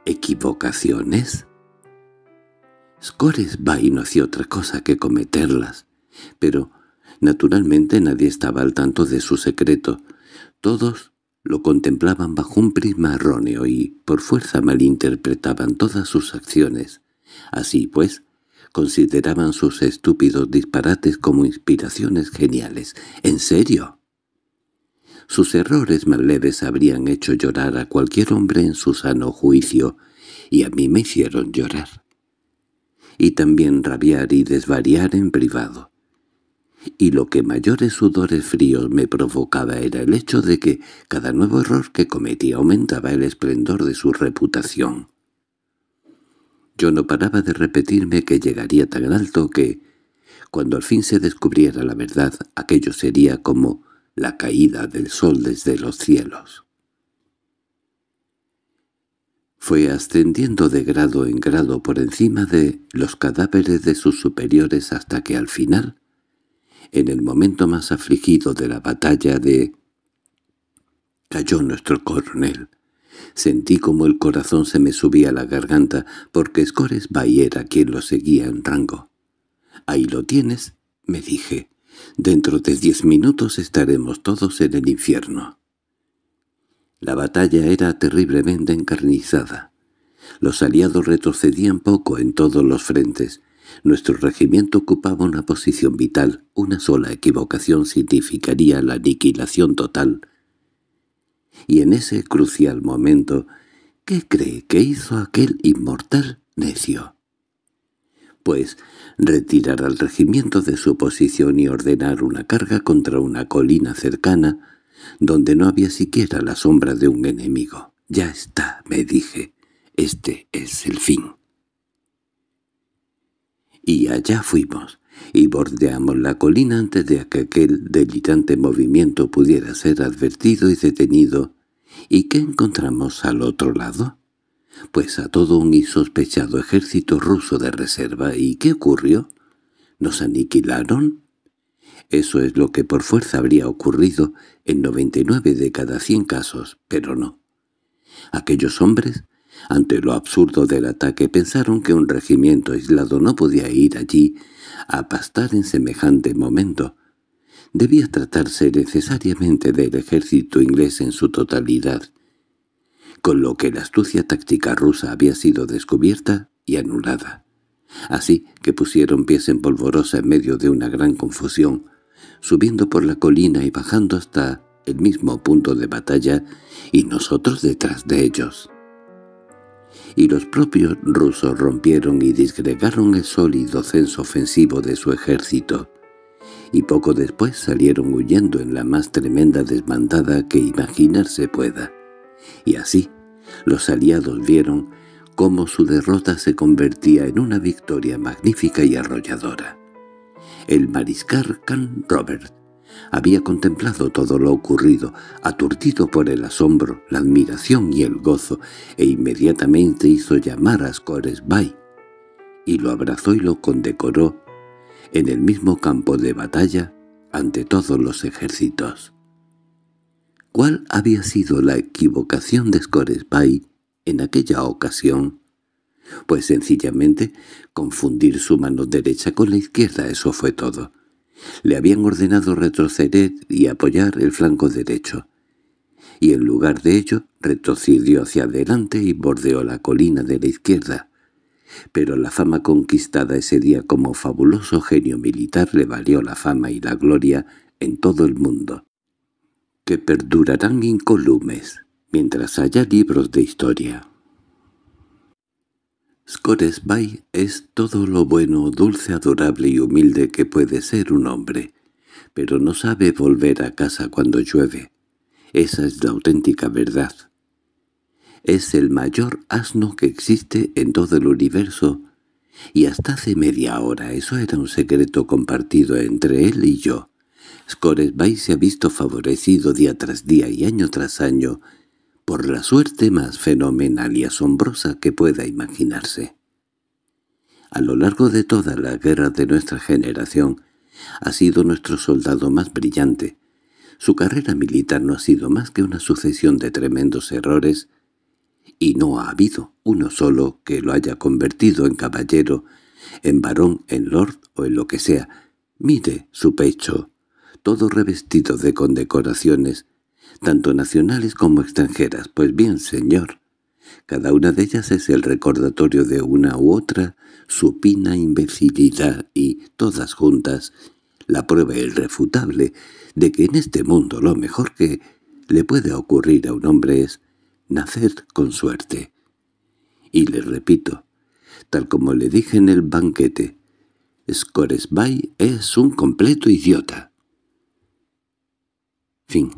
¿Equivocaciones? Scores va y no hacía otra cosa que cometerlas, pero Naturalmente nadie estaba al tanto de su secreto. Todos lo contemplaban bajo un prisma erróneo y, por fuerza, malinterpretaban todas sus acciones. Así pues, consideraban sus estúpidos disparates como inspiraciones geniales. ¿En serio? Sus errores más leves habrían hecho llorar a cualquier hombre en su sano juicio, y a mí me hicieron llorar. Y también rabiar y desvariar en privado y lo que mayores sudores fríos me provocaba era el hecho de que cada nuevo error que cometía aumentaba el esplendor de su reputación. Yo no paraba de repetirme que llegaría tan alto que, cuando al fin se descubriera la verdad, aquello sería como la caída del sol desde los cielos. Fue ascendiendo de grado en grado por encima de los cadáveres de sus superiores hasta que al final en el momento más afligido de la batalla de... Cayó nuestro coronel. Sentí como el corazón se me subía a la garganta, porque Scores Bay era quien lo seguía en rango. «Ahí lo tienes», me dije. «Dentro de diez minutos estaremos todos en el infierno». La batalla era terriblemente encarnizada. Los aliados retrocedían poco en todos los frentes, nuestro regimiento ocupaba una posición vital, una sola equivocación significaría la aniquilación total. Y en ese crucial momento, ¿qué cree que hizo aquel inmortal necio? Pues retirar al regimiento de su posición y ordenar una carga contra una colina cercana, donde no había siquiera la sombra de un enemigo. «Ya está», me dije, «este es el fin» y allá fuimos, y bordeamos la colina antes de que aquel delitante movimiento pudiera ser advertido y detenido. ¿Y qué encontramos al otro lado? Pues a todo un insospechado ejército ruso de reserva. ¿Y qué ocurrió? ¿Nos aniquilaron? Eso es lo que por fuerza habría ocurrido en 99 de cada 100 casos, pero no. Aquellos hombres ante lo absurdo del ataque pensaron que un regimiento aislado no podía ir allí a pastar en semejante momento. Debía tratarse necesariamente del ejército inglés en su totalidad, con lo que la astucia táctica rusa había sido descubierta y anulada. Así que pusieron pies en polvorosa en medio de una gran confusión, subiendo por la colina y bajando hasta el mismo punto de batalla, y nosotros detrás de ellos y los propios rusos rompieron y disgregaron el sólido censo ofensivo de su ejército, y poco después salieron huyendo en la más tremenda desbandada que imaginarse pueda. Y así, los aliados vieron cómo su derrota se convertía en una victoria magnífica y arrolladora. El mariscal Can Robert había contemplado todo lo ocurrido, aturdido por el asombro, la admiración y el gozo, e inmediatamente hizo llamar a Scores y lo abrazó y lo condecoró en el mismo campo de batalla ante todos los ejércitos. ¿Cuál había sido la equivocación de Scoresby en aquella ocasión? Pues sencillamente confundir su mano derecha con la izquierda, eso fue todo. Le habían ordenado retroceder y apoyar el flanco derecho, y en lugar de ello retrocedió hacia adelante y bordeó la colina de la izquierda. Pero la fama conquistada ese día como fabuloso genio militar le valió la fama y la gloria en todo el mundo, que perdurarán incolumes mientras haya libros de historia. Scoresby es todo lo bueno, dulce, adorable y humilde que puede ser un hombre, pero no sabe volver a casa cuando llueve. Esa es la auténtica verdad. Es el mayor asno que existe en todo el universo, y hasta hace media hora eso era un secreto compartido entre él y yo. Scoresby se ha visto favorecido día tras día y año tras año por la suerte más fenomenal y asombrosa que pueda imaginarse. A lo largo de toda la guerra de nuestra generación, ha sido nuestro soldado más brillante. Su carrera militar no ha sido más que una sucesión de tremendos errores, y no ha habido uno solo que lo haya convertido en caballero, en varón, en lord o en lo que sea. Mire su pecho, todo revestido de condecoraciones, tanto nacionales como extranjeras. Pues bien, señor, cada una de ellas es el recordatorio de una u otra supina imbecilidad y, todas juntas, la prueba irrefutable de que en este mundo lo mejor que le puede ocurrir a un hombre es nacer con suerte. Y le repito, tal como le dije en el banquete, Scoresby es un completo idiota. Fin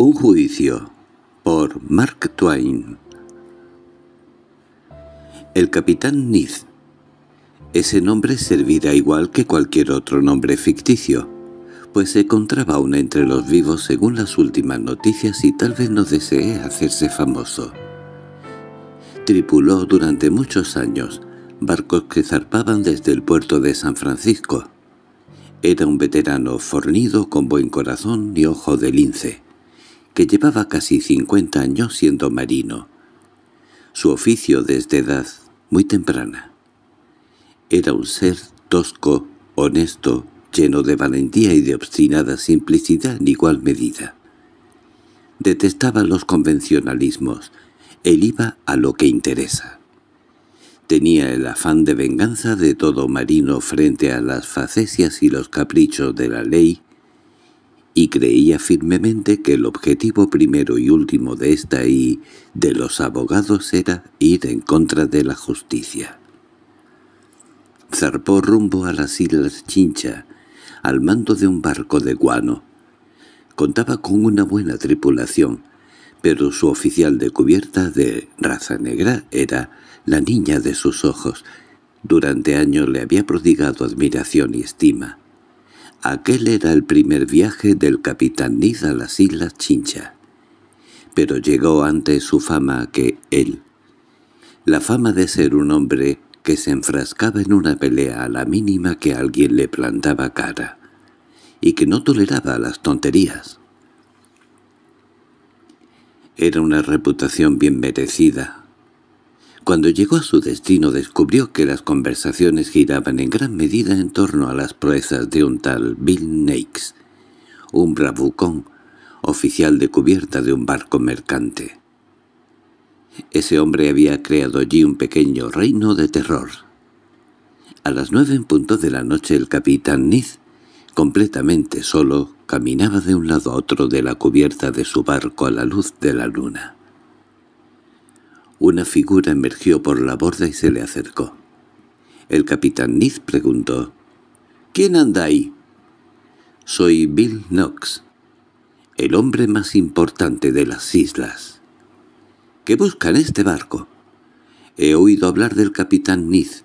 Un juicio por Mark Twain El capitán Niz, Ese nombre servirá igual que cualquier otro nombre ficticio, pues se encontraba aún entre los vivos según las últimas noticias y tal vez no desee hacerse famoso. Tripuló durante muchos años barcos que zarpaban desde el puerto de San Francisco. Era un veterano fornido con buen corazón y ojo de lince que llevaba casi 50 años siendo marino, su oficio desde edad muy temprana. Era un ser tosco, honesto, lleno de valentía y de obstinada simplicidad en igual medida. Detestaba los convencionalismos, él iba a lo que interesa. Tenía el afán de venganza de todo marino frente a las facecias y los caprichos de la ley y creía firmemente que el objetivo primero y último de esta y de los abogados era ir en contra de la justicia. Zarpó rumbo a las Islas Chincha, al mando de un barco de guano. Contaba con una buena tripulación, pero su oficial de cubierta de raza negra era la niña de sus ojos. Durante años le había prodigado admiración y estima. Aquel era el primer viaje del capitán Nid a las Islas Chincha. Pero llegó antes su fama que él. La fama de ser un hombre que se enfrascaba en una pelea a la mínima que alguien le plantaba cara, y que no toleraba las tonterías. Era una reputación bien merecida, cuando llegó a su destino descubrió que las conversaciones giraban en gran medida en torno a las proezas de un tal Bill Nakes, un bravucón, oficial de cubierta de un barco mercante. Ese hombre había creado allí un pequeño reino de terror. A las nueve en punto de la noche el capitán Niz, completamente solo, caminaba de un lado a otro de la cubierta de su barco a la luz de la luna. Una figura emergió por la borda y se le acercó. El capitán Niz preguntó, «¿Quién anda ahí?» «Soy Bill Knox, el hombre más importante de las islas». «¿Qué busca en este barco?» «He oído hablar del capitán Niz.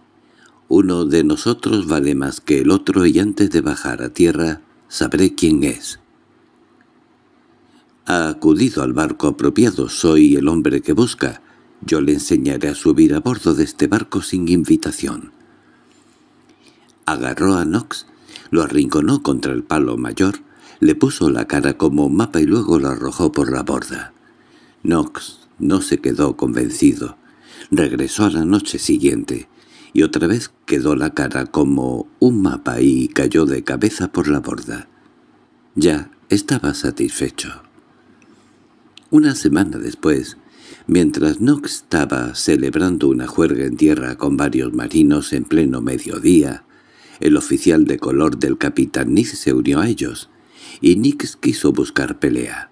Uno de nosotros vale más que el otro y antes de bajar a tierra sabré quién es». «Ha acudido al barco apropiado, soy el hombre que busca». Yo le enseñaré a subir a bordo de este barco sin invitación. Agarró a Knox, lo arrinconó contra el palo mayor, le puso la cara como un mapa y luego lo arrojó por la borda. Knox no se quedó convencido. Regresó a la noche siguiente, y otra vez quedó la cara como un mapa y cayó de cabeza por la borda. Ya estaba satisfecho. Una semana después, mientras Knox estaba celebrando una juerga en tierra con varios marinos en pleno mediodía, el oficial de color del capitán Nix se unió a ellos, y Nix quiso buscar pelea.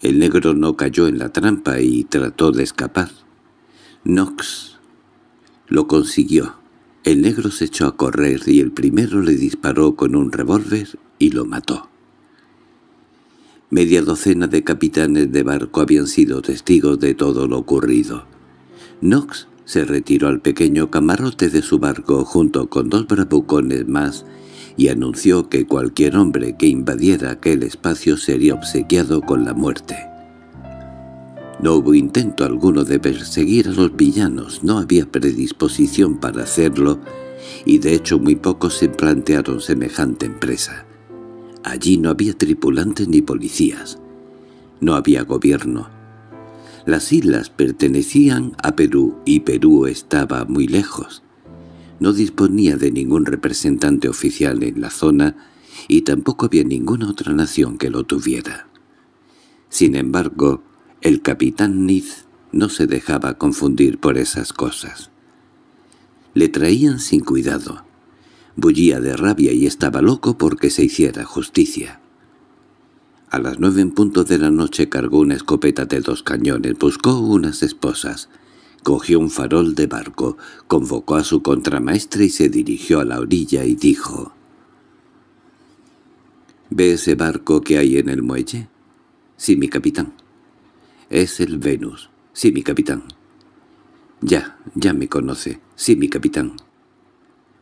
El negro no cayó en la trampa y trató de escapar. Knox lo consiguió. El negro se echó a correr y el primero le disparó con un revólver y lo mató. Media docena de capitanes de barco habían sido testigos de todo lo ocurrido. Knox se retiró al pequeño camarote de su barco junto con dos bravucones más y anunció que cualquier hombre que invadiera aquel espacio sería obsequiado con la muerte. No hubo intento alguno de perseguir a los villanos, no había predisposición para hacerlo, y de hecho muy pocos se plantearon semejante empresa. Allí no había tripulantes ni policías. No había gobierno. Las islas pertenecían a Perú y Perú estaba muy lejos. No disponía de ningún representante oficial en la zona y tampoco había ninguna otra nación que lo tuviera. Sin embargo, el capitán Niz no se dejaba confundir por esas cosas. Le traían sin cuidado, bullía de rabia y estaba loco porque se hiciera justicia. A las nueve en punto de la noche cargó una escopeta de dos cañones, buscó unas esposas, cogió un farol de barco, convocó a su contramaestre y se dirigió a la orilla y dijo —¿Ve ese barco que hay en el muelle? —Sí, mi capitán. —Es el Venus. —Sí, mi capitán. —Ya, ya me conoce. —Sí, mi capitán.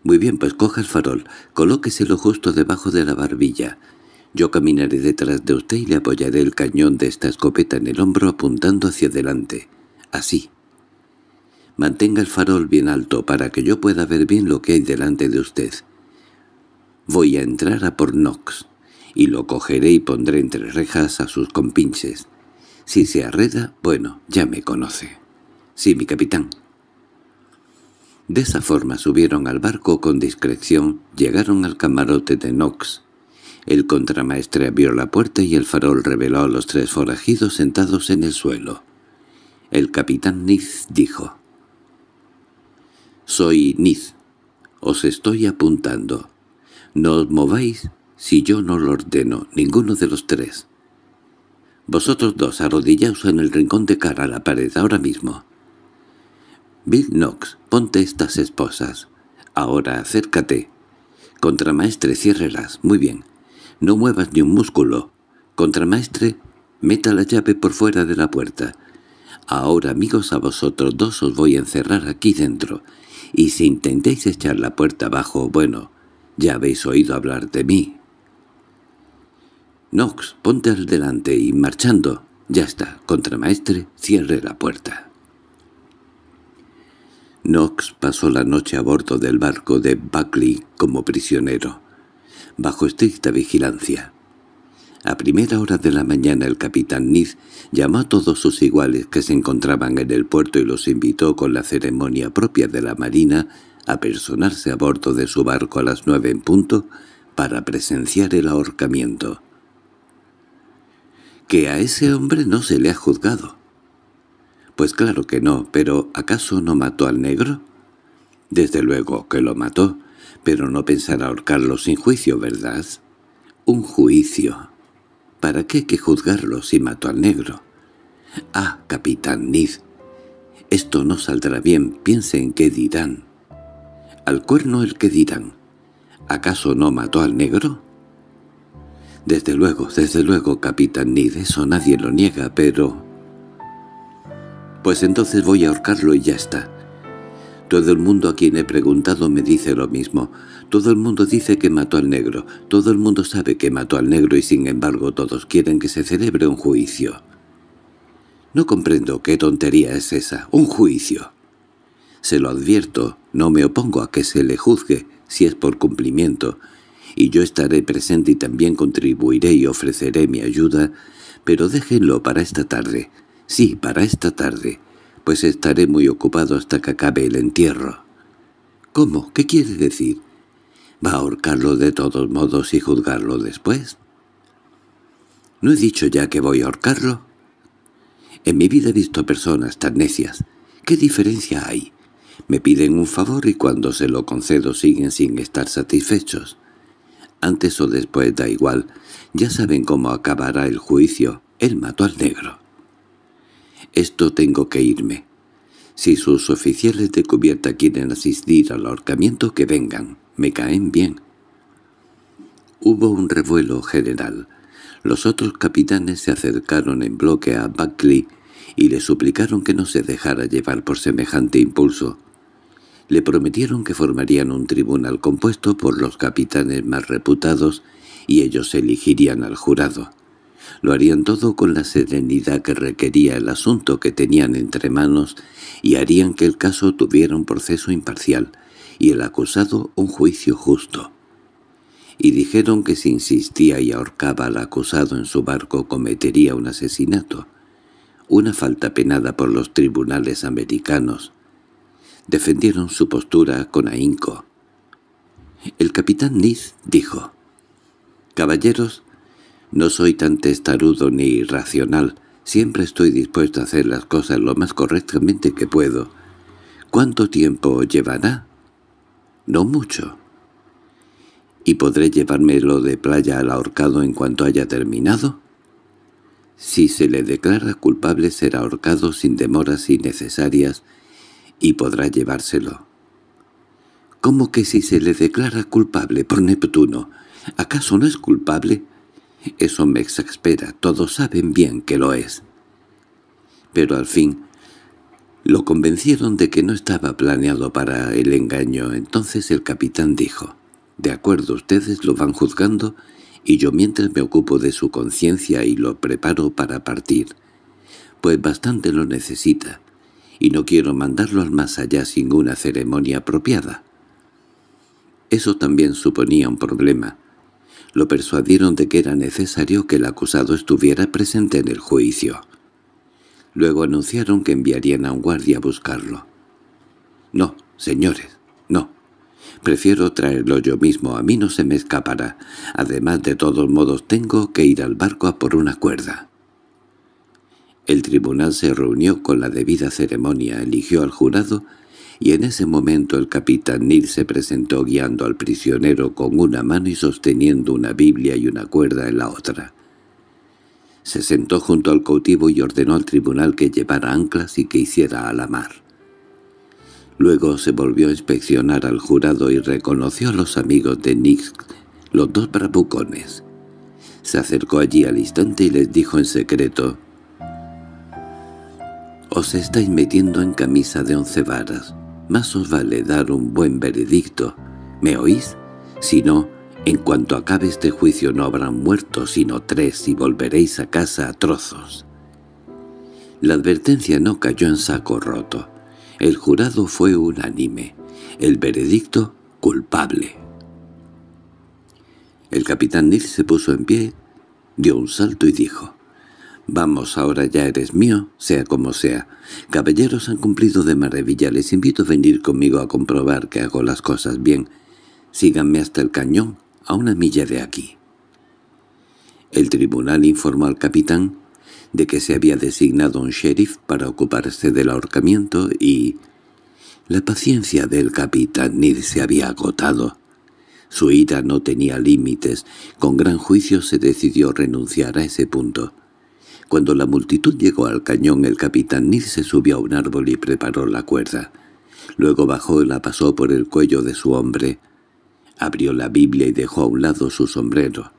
Muy bien, pues coja el farol, colóqueselo justo debajo de la barbilla. Yo caminaré detrás de usted y le apoyaré el cañón de esta escopeta en el hombro apuntando hacia adelante. Así. Mantenga el farol bien alto para que yo pueda ver bien lo que hay delante de usted. Voy a entrar a por y lo cogeré y pondré entre rejas a sus compinches. Si se arreda, bueno, ya me conoce. Sí, mi capitán. De esa forma subieron al barco con discreción, llegaron al camarote de Knox. El contramaestre abrió la puerta y el farol reveló a los tres forajidos sentados en el suelo. El capitán Niz dijo, «Soy Niz. Os estoy apuntando. No os mováis si yo no lo ordeno, ninguno de los tres. Vosotros dos arrodillaos en el rincón de cara a la pared ahora mismo». Bill Knox, ponte estas esposas. Ahora acércate. Contramaestre, ciérrelas. Muy bien. No muevas ni un músculo. Contramaestre, meta la llave por fuera de la puerta. Ahora, amigos, a vosotros dos os voy a encerrar aquí dentro. Y si intentéis echar la puerta abajo, bueno, ya habéis oído hablar de mí. Knox, ponte al delante y marchando. Ya está, contramaestre, cierre la puerta. Knox pasó la noche a bordo del barco de Buckley como prisionero, bajo estricta vigilancia. A primera hora de la mañana el capitán Niz llamó a todos sus iguales que se encontraban en el puerto y los invitó con la ceremonia propia de la marina a personarse a bordo de su barco a las nueve en punto para presenciar el ahorcamiento. «Que a ese hombre no se le ha juzgado», pues claro que no, pero ¿acaso no mató al negro? Desde luego que lo mató, pero no pensará ahorcarlo sin juicio, ¿verdad? Un juicio. ¿Para qué hay que juzgarlo si mató al negro? Ah, capitán Nid, esto no saldrá bien, piensen qué dirán. Al cuerno el que dirán. ¿Acaso no mató al negro? Desde luego, desde luego, capitán Nid, eso nadie lo niega, pero... Pues entonces voy a ahorcarlo y ya está. Todo el mundo a quien he preguntado me dice lo mismo. Todo el mundo dice que mató al negro. Todo el mundo sabe que mató al negro y sin embargo todos quieren que se celebre un juicio. No comprendo qué tontería es esa. ¡Un juicio! Se lo advierto, no me opongo a que se le juzgue, si es por cumplimiento, y yo estaré presente y también contribuiré y ofreceré mi ayuda, pero déjenlo para esta tarde. —Sí, para esta tarde, pues estaré muy ocupado hasta que acabe el entierro. —¿Cómo? ¿Qué quiere decir? —¿Va a ahorcarlo de todos modos y juzgarlo después? —¿No he dicho ya que voy a ahorcarlo? En mi vida he visto personas tan necias. ¿Qué diferencia hay? Me piden un favor y cuando se lo concedo siguen sin estar satisfechos. Antes o después da igual, ya saben cómo acabará el juicio. Él mató al negro esto tengo que irme. Si sus oficiales de cubierta quieren asistir al ahorcamiento, que vengan. Me caen bien. Hubo un revuelo general. Los otros capitanes se acercaron en bloque a Buckley y le suplicaron que no se dejara llevar por semejante impulso. Le prometieron que formarían un tribunal compuesto por los capitanes más reputados y ellos elegirían al jurado. Lo harían todo con la serenidad que requería el asunto que tenían entre manos y harían que el caso tuviera un proceso imparcial y el acusado un juicio justo. Y dijeron que si insistía y ahorcaba al acusado en su barco cometería un asesinato, una falta penada por los tribunales americanos. Defendieron su postura con ahínco. El capitán Niz dijo, «Caballeros, no soy tan testarudo ni irracional. Siempre estoy dispuesto a hacer las cosas lo más correctamente que puedo. ¿Cuánto tiempo llevará? No mucho. ¿Y podré llevármelo de playa al ahorcado en cuanto haya terminado? Si se le declara culpable será ahorcado sin demoras innecesarias y podrá llevárselo. ¿Cómo que si se le declara culpable por Neptuno? ¿Acaso no es culpable? Eso me exaspera, todos saben bien que lo es. Pero al fin lo convencieron de que no estaba planeado para el engaño. Entonces el capitán dijo, «De acuerdo, ustedes lo van juzgando y yo mientras me ocupo de su conciencia y lo preparo para partir, pues bastante lo necesita, y no quiero mandarlo al más allá sin una ceremonia apropiada». Eso también suponía un problema, lo persuadieron de que era necesario que el acusado estuviera presente en el juicio. Luego anunciaron que enviarían a un guardia a buscarlo. «No, señores, no. Prefiero traerlo yo mismo, a mí no se me escapará. Además, de todos modos, tengo que ir al barco a por una cuerda». El tribunal se reunió con la debida ceremonia, eligió al jurado y en ese momento el capitán Nil se presentó guiando al prisionero con una mano y sosteniendo una Biblia y una cuerda en la otra. Se sentó junto al cautivo y ordenó al tribunal que llevara anclas y que hiciera a la mar. Luego se volvió a inspeccionar al jurado y reconoció a los amigos de Nix, los dos bravucones. Se acercó allí al instante y les dijo en secreto, «Os estáis metiendo en camisa de once varas». Más os vale dar un buen veredicto. ¿Me oís? Si no, en cuanto acabe este juicio no habrán muerto sino tres y volveréis a casa a trozos. La advertencia no cayó en saco roto. El jurado fue unánime. El veredicto culpable. El capitán Nil se puso en pie, dio un salto y dijo Vamos, ahora ya eres mío, sea como sea. Caballeros han cumplido de maravilla, les invito a venir conmigo a comprobar que hago las cosas bien. Síganme hasta el cañón, a una milla de aquí. El tribunal informó al capitán de que se había designado un sheriff para ocuparse del ahorcamiento y... La paciencia del capitán Nid se había agotado. Su ira no tenía límites. Con gran juicio se decidió renunciar a ese punto. Cuando la multitud llegó al cañón, el capitán Nil se subió a un árbol y preparó la cuerda. Luego bajó y la pasó por el cuello de su hombre. Abrió la Biblia y dejó a un lado su sombrero.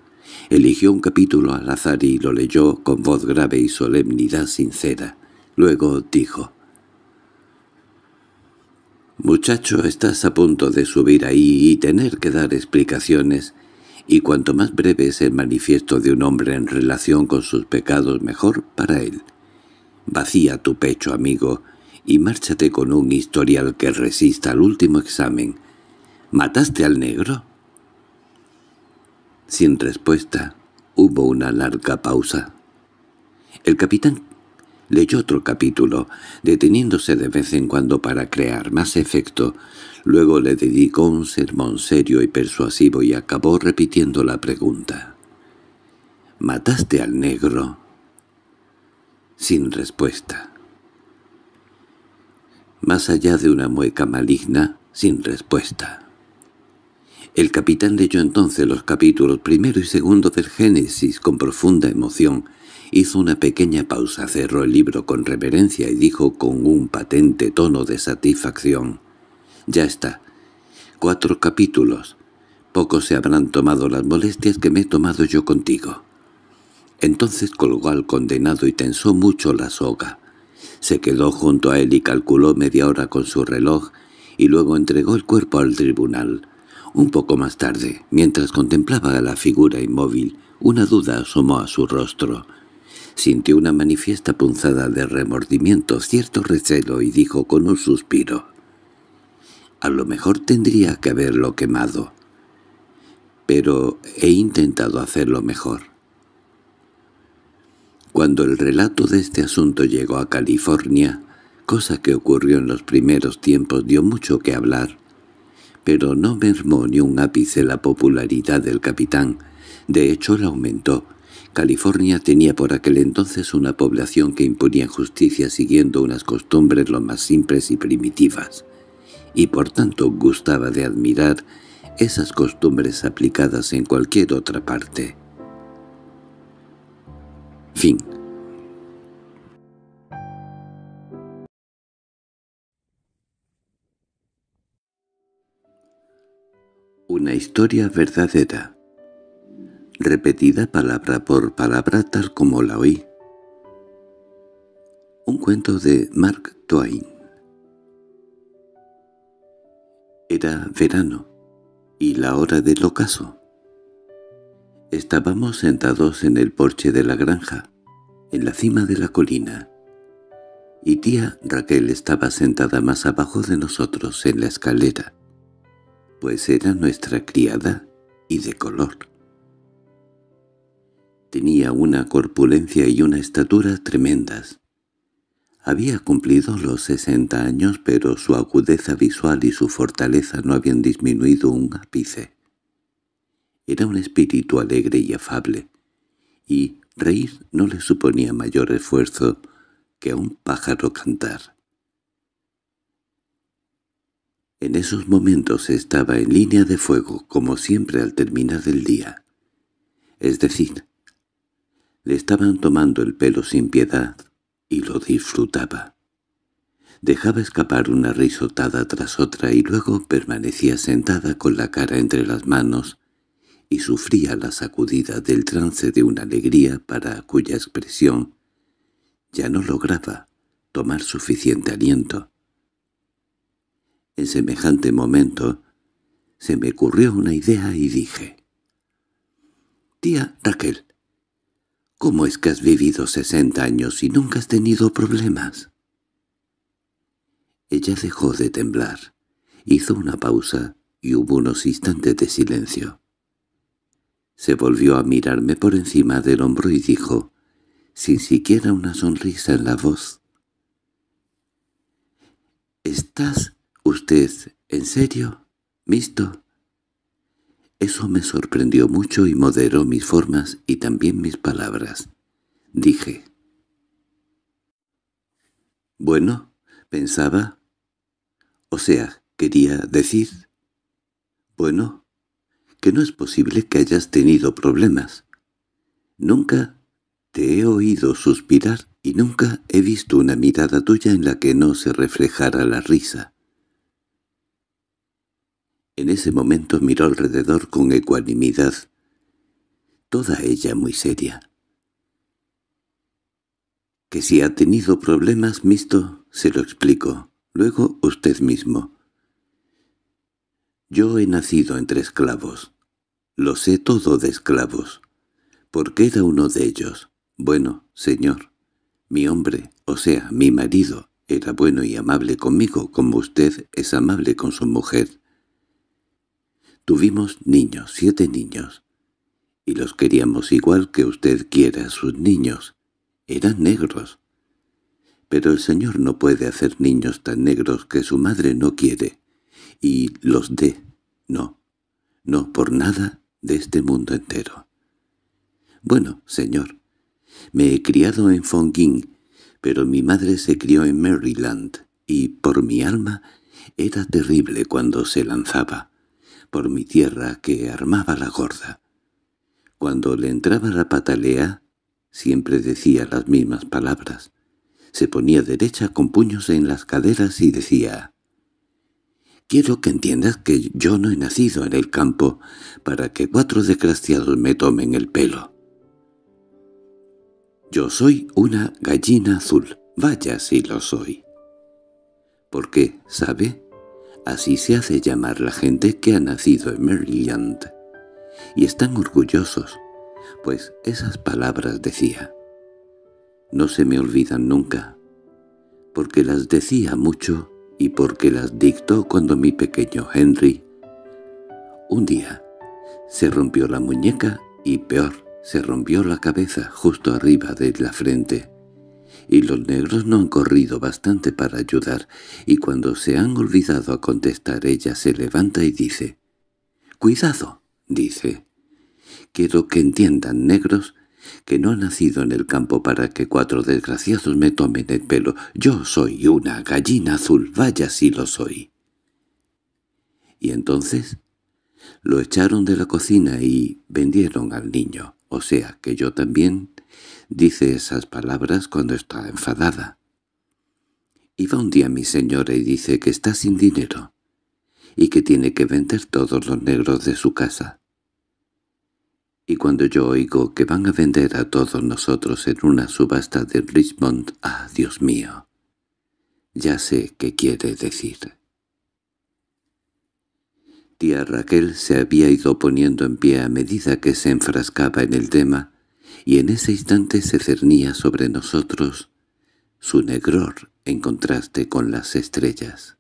Eligió un capítulo al azar y lo leyó con voz grave y solemnidad sincera. Luego dijo, «Muchacho, estás a punto de subir ahí y tener que dar explicaciones y cuanto más breve es el manifiesto de un hombre en relación con sus pecados mejor para él. Vacía tu pecho, amigo, y márchate con un historial que resista al último examen. ¿Mataste al negro? Sin respuesta, hubo una larga pausa. El capitán leyó otro capítulo, deteniéndose de vez en cuando para crear más efecto, Luego le dedicó un sermón serio y persuasivo y acabó repitiendo la pregunta. —¿Mataste al negro? Sin respuesta. Más allá de una mueca maligna, sin respuesta. El capitán leyó entonces los capítulos primero y segundo del Génesis con profunda emoción, hizo una pequeña pausa, cerró el libro con reverencia y dijo con un patente tono de satisfacción. Ya está. Cuatro capítulos. Pocos se habrán tomado las molestias que me he tomado yo contigo. Entonces colgó al condenado y tensó mucho la soga. Se quedó junto a él y calculó media hora con su reloj, y luego entregó el cuerpo al tribunal. Un poco más tarde, mientras contemplaba a la figura inmóvil, una duda asomó a su rostro. Sintió una manifiesta punzada de remordimiento, cierto recelo, y dijo con un suspiro. A lo mejor tendría que haberlo quemado. Pero he intentado hacerlo mejor. Cuando el relato de este asunto llegó a California, cosa que ocurrió en los primeros tiempos dio mucho que hablar, pero no mermó ni un ápice la popularidad del capitán. De hecho, la aumentó. California tenía por aquel entonces una población que imponía justicia siguiendo unas costumbres lo más simples y primitivas y por tanto gustaba de admirar esas costumbres aplicadas en cualquier otra parte. Fin. Una historia verdadera, repetida palabra por palabra tal como la oí. Un cuento de Mark Twain Era verano, y la hora del ocaso. Estábamos sentados en el porche de la granja, en la cima de la colina, y tía Raquel estaba sentada más abajo de nosotros en la escalera, pues era nuestra criada y de color. Tenía una corpulencia y una estatura tremendas, había cumplido los sesenta años, pero su agudeza visual y su fortaleza no habían disminuido un ápice. Era un espíritu alegre y afable, y reír no le suponía mayor esfuerzo que a un pájaro cantar. En esos momentos estaba en línea de fuego, como siempre al terminar el día. Es decir, le estaban tomando el pelo sin piedad, y lo disfrutaba. Dejaba escapar una risotada tras otra y luego permanecía sentada con la cara entre las manos y sufría la sacudida del trance de una alegría para cuya expresión ya no lograba tomar suficiente aliento. En semejante momento se me ocurrió una idea y dije, «Tía Raquel, ¿Cómo es que has vivido sesenta años y nunca has tenido problemas? Ella dejó de temblar, hizo una pausa y hubo unos instantes de silencio. Se volvió a mirarme por encima del hombro y dijo, sin siquiera una sonrisa en la voz, —¿Estás usted en serio, Misto? Eso me sorprendió mucho y moderó mis formas y también mis palabras. Dije. Bueno, pensaba. O sea, quería decir. Bueno, que no es posible que hayas tenido problemas. Nunca te he oído suspirar y nunca he visto una mirada tuya en la que no se reflejara la risa. En ese momento miró alrededor con ecuanimidad, toda ella muy seria. —Que si ha tenido problemas, Misto, se lo explico. Luego usted mismo. Yo he nacido entre esclavos. Lo sé todo de esclavos. Porque era uno de ellos. Bueno, señor, mi hombre, o sea, mi marido, era bueno y amable conmigo como usted es amable con su mujer. Tuvimos niños, siete niños, y los queríamos igual que usted quiere a sus niños. Eran negros. Pero el Señor no puede hacer niños tan negros que su madre no quiere, y los dé, no, no por nada de este mundo entero. Bueno, Señor, me he criado en Fonguín, pero mi madre se crió en Maryland, y por mi alma era terrible cuando se lanzaba por mi tierra que armaba la gorda. Cuando le entraba la patalea, siempre decía las mismas palabras. Se ponía derecha con puños en las caderas y decía «Quiero que entiendas que yo no he nacido en el campo para que cuatro desgraciados me tomen el pelo». Yo soy una gallina azul. Vaya si lo soy. Porque, ¿sabe? Así se hace llamar la gente que ha nacido en Maryland. Y están orgullosos, pues esas palabras decía. No se me olvidan nunca, porque las decía mucho y porque las dictó cuando mi pequeño Henry. Un día se rompió la muñeca y peor, se rompió la cabeza justo arriba de la frente y los negros no han corrido bastante para ayudar, y cuando se han olvidado a contestar ella se levanta y dice «Cuidado», dice. «Quiero que entiendan, negros, que no he nacido en el campo para que cuatro desgraciados me tomen el pelo. Yo soy una gallina azul, vaya si lo soy». Y entonces lo echaron de la cocina y vendieron al niño, o sea que yo también Dice esas palabras cuando está enfadada. Iba un día mi señora y dice que está sin dinero y que tiene que vender todos los negros de su casa. Y cuando yo oigo que van a vender a todos nosotros en una subasta de Richmond, ¡ah, Dios mío! Ya sé qué quiere decir. Tía Raquel se había ido poniendo en pie a medida que se enfrascaba en el tema y en ese instante se cernía sobre nosotros su negror en contraste con las estrellas.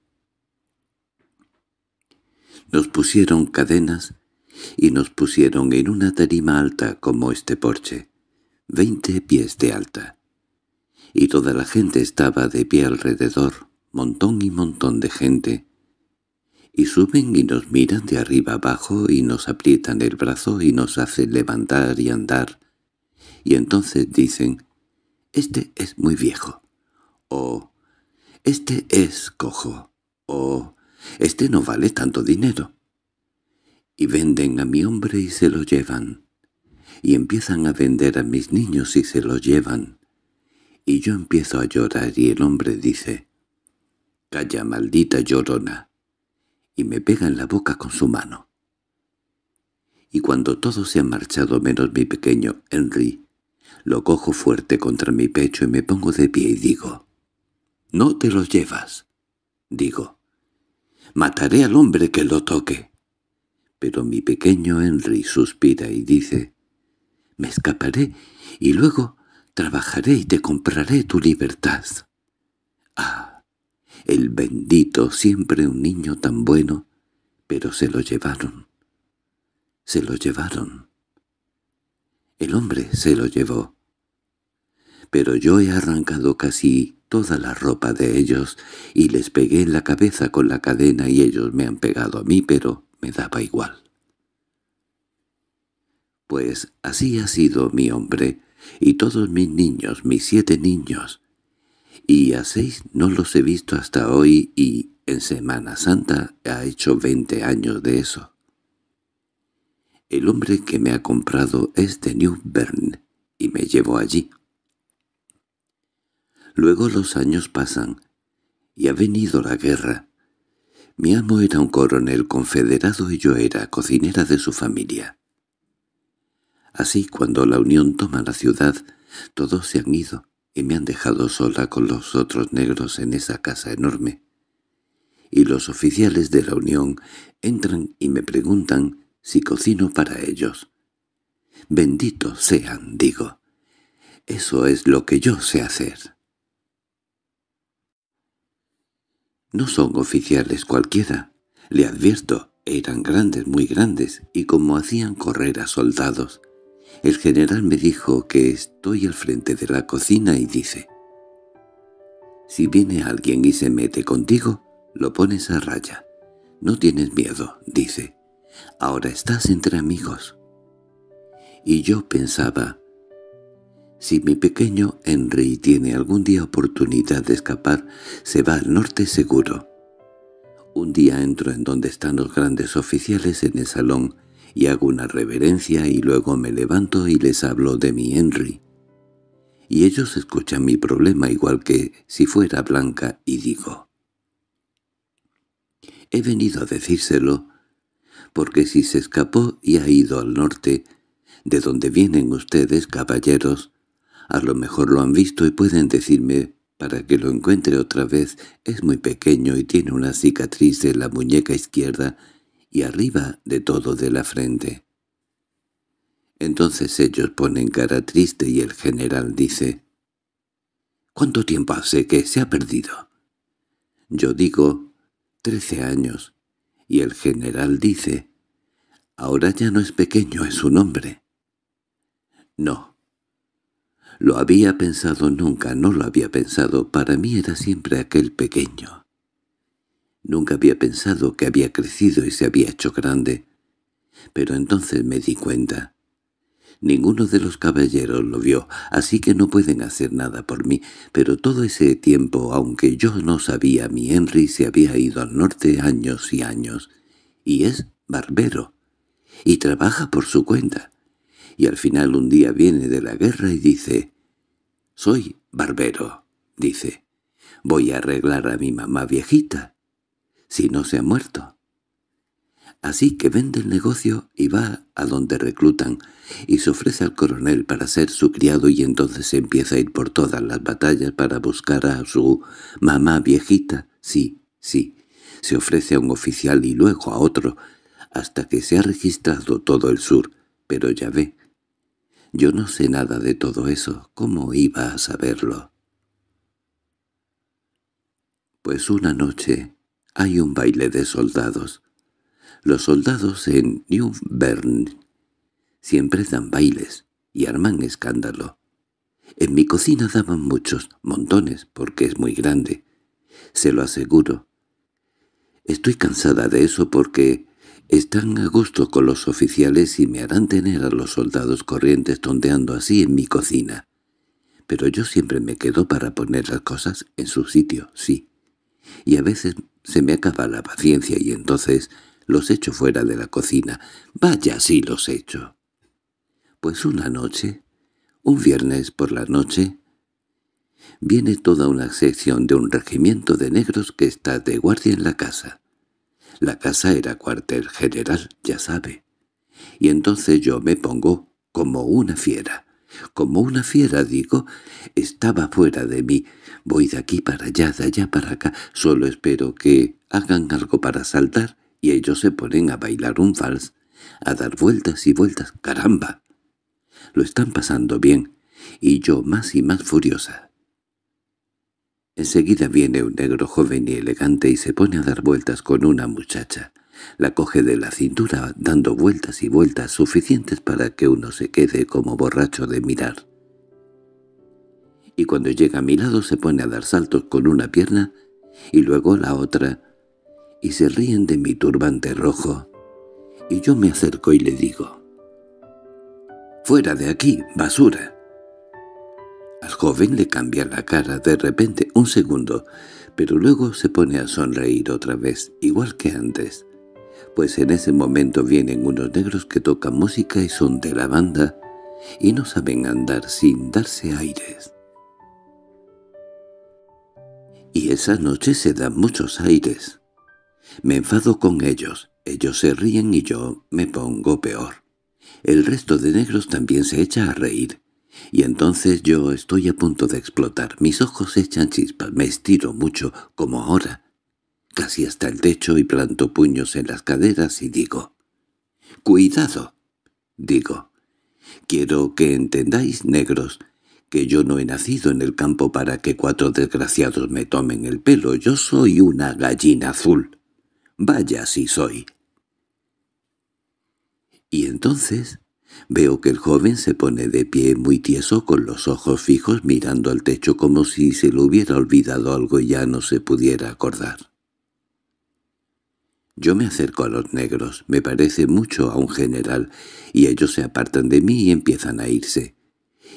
Nos pusieron cadenas y nos pusieron en una tarima alta como este porche, veinte pies de alta. Y toda la gente estaba de pie alrededor, montón y montón de gente. Y suben y nos miran de arriba abajo y nos aprietan el brazo y nos hacen levantar y andar y entonces dicen, «Este es muy viejo», o «Este es cojo», o «Este no vale tanto dinero». Y venden a mi hombre y se lo llevan. Y empiezan a vender a mis niños y se lo llevan. Y yo empiezo a llorar y el hombre dice, «Calla, maldita llorona», y me pega en la boca con su mano y cuando todos se han marchado menos mi pequeño Henry, lo cojo fuerte contra mi pecho y me pongo de pie y digo, «No te lo llevas», digo. «Mataré al hombre que lo toque». Pero mi pequeño Henry suspira y dice, «Me escaparé y luego trabajaré y te compraré tu libertad». «Ah, el bendito, siempre un niño tan bueno, pero se lo llevaron. Se lo llevaron. El hombre se lo llevó pero yo he arrancado casi toda la ropa de ellos y les pegué en la cabeza con la cadena y ellos me han pegado a mí, pero me daba igual. Pues así ha sido mi hombre y todos mis niños, mis siete niños, y a seis no los he visto hasta hoy y en Semana Santa ha hecho veinte años de eso. El hombre que me ha comprado es de New Bern y me llevó allí. Luego los años pasan, y ha venido la guerra. Mi amo era un coronel confederado y yo era cocinera de su familia. Así, cuando la Unión toma la ciudad, todos se han ido y me han dejado sola con los otros negros en esa casa enorme. Y los oficiales de la Unión entran y me preguntan si cocino para ellos. Benditos sean, digo. Eso es lo que yo sé hacer. No son oficiales cualquiera. Le advierto, eran grandes, muy grandes, y como hacían correr a soldados. El general me dijo que estoy al frente de la cocina y dice, «Si viene alguien y se mete contigo, lo pones a raya. No tienes miedo», dice. «Ahora estás entre amigos». Y yo pensaba, si mi pequeño Henry tiene algún día oportunidad de escapar, se va al norte seguro. Un día entro en donde están los grandes oficiales en el salón y hago una reverencia y luego me levanto y les hablo de mi Henry. Y ellos escuchan mi problema igual que si fuera blanca y digo. He venido a decírselo porque si se escapó y ha ido al norte, de donde vienen ustedes, caballeros, a lo mejor lo han visto y pueden decirme, para que lo encuentre otra vez, es muy pequeño y tiene una cicatriz en la muñeca izquierda y arriba de todo de la frente. Entonces ellos ponen cara triste y el general dice, «¿Cuánto tiempo hace que se ha perdido?» Yo digo, «Trece años». Y el general dice, «Ahora ya no es pequeño, es un hombre». «No, lo había pensado nunca, no lo había pensado, para mí era siempre aquel pequeño. Nunca había pensado que había crecido y se había hecho grande, pero entonces me di cuenta. Ninguno de los caballeros lo vio, así que no pueden hacer nada por mí, pero todo ese tiempo, aunque yo no sabía, mi Henry se había ido al norte años y años, y es barbero, y trabaja por su cuenta y al final un día viene de la guerra y dice «Soy barbero», dice. «Voy a arreglar a mi mamá viejita, si no se ha muerto». Así que vende el negocio y va a donde reclutan, y se ofrece al coronel para ser su criado y entonces empieza a ir por todas las batallas para buscar a su mamá viejita. Sí, sí, se ofrece a un oficial y luego a otro, hasta que se ha registrado todo el sur, pero ya ve, yo no sé nada de todo eso, ¿cómo iba a saberlo? Pues una noche hay un baile de soldados. Los soldados en New Bern siempre dan bailes y arman escándalo. En mi cocina daban muchos, montones, porque es muy grande. Se lo aseguro. Estoy cansada de eso porque están a gusto con los oficiales y me harán tener a los soldados corrientes tondeando así en mi cocina. Pero yo siempre me quedo para poner las cosas en su sitio, sí. Y a veces se me acaba la paciencia y entonces los echo fuera de la cocina. Vaya si los echo. Pues una noche, un viernes por la noche, viene toda una sección de un regimiento de negros que está de guardia en la casa. La casa era cuartel general, ya sabe. Y entonces yo me pongo como una fiera. Como una fiera, digo, estaba fuera de mí. Voy de aquí para allá, de allá para acá. Solo espero que hagan algo para saltar y ellos se ponen a bailar un vals, a dar vueltas y vueltas. ¡Caramba! Lo están pasando bien, y yo más y más furiosa. Enseguida viene un negro joven y elegante y se pone a dar vueltas con una muchacha. La coge de la cintura dando vueltas y vueltas suficientes para que uno se quede como borracho de mirar. Y cuando llega a mi lado se pone a dar saltos con una pierna y luego la otra, y se ríen de mi turbante rojo. Y yo me acerco y le digo, «¡Fuera de aquí, basura!» Al joven le cambia la cara de repente un segundo, pero luego se pone a sonreír otra vez, igual que antes. Pues en ese momento vienen unos negros que tocan música y son de la banda, y no saben andar sin darse aires. Y esa noche se dan muchos aires. Me enfado con ellos, ellos se ríen y yo me pongo peor. El resto de negros también se echa a reír, y entonces yo estoy a punto de explotar. Mis ojos echan chispas, me estiro mucho, como ahora, casi hasta el techo y planto puños en las caderas y digo, «¡Cuidado!» digo. «Quiero que entendáis, negros, que yo no he nacido en el campo para que cuatro desgraciados me tomen el pelo. Yo soy una gallina azul. Vaya si soy». Y entonces Veo que el joven se pone de pie muy tieso con los ojos fijos mirando al techo como si se le hubiera olvidado algo y ya no se pudiera acordar. Yo me acerco a los negros, me parece mucho a un general, y ellos se apartan de mí y empiezan a irse.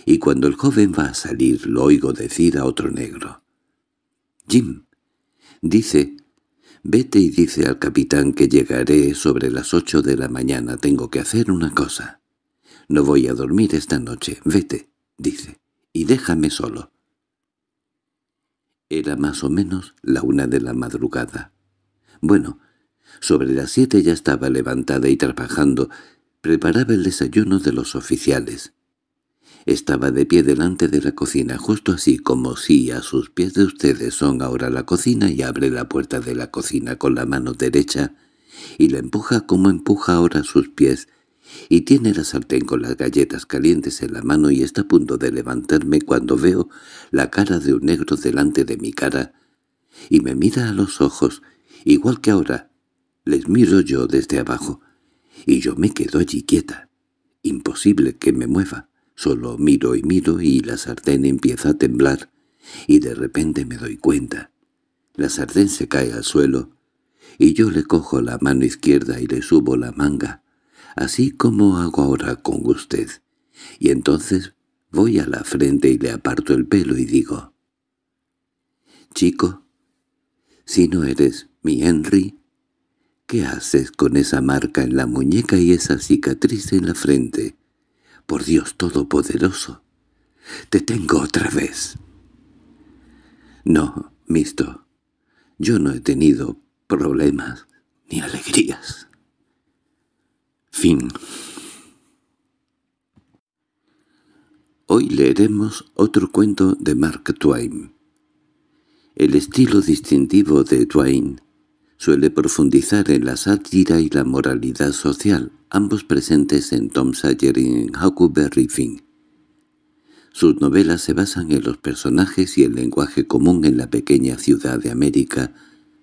Y cuando el joven va a salir lo oigo decir a otro negro. «Jim», dice, «vete y dice al capitán que llegaré sobre las ocho de la mañana, tengo que hacer una cosa». No voy a dormir esta noche, vete, dice, y déjame solo. Era más o menos la una de la madrugada. Bueno, sobre las siete ya estaba levantada y trabajando, preparaba el desayuno de los oficiales. Estaba de pie delante de la cocina, justo así como si a sus pies de ustedes son ahora la cocina y abre la puerta de la cocina con la mano derecha y la empuja como empuja ahora sus pies y tiene la sartén con las galletas calientes en la mano y está a punto de levantarme cuando veo la cara de un negro delante de mi cara, y me mira a los ojos, igual que ahora. Les miro yo desde abajo, y yo me quedo allí quieta. Imposible que me mueva. Solo miro y miro y la sartén empieza a temblar, y de repente me doy cuenta. La sartén se cae al suelo, y yo le cojo la mano izquierda y le subo la manga, así como hago ahora con usted. Y entonces voy a la frente y le aparto el pelo y digo, «Chico, si no eres mi Henry, ¿qué haces con esa marca en la muñeca y esa cicatriz en la frente? Por Dios Todopoderoso, te tengo otra vez». «No, misto, yo no he tenido problemas ni alegrías». Fin. Hoy leeremos otro cuento de Mark Twain. El estilo distintivo de Twain suele profundizar en la sátira y la moralidad social, ambos presentes en Tom Sawyer y en Huckleberry Finn. Sus novelas se basan en los personajes y el lenguaje común en la pequeña ciudad de América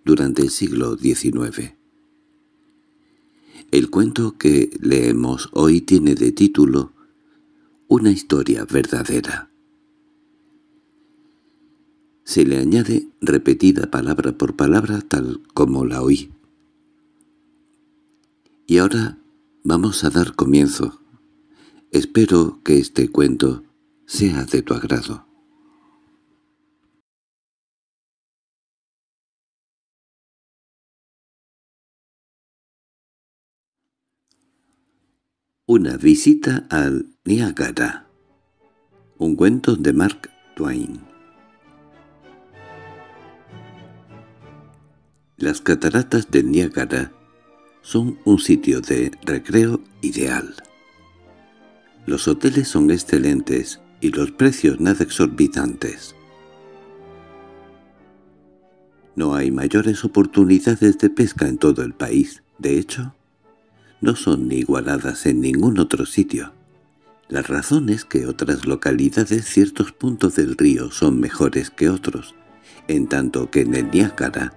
durante el siglo XIX. El cuento que leemos hoy tiene de título Una historia verdadera. Se le añade repetida palabra por palabra tal como la oí. Y ahora vamos a dar comienzo. Espero que este cuento sea de tu agrado. Una visita al Niágara. Un cuento de Mark Twain. Las cataratas del Niágara son un sitio de recreo ideal. Los hoteles son excelentes y los precios nada exorbitantes. No hay mayores oportunidades de pesca en todo el país. De hecho, no son igualadas en ningún otro sitio. La razón es que otras localidades ciertos puntos del río son mejores que otros, en tanto que en el Niágara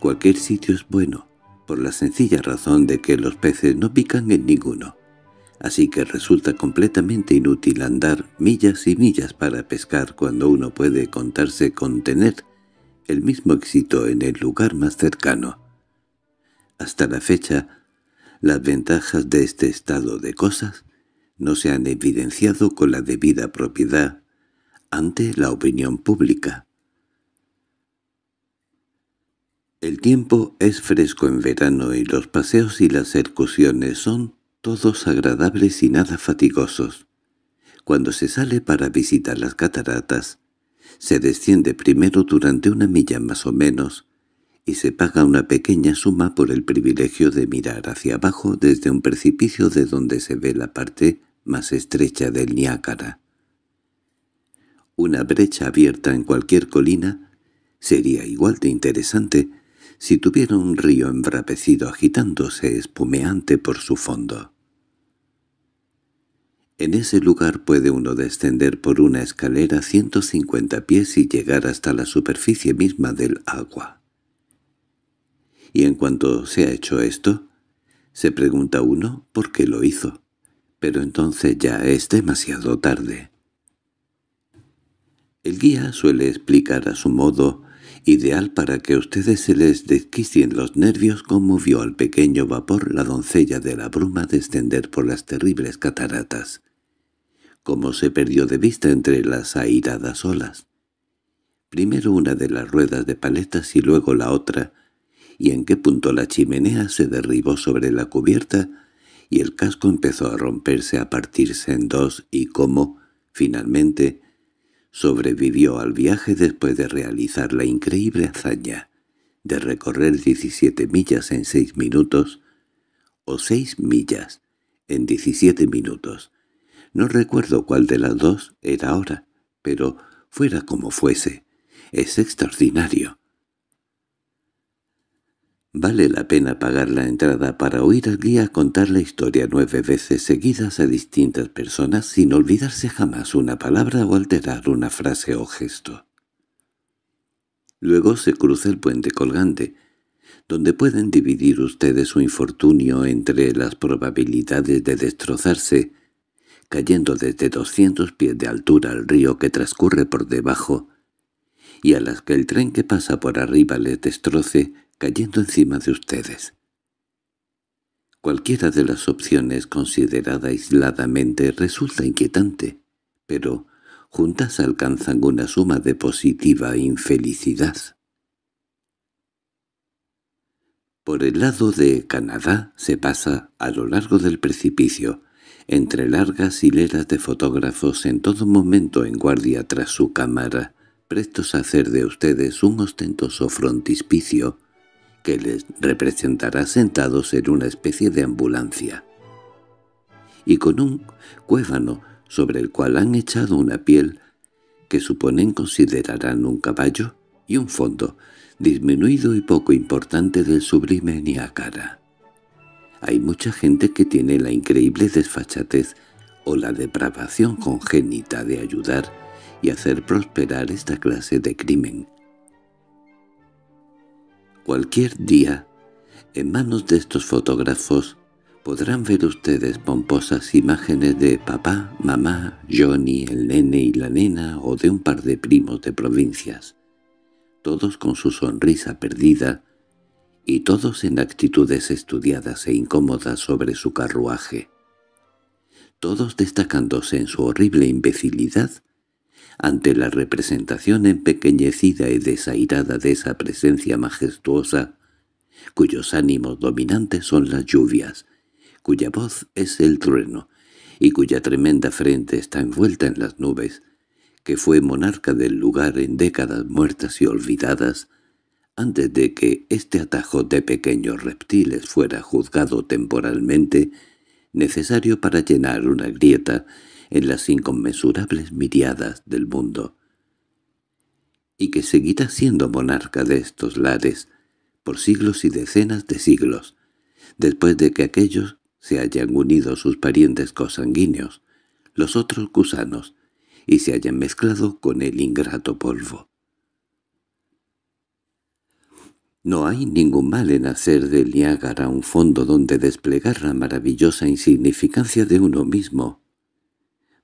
cualquier sitio es bueno, por la sencilla razón de que los peces no pican en ninguno. Así que resulta completamente inútil andar millas y millas para pescar cuando uno puede contarse con tener el mismo éxito en el lugar más cercano. Hasta la fecha, las ventajas de este estado de cosas no se han evidenciado con la debida propiedad ante la opinión pública. El tiempo es fresco en verano y los paseos y las excursiones son todos agradables y nada fatigosos. Cuando se sale para visitar las cataratas, se desciende primero durante una milla más o menos, y se paga una pequeña suma por el privilegio de mirar hacia abajo desde un precipicio de donde se ve la parte más estrecha del Niágara. Una brecha abierta en cualquier colina sería igual de interesante si tuviera un río embrapecido agitándose espumeante por su fondo. En ese lugar puede uno descender por una escalera 150 pies y llegar hasta la superficie misma del agua. Y en cuanto se ha hecho esto, se pregunta uno por qué lo hizo. Pero entonces ya es demasiado tarde. El guía suele explicar a su modo ideal para que a ustedes se les desquicien los nervios cómo vio al pequeño vapor la doncella de la bruma descender por las terribles cataratas, cómo se perdió de vista entre las airadas olas. Primero una de las ruedas de paletas y luego la otra, y en qué punto la chimenea se derribó sobre la cubierta y el casco empezó a romperse, a partirse en dos y cómo, finalmente, sobrevivió al viaje después de realizar la increíble hazaña de recorrer 17 millas en seis minutos o seis millas en 17 minutos. No recuerdo cuál de las dos era ahora, pero fuera como fuese. Es extraordinario. Vale la pena pagar la entrada para oír al guía contar la historia nueve veces seguidas a distintas personas sin olvidarse jamás una palabra o alterar una frase o gesto. Luego se cruza el puente colgante, donde pueden dividir ustedes su infortunio entre las probabilidades de destrozarse, cayendo desde 200 pies de altura al río que transcurre por debajo, y a las que el tren que pasa por arriba les destroce cayendo encima de ustedes. Cualquiera de las opciones considerada aisladamente resulta inquietante, pero juntas alcanzan una suma de positiva infelicidad. Por el lado de Canadá se pasa a lo largo del precipicio, entre largas hileras de fotógrafos en todo momento en guardia tras su cámara, prestos a hacer de ustedes un ostentoso frontispicio que les representará sentados en una especie de ambulancia, y con un cuévano sobre el cual han echado una piel que suponen considerarán un caballo y un fondo disminuido y poco importante del sublime niacara. Hay mucha gente que tiene la increíble desfachatez o la depravación congénita de ayudar y hacer prosperar esta clase de crimen, Cualquier día, en manos de estos fotógrafos, podrán ver ustedes pomposas imágenes de papá, mamá, Johnny, el nene y la nena o de un par de primos de provincias, todos con su sonrisa perdida y todos en actitudes estudiadas e incómodas sobre su carruaje, todos destacándose en su horrible imbecilidad ante la representación empequeñecida y desairada de esa presencia majestuosa, cuyos ánimos dominantes son las lluvias, cuya voz es el trueno, y cuya tremenda frente está envuelta en las nubes, que fue monarca del lugar en décadas muertas y olvidadas, antes de que este atajo de pequeños reptiles fuera juzgado temporalmente, necesario para llenar una grieta en las inconmensurables miriadas del mundo, y que seguirá siendo monarca de estos lares por siglos y decenas de siglos, después de que aquellos se hayan unido sus parientes cosanguíneos, los otros gusanos, y se hayan mezclado con el ingrato polvo. No hay ningún mal en hacer del Niágara un fondo donde desplegar la maravillosa insignificancia de uno mismo,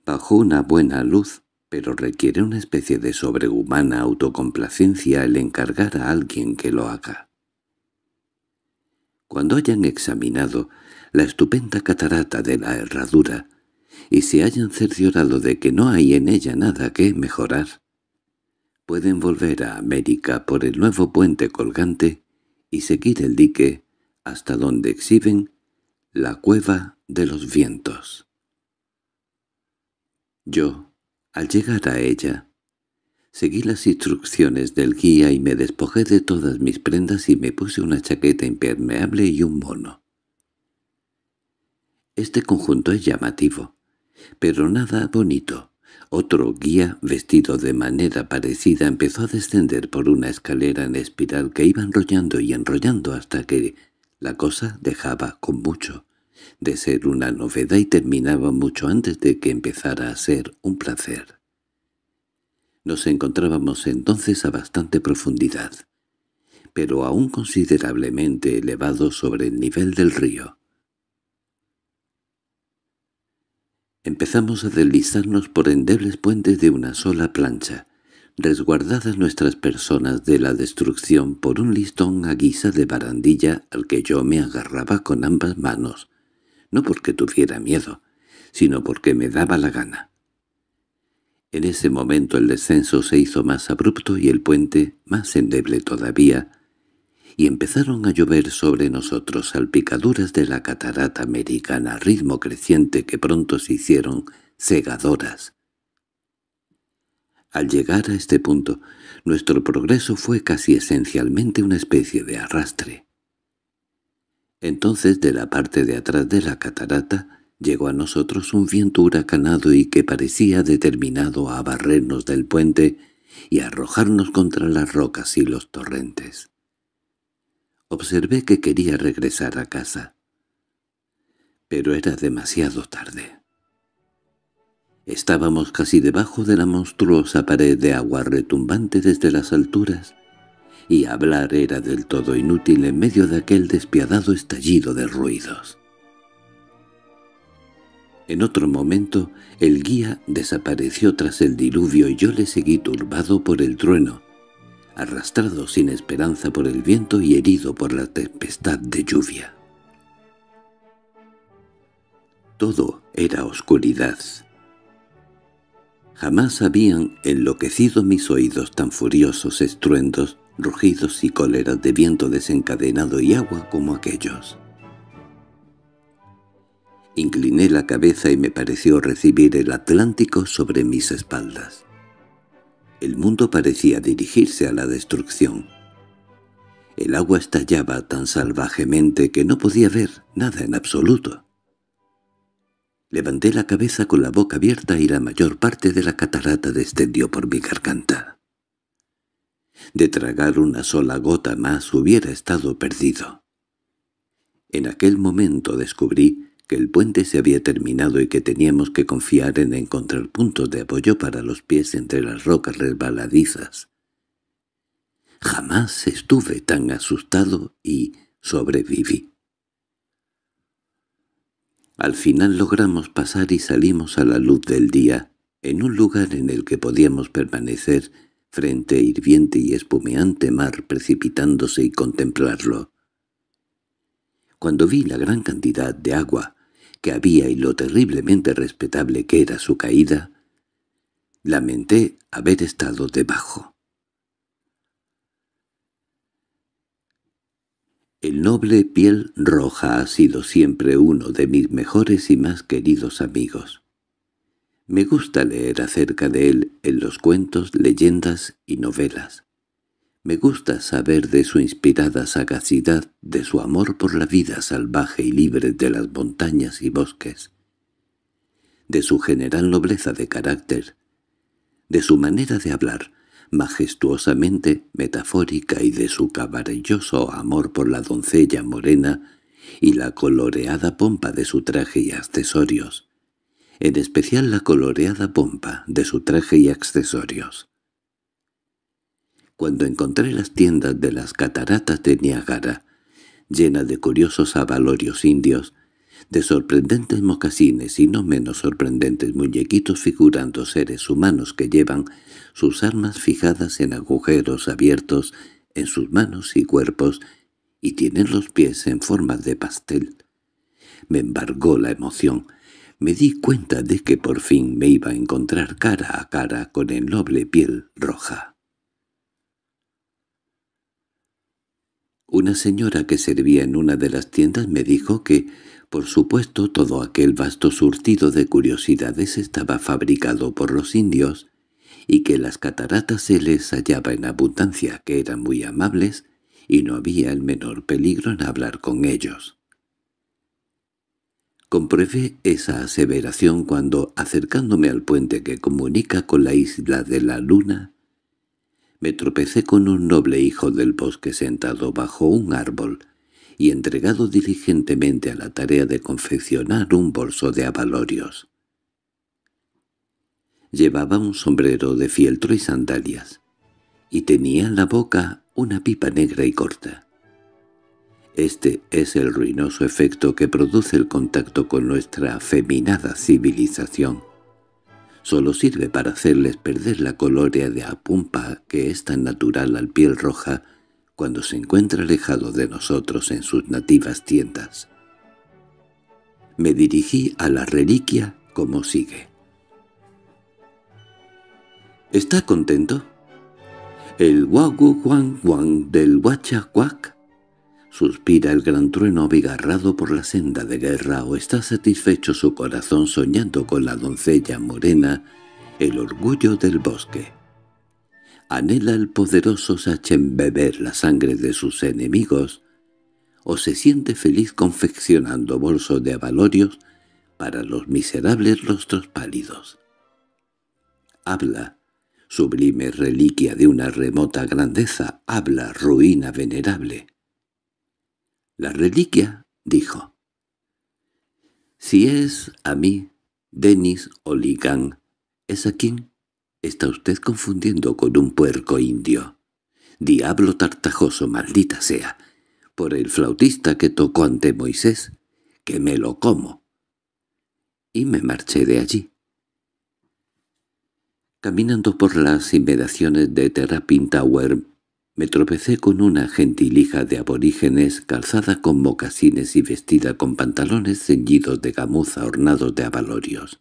bajo una buena luz, pero requiere una especie de sobrehumana autocomplacencia el encargar a alguien que lo haga. Cuando hayan examinado la estupenda catarata de la herradura y se hayan cerciorado de que no hay en ella nada que mejorar, pueden volver a América por el nuevo puente colgante y seguir el dique hasta donde exhiben la cueva de los vientos. Yo, al llegar a ella, seguí las instrucciones del guía y me despojé de todas mis prendas y me puse una chaqueta impermeable y un mono. Este conjunto es llamativo, pero nada bonito. Otro guía, vestido de manera parecida, empezó a descender por una escalera en espiral que iba enrollando y enrollando hasta que la cosa dejaba con mucho de ser una novedad y terminaba mucho antes de que empezara a ser un placer. Nos encontrábamos entonces a bastante profundidad, pero aún considerablemente elevado sobre el nivel del río. Empezamos a deslizarnos por endebles puentes de una sola plancha, resguardadas nuestras personas de la destrucción por un listón a guisa de barandilla al que yo me agarraba con ambas manos, no porque tuviera miedo, sino porque me daba la gana. En ese momento el descenso se hizo más abrupto y el puente más endeble todavía, y empezaron a llover sobre nosotros salpicaduras de la catarata americana a ritmo creciente que pronto se hicieron cegadoras. Al llegar a este punto, nuestro progreso fue casi esencialmente una especie de arrastre. Entonces de la parte de atrás de la catarata llegó a nosotros un viento huracanado y que parecía determinado a barrernos del puente y arrojarnos contra las rocas y los torrentes. Observé que quería regresar a casa, pero era demasiado tarde. Estábamos casi debajo de la monstruosa pared de agua retumbante desde las alturas y hablar era del todo inútil en medio de aquel despiadado estallido de ruidos. En otro momento el guía desapareció tras el diluvio y yo le seguí turbado por el trueno, arrastrado sin esperanza por el viento y herido por la tempestad de lluvia. Todo era oscuridad. Jamás habían enloquecido mis oídos tan furiosos estruendos rugidos y cóleras de viento desencadenado y agua como aquellos. Incliné la cabeza y me pareció recibir el Atlántico sobre mis espaldas. El mundo parecía dirigirse a la destrucción. El agua estallaba tan salvajemente que no podía ver nada en absoluto. Levanté la cabeza con la boca abierta y la mayor parte de la catarata descendió por mi garganta de tragar una sola gota más hubiera estado perdido. En aquel momento descubrí que el puente se había terminado y que teníamos que confiar en encontrar puntos de apoyo para los pies entre las rocas resbaladizas. Jamás estuve tan asustado y sobreviví. Al final logramos pasar y salimos a la luz del día, en un lugar en el que podíamos permanecer frente hirviente y espumeante mar precipitándose y contemplarlo. Cuando vi la gran cantidad de agua que había y lo terriblemente respetable que era su caída, lamenté haber estado debajo. El noble piel roja ha sido siempre uno de mis mejores y más queridos amigos. Me gusta leer acerca de él en los cuentos, leyendas y novelas. Me gusta saber de su inspirada sagacidad, de su amor por la vida salvaje y libre de las montañas y bosques, de su general nobleza de carácter, de su manera de hablar, majestuosamente metafórica y de su caballeroso amor por la doncella morena y la coloreada pompa de su traje y accesorios en especial la coloreada pompa de su traje y accesorios. Cuando encontré las tiendas de las cataratas de Niagara, llenas de curiosos abalorios indios, de sorprendentes mocasines y no menos sorprendentes muñequitos figurando seres humanos que llevan sus armas fijadas en agujeros abiertos en sus manos y cuerpos y tienen los pies en forma de pastel. Me embargó la emoción me di cuenta de que por fin me iba a encontrar cara a cara con el noble piel roja. Una señora que servía en una de las tiendas me dijo que, por supuesto, todo aquel vasto surtido de curiosidades estaba fabricado por los indios y que las cataratas se les hallaba en abundancia, que eran muy amables, y no había el menor peligro en hablar con ellos. Compruebé esa aseveración cuando, acercándome al puente que comunica con la isla de la luna, me tropecé con un noble hijo del bosque sentado bajo un árbol y entregado diligentemente a la tarea de confeccionar un bolso de abalorios. Llevaba un sombrero de fieltro y sandalias, y tenía en la boca una pipa negra y corta. Este es el ruinoso efecto que produce el contacto con nuestra afeminada civilización. Solo sirve para hacerles perder la colorea de apumpa que es tan natural al piel roja cuando se encuentra alejado de nosotros en sus nativas tiendas. Me dirigí a la reliquia como sigue. ¿Está contento? El Wagu del Huachacuac ¿Suspira el gran trueno abigarrado por la senda de guerra o está satisfecho su corazón soñando con la doncella morena, el orgullo del bosque? ¿Anhela el poderoso Sachem beber la sangre de sus enemigos? ¿O se siente feliz confeccionando bolsos de avalorios para los miserables rostros pálidos? Habla, sublime reliquia de una remota grandeza, habla ruina venerable. La reliquia, dijo. Si es a mí, Denis Oligan, ¿es a quien está usted confundiendo con un puerco indio? Diablo tartajoso, maldita sea, por el flautista que tocó ante Moisés, que me lo como. Y me marché de allí. Caminando por las inmediaciones de Terrapin Tower, me tropecé con una gentil hija de aborígenes calzada con mocasines y vestida con pantalones ceñidos de gamuza ornados de abalorios,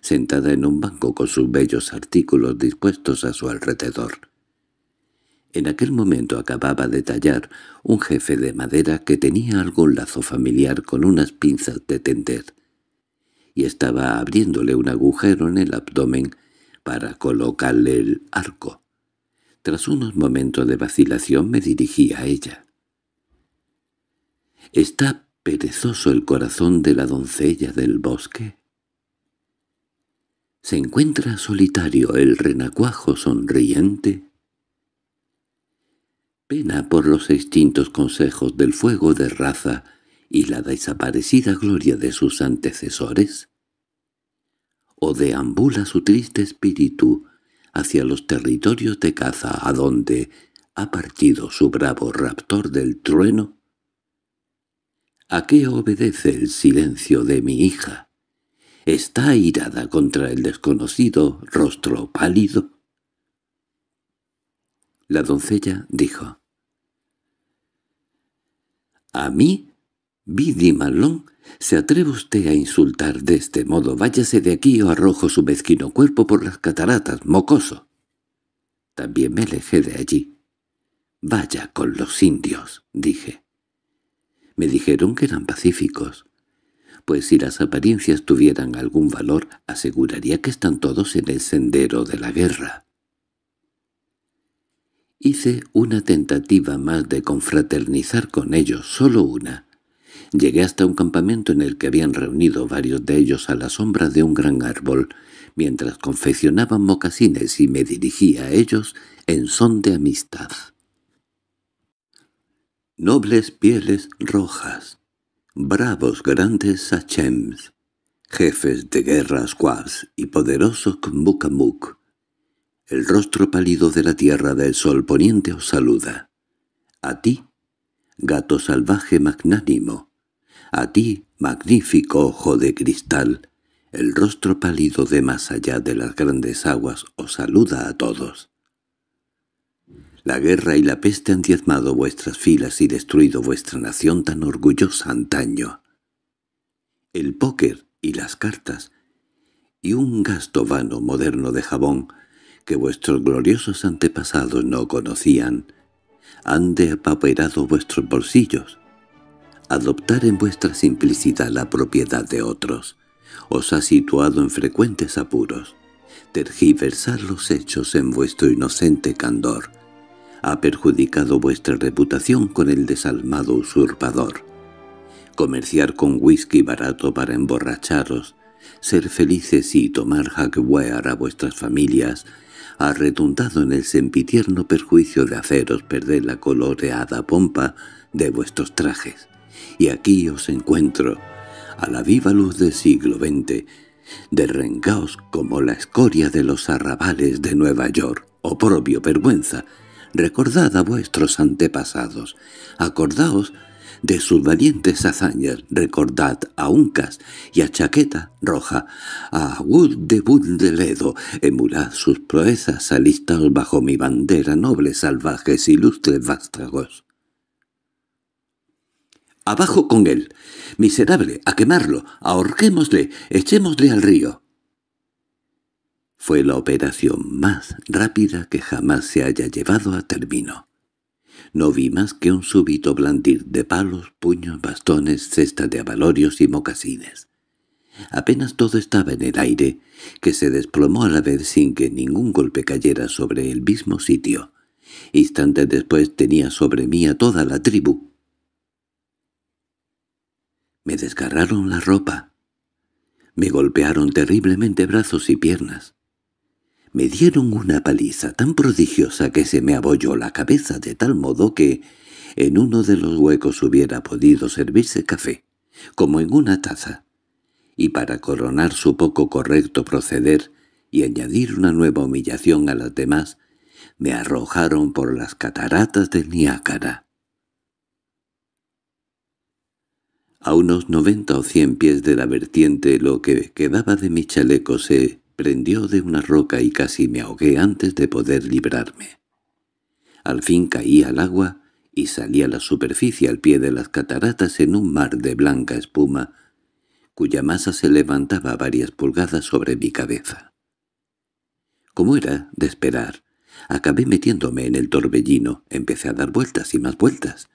sentada en un banco con sus bellos artículos dispuestos a su alrededor. En aquel momento acababa de tallar un jefe de madera que tenía algún lazo familiar con unas pinzas de tender, y estaba abriéndole un agujero en el abdomen para colocarle el arco. Tras unos momentos de vacilación me dirigí a ella. —¿Está perezoso el corazón de la doncella del bosque? ¿Se encuentra solitario el renacuajo sonriente? Pena por los extintos consejos del fuego de raza y la desaparecida gloria de sus antecesores? ¿O deambula su triste espíritu hacia los territorios de caza a donde ha partido su bravo raptor del trueno? ¿A qué obedece el silencio de mi hija? ¿Está irada contra el desconocido rostro pálido? La doncella dijo. A mí, Biddy ¿Se atreve usted a insultar de este modo? Váyase de aquí o arrojo su mezquino cuerpo por las cataratas, mocoso. También me alejé de allí. Vaya con los indios, dije. Me dijeron que eran pacíficos. Pues si las apariencias tuvieran algún valor, aseguraría que están todos en el sendero de la guerra. Hice una tentativa más de confraternizar con ellos, solo una, Llegué hasta un campamento en el que habían reunido varios de ellos a la sombra de un gran árbol, mientras confeccionaban mocasines y me dirigí a ellos en son de amistad. Nobles pieles rojas, bravos grandes sachems, jefes de guerra squads y poderosos mukamuk. El rostro pálido de la tierra del sol poniente os saluda. A ti, gato salvaje magnánimo, a ti, magnífico ojo de cristal, el rostro pálido de más allá de las grandes aguas os saluda a todos. La guerra y la peste han diezmado vuestras filas y destruido vuestra nación tan orgullosa antaño. El póker y las cartas, y un gasto vano moderno de jabón que vuestros gloriosos antepasados no conocían, han depaperado vuestros bolsillos, Adoptar en vuestra simplicidad la propiedad de otros os ha situado en frecuentes apuros. Tergiversar los hechos en vuestro inocente candor ha perjudicado vuestra reputación con el desalmado usurpador. Comerciar con whisky barato para emborracharos, ser felices y tomar hackware a vuestras familias ha redundado en el sempitierno perjuicio de haceros perder la coloreada pompa de vuestros trajes y aquí os encuentro, a la viva luz del siglo XX, derrengaos como la escoria de los arrabales de Nueva York, oprobio, oh, vergüenza, recordad a vuestros antepasados, acordaos de sus valientes hazañas, recordad a Uncas y a Chaqueta Roja, a Wood de Ledo, emulad sus proezas, alistaos bajo mi bandera, nobles, salvajes, ilustres vástagos. —¡Abajo con él! —¡Miserable! ¡A quemarlo! ¡Ahorquémosle! ¡Echémosle al río! Fue la operación más rápida que jamás se haya llevado a término. No vi más que un súbito blandir de palos, puños, bastones, cesta de abalorios y mocasines. Apenas todo estaba en el aire, que se desplomó a la vez sin que ningún golpe cayera sobre el mismo sitio. Instantes después tenía sobre mí a toda la tribu, me desgarraron la ropa. Me golpearon terriblemente brazos y piernas. Me dieron una paliza tan prodigiosa que se me abolló la cabeza de tal modo que en uno de los huecos hubiera podido servirse café, como en una taza. Y para coronar su poco correcto proceder y añadir una nueva humillación a las demás, me arrojaron por las cataratas del Niágara. A unos noventa o cien pies de la vertiente lo que quedaba de mi chaleco se prendió de una roca y casi me ahogué antes de poder librarme. Al fin caí al agua y salí a la superficie al pie de las cataratas en un mar de blanca espuma, cuya masa se levantaba varias pulgadas sobre mi cabeza. Como era de esperar, acabé metiéndome en el torbellino, empecé a dar vueltas y más vueltas,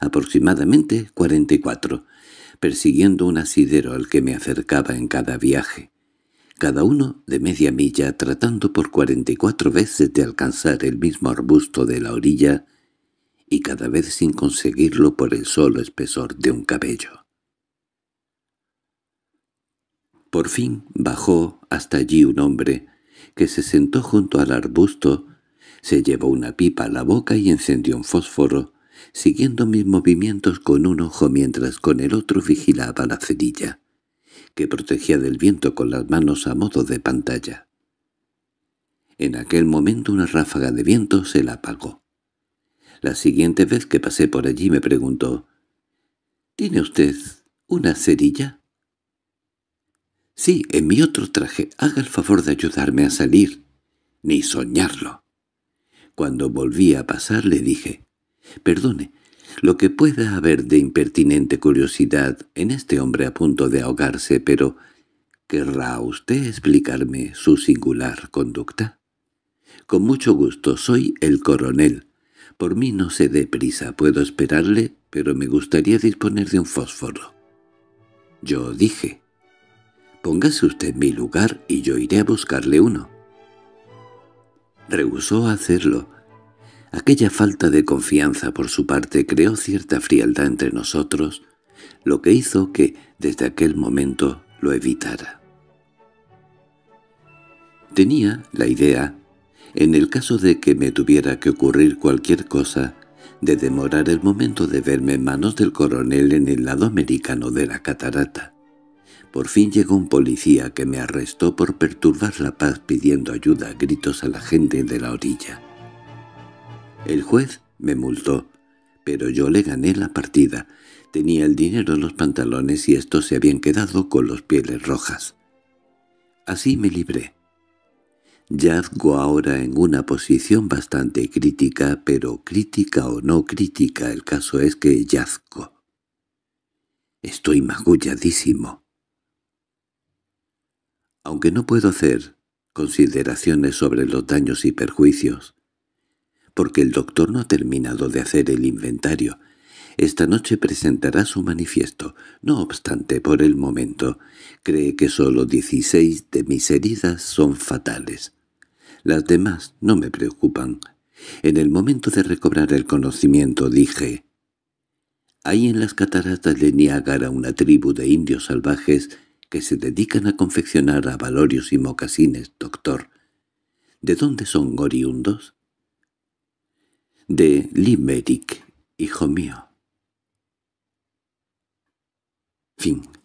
aproximadamente 44, persiguiendo un asidero al que me acercaba en cada viaje, cada uno de media milla tratando por cuarenta y cuatro veces de alcanzar el mismo arbusto de la orilla y cada vez sin conseguirlo por el solo espesor de un cabello. Por fin bajó hasta allí un hombre, que se sentó junto al arbusto, se llevó una pipa a la boca y encendió un fósforo, siguiendo mis movimientos con un ojo mientras con el otro vigilaba la cerilla, que protegía del viento con las manos a modo de pantalla. En aquel momento una ráfaga de viento se la apagó. La siguiente vez que pasé por allí me preguntó, —¿Tiene usted una cerilla? —Sí, en mi otro traje. Haga el favor de ayudarme a salir. Ni soñarlo. Cuando volví a pasar le dije, Perdone, lo que pueda haber de impertinente curiosidad en este hombre a punto de ahogarse, pero ¿querrá usted explicarme su singular conducta? Con mucho gusto, soy el coronel. Por mí no se dé prisa, puedo esperarle, pero me gustaría disponer de un fósforo. Yo dije, póngase usted en mi lugar y yo iré a buscarle uno. Rehusó hacerlo, Aquella falta de confianza por su parte creó cierta frialdad entre nosotros, lo que hizo que, desde aquel momento, lo evitara. Tenía la idea, en el caso de que me tuviera que ocurrir cualquier cosa, de demorar el momento de verme en manos del coronel en el lado americano de la catarata. Por fin llegó un policía que me arrestó por perturbar la paz pidiendo ayuda a gritos a la gente de la orilla. El juez me multó, pero yo le gané la partida. Tenía el dinero en los pantalones y estos se habían quedado con los pieles rojas. Así me libré. Yazgo ahora en una posición bastante crítica, pero crítica o no crítica, el caso es que yazgo. Estoy magulladísimo. Aunque no puedo hacer consideraciones sobre los daños y perjuicios, porque el doctor no ha terminado de hacer el inventario. Esta noche presentará su manifiesto. No obstante, por el momento, cree que solo 16 de mis heridas son fatales. Las demás no me preocupan. En el momento de recobrar el conocimiento dije... Hay en las cataratas de Niágara una tribu de indios salvajes que se dedican a confeccionar abalorios y mocasines, doctor. ¿De dónde son oriundos? de Limerick, hijo mío. Fin